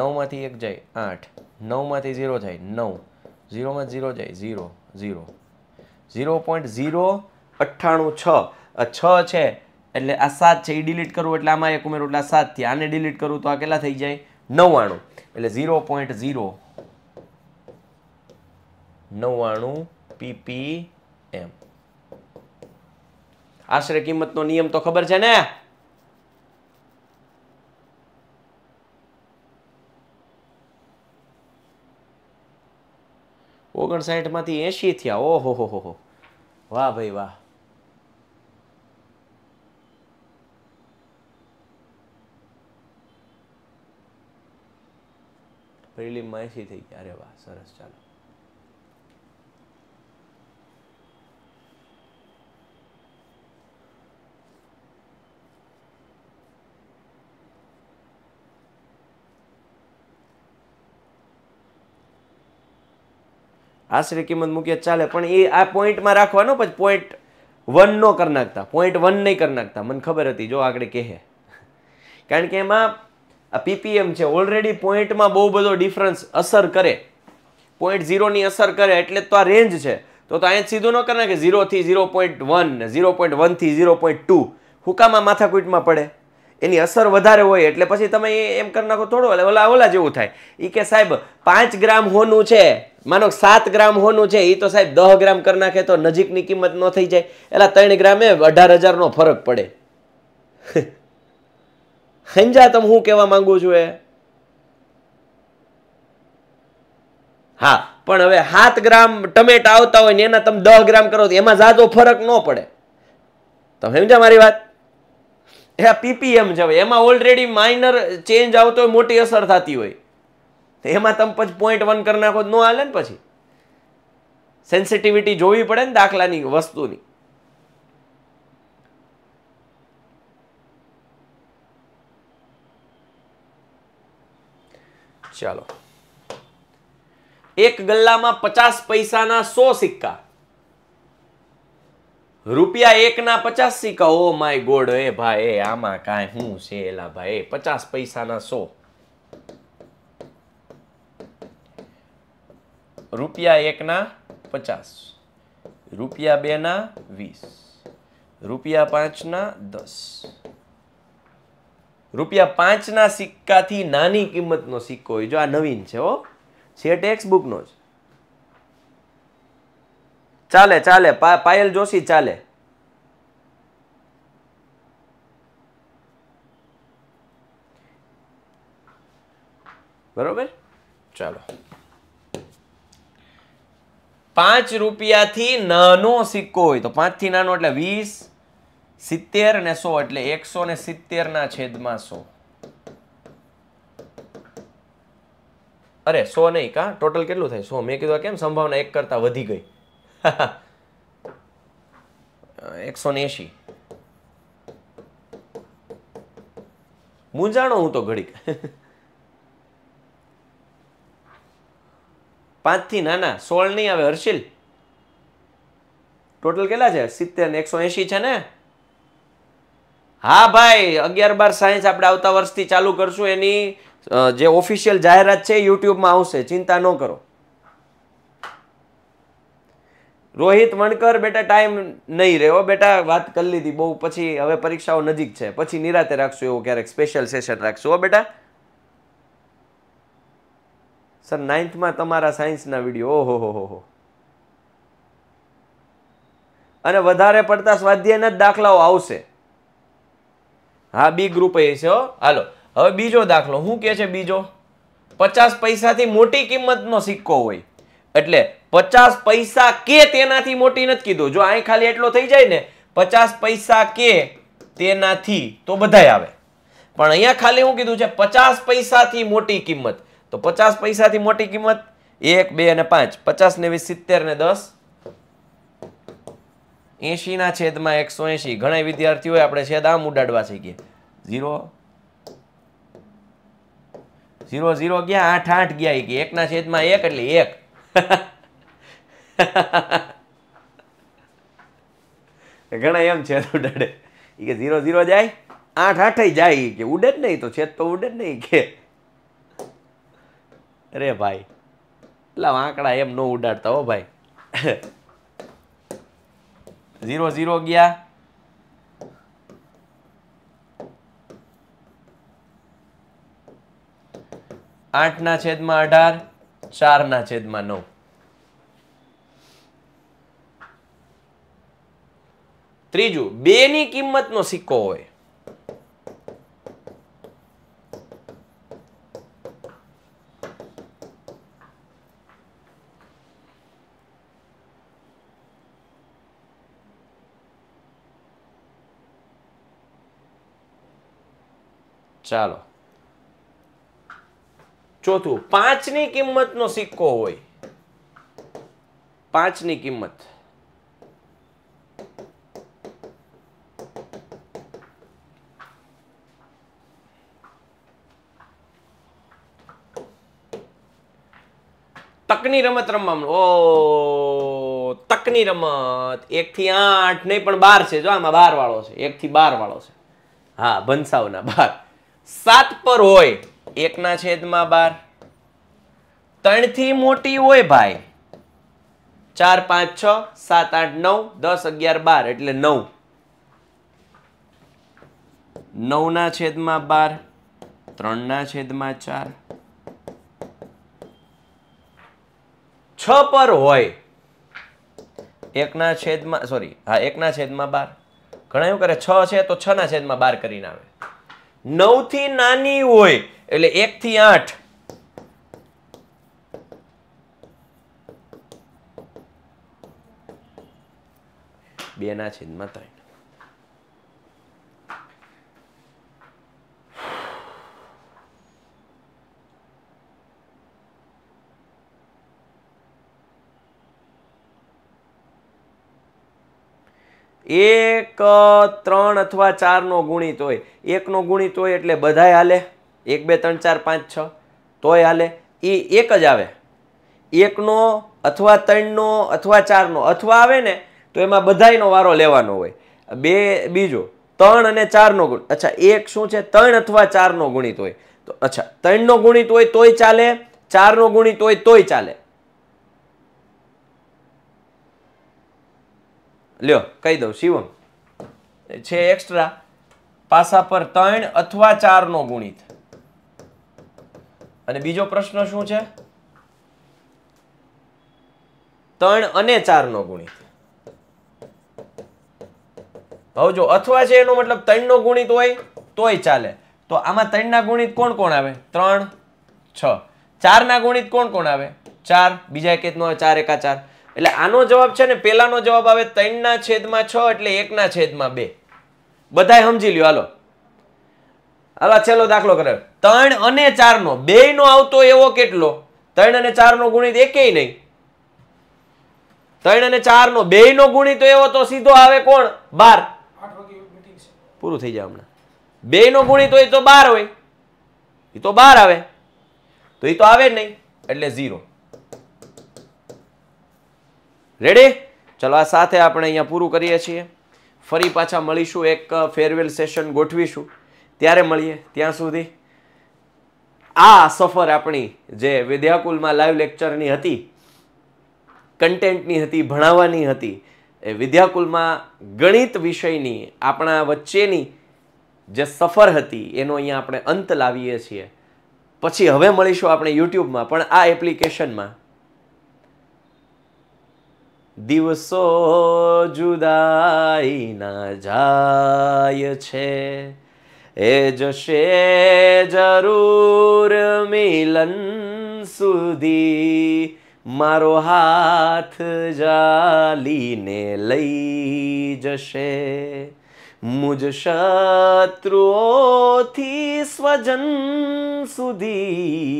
નવમાંથી એક જાય આઠ નવમાંથી ઝીરો જાય નવ ઝીરોમાં ઝીરો જાય zero zero zero point zero અઠ્ઠાણું છ છ છે એટલે આ સાત છે એ ડિલીટ કરવું એટલે આમાં એક ઉમેરું એટલે આ સાત થયા આને ડિલીટ કરું તો આ કેટલા થઈ જાય નવ્વાણું એટલે ઝીરો પોઈન્ટ ઝીરો નવ્વાણું પીપી એમ આશરે કિંમતનો નિયમ તો ખબર છે ને ઓગણસાઠ માંથી એસી થયા ઓહો હો હો વાહ ભાઈ વાહ પ્રિલિમમાં એસી થઈ ગયા અરે વાહ સરસ ચાલો આશરે કિંમત મૂકીએ ચાલે પણ એ આ પોઈન્ટમાં રાખવાનો પછી પોઈન્ટ વન નો કરી નાખતા પોઈન્ટ વન નહીં કરી નાખતા મને ખબર હતી જો આગળ કહે કારણ કે એમાં આ પીપીએમ છે ઓલરેડી પોઈન્ટમાં બહુ બધો ડિફરન્સ અસર કરે પોઈન્ટ ઝીરોની અસર કરે એટલે તો આ રેન્જ છે તો તો અહીંયા સીધું ન કરે કે ઝીરોથી zero point one zero point વનથી ઝીરો પોઈન્ટ ટુ હુકામાં માથાકૂટમાં પડે એની અસર વધારે હોય એટલે પછી તમે એમ કરી નાખો થોડું એટલે ઓલા ઓલા જેવું થાય એ કે સાહેબ પાંચ ગ્રામ હોનું છે માનો સાત ગ્રામ હોનું છે એ તો સાહેબ દહ ગ્રામ કરી નાખે તો નજીકની કિંમત ન થઈ જાય એટલે ત્રણ ગ્રામે અઢાર હજારનો ફરક પડે હંજા તમે હું કહેવા માંગુ છું એ હા પણ હવે સાત ગ્રામ ટમેટા આવતા હોય ને એના તમે દહ ગ્રામ કરો તો એમાં ઝાઝો ફરક ન પડે તમે સમજ્યા મારી વાત હા પીપીએમ જવાય એમાં ઓલરેડી માઇનર ચેન્જ આવતો હોય મોટી અસર થતી હોય તો એમાં તમે પછી પોઈન્ટ વન કરી નાખો ન હાલે ને પછી સેન્સિટિવિટી જોવી પડે ને દાખલાની વસ્તુની ચાલો એક ગલ્લામાં પચાસ પૈસાના સો સિક્કા રૂપિયા એકના પચાસ સિક્કા ઓ માય ગોડ એ ભાઈ આમાં કાંઈ શું છે એલા ભાઈ પચાસ પૈસાના સો રૂપિયા એકના પચાસ રૂપિયા બેના વીસ રૂપિયા પાંચના દસ રૂપિયા પાંચના સિક્કાથી નાની કિંમતનો સિક્કો હોય જો આ નવીન છે હો છે ટેક્સ બુકનો છે ચાલે ચાલે પાયલ જોશી ચાલે બરોબર ચાલો પાંચ રૂપિયાથી નાનો સિક્કો હોય તો પાંચથી નાનો એટલે વીસ સિત્તેર ને સો એટલે એકસો ને સિત્તેરના છેદમાં સો અરે સો નહીં કા ટોટલ કેટલું થાય સો મેં કીધું કેમ સંભાવના એક કરતાં વધી ગઈ એકસો ને એંશી મૂંઝાણો હું તો ઘડીક પાંચથી નાના સોળ નહીં આવે હર્ષિલ ટોટલ કેટલા છે સિત્તેર ને એકસો એંશી છે ને હા ભાઈ અગિયાર બાર સાયન્સ આપણે આવતા વર્ષથી ચાલુ કરશું એની જે ઓફિશિયલ જાહેરાત છે યુટ્યુબમાં આવશે ચિંતા ન કરો રોહિત વણકર બેટા ટાઈમ નહીં રહ્યો બેટા વાત કરી લીધી બહુ પછી હવે પરીક્ષાઓ નજીક છે પછી નિરાતે રાખશું એવું ક્યારેક સ્પેશિયલ સેશન રાખશું હો બેટા સર નાઇન્થમાં તમારા સાયન્સના વિડીયો ઓહો હો હો હો અને વધારે પડતા સ્વાધ્યાયના જ દાખલાઓ આવશે હા બી ગ્રુપ એ છે હાલો હવે બીજો દાખલો શું કે છે બીજો પચાસ પૈસાથી મોટી કિંમતનો સિક્કો હોય એટલે પચાસ પૈસા કે તેનાથી મોટી નથી કીધું જો અહીં ખાલી એટલો થઈ જાય ને પચાસ પૈસા કે તેનાથી તો બધાય આવે પણ અહીંયા ખાલી હું કીધું છે પચાસ પૈસાથી મોટી કિંમત તો પચાસ પૈસાથી મોટી કિંમત એક બે અને પાંચ પચાસ ને વીસ સિત્તેર ને દસ એંશીના છેદમાં એકસો એંશી ઘણા વિદ્યાર્થીઓએ આપણે છેદ આમ ઉડાડવા શીખીએ ઝીરો ઝીરો ઝીરો ગયા આઠ આઠ ગયા કે એકના છેદમાં એક એટલે એક ઘણા એમ છે ઉડાડે એ કે ઝીરો ઝીરો જાય આઠ આઠે જાય કે ઉડે જ નહીં તો છેદ તો ઉડે જ નહીં કે અરે ભાઈ એટલા આંકડા એમ ન ઉડાડતા હો ભાઈ ઝીરો ઝીરો ગયા આઠના છેદમાં અઢાર ચારના છેદમાં નવ ત્રીજું બે ની કિંમત નો સિક્કો હોય ચાલો ચોથું પાંચ ની કિંમત નો સિક્કો હોય પાંચ ની કિંમત તકની રમત રમવાનું ઓ તકની રમત એકથી આઠ નહીં પણ બાર છે જો આમાં બાર વાળો છે એકથી બાર વાળો છે હા ભંસાવના બાર સાત પર હોય એકના છેદમાં બાર ત્રણથી મોટી હોય ભાઈ ચાર પાંચ છ સાત આઠ નવ દસ અગિયાર બાર એટલે નવ નવના છેદમાં બાર ત્રણના છેદમાં ચાર છ પર હોય એકના છેદમાં સોરી હા એકના છેદમાં બાર ઘણા એવું કરે છ છે તો છના છેદમાં બાર કરીને આવે નવથી નાની હોય એટલે એકથી આઠ બેના છેદમાં ત્રણ એક ત્રણ અથવા ચારનો ગુણિત હોય એકનો ગુણિત હોય એટલે બધાય હાલે એક બે ત્રણ ચાર પાંચ છ તોય હાલે એ એક જ આવે એકનો અથવા ત્રણનો અથવા ચારનો અથવા આવે ને તો એમાં બધાયનો વારો લેવાનો હોય બે બીજો ત્રણ અને ચારનો ગુણ અચ્છા એક શું છે ત્રણ અથવા ચારનો ગુણિત હોય તો અચ્છા ત્રણનો ગુણિત હોય તોય ચાલે ચારનો ગુણિત હોય તોય ચાલે લ્યો કહી દઉં શિવમ છે એક્સ્ટ્રા પાસા પર ત્રણ અથવા ચારનો ગુણિત અને બીજો પ્રશ્ન શું છે ત્રણ અને ચાર નો ગુણિત હવે જો અથવા છે એનો મતલબ ત્રણ નો ગુણિત હોય તોય ચાલે તો આમાં ત્રણ ના ગુણિત કોણ કોણ આવે ત્રણ છ ચાર ના ગુણિત કોણ કોણ આવે ચાર બીજા એક નો ચાર એકા ચાર એટલે આનો જવાબ છે ને પહેલાનો જવાબ આવે ત્રણના છેદમાં છ એટલે એકના છેદમાં બે બધાય સમજી લ્યો હાલો હાલો છેલ્લો દાખલો કરે ત્રણ અને ચારનો બેયનો આવતો એવો કેટલો ત્રણ અને ચારનો ગુણિત એકેય નહીં ત્રણ અને ચારનો બેયનો ગુણિત એવો તો સીધો આવે કોણ બાર પૂરું થઈ જાય હમણાં બેયનો ગુણિત હોય તો બાર હોય એ તો બાર આવે તો એ તો આવે નહીં એટલે ઝીરો રેડી ચલો આ સાથે આપણે અહીંયા પૂરું કરીએ છીએ ફરી પાછા મળીશું એક ફેરવેલ સેશન ગોઠવીશું ત્યારે મળીએ ત્યાં સુધી આ સફર આપણી જે વિદ્યાકુલમાં લાઈવ લેક્ચરની હતી કન્ટેન્ટની હતી ભણાવવાની હતી એ વિદ્યાકુલમાં ગણિત વિષયની આપણા વચ્ચેની જે સફર હતી એનો અહીંયા આપણે અંત લાવીએ છીએ પછી હવે મળીશું આપણે યુટ્યુબમાં પણ આ એપ્લિકેશનમાં દિવસો જુદાઈના જાય છે એ જશે જરૂર મિલન સુધી મારો હાથ જાલીને લઈ જશે મુજ શત્રુઓથી સ્વજન સુધી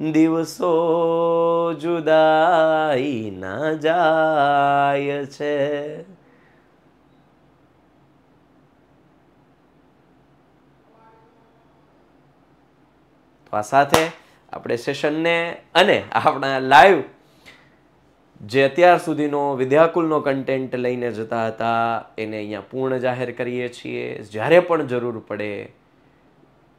દિવસો જુદાઈ ના જાય છે તો આ સાથે આપણે સેશનને અને આપણા લાઈવ જે અત્યાર સુધીનો વિદ્યાકુલનો કન્ટેન્ટ લઈને જતા હતા એને અહીંયા પૂર્ણ જાહેર કરીએ છીએ જ્યારે પણ જરૂર પડે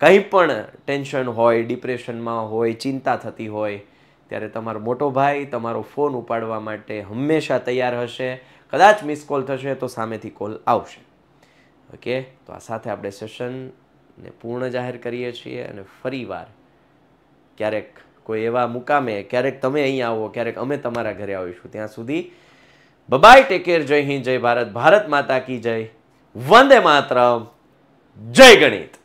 કંઈ પણ ટેન્શન હોય ડિપ્રેશનમાં હોય ચિંતા થતી હોય ત્યારે તમારો મોટો ભાઈ તમારો ફોન ઉપાડવા માટે હંમેશા તૈયાર હશે કદાચ મિસ કોલ થશે તો સામેથી કોલ આવશે ઓકે તો આ સાથે આપણે સેશનને પૂર્ણ જાહેર કરીએ છીએ અને ફરીવાર ક્યારેક કોઈ એવા મુકામે ક્યારેક તમે અહીં આવો ક્યારેક અમે તમારા ઘરે આવીશું ત્યાં સુધી બબાય ટેક કેર જય હિન્દ જય ભારત ભારત માતા કી જય વંદે માત્ર જય ગણિત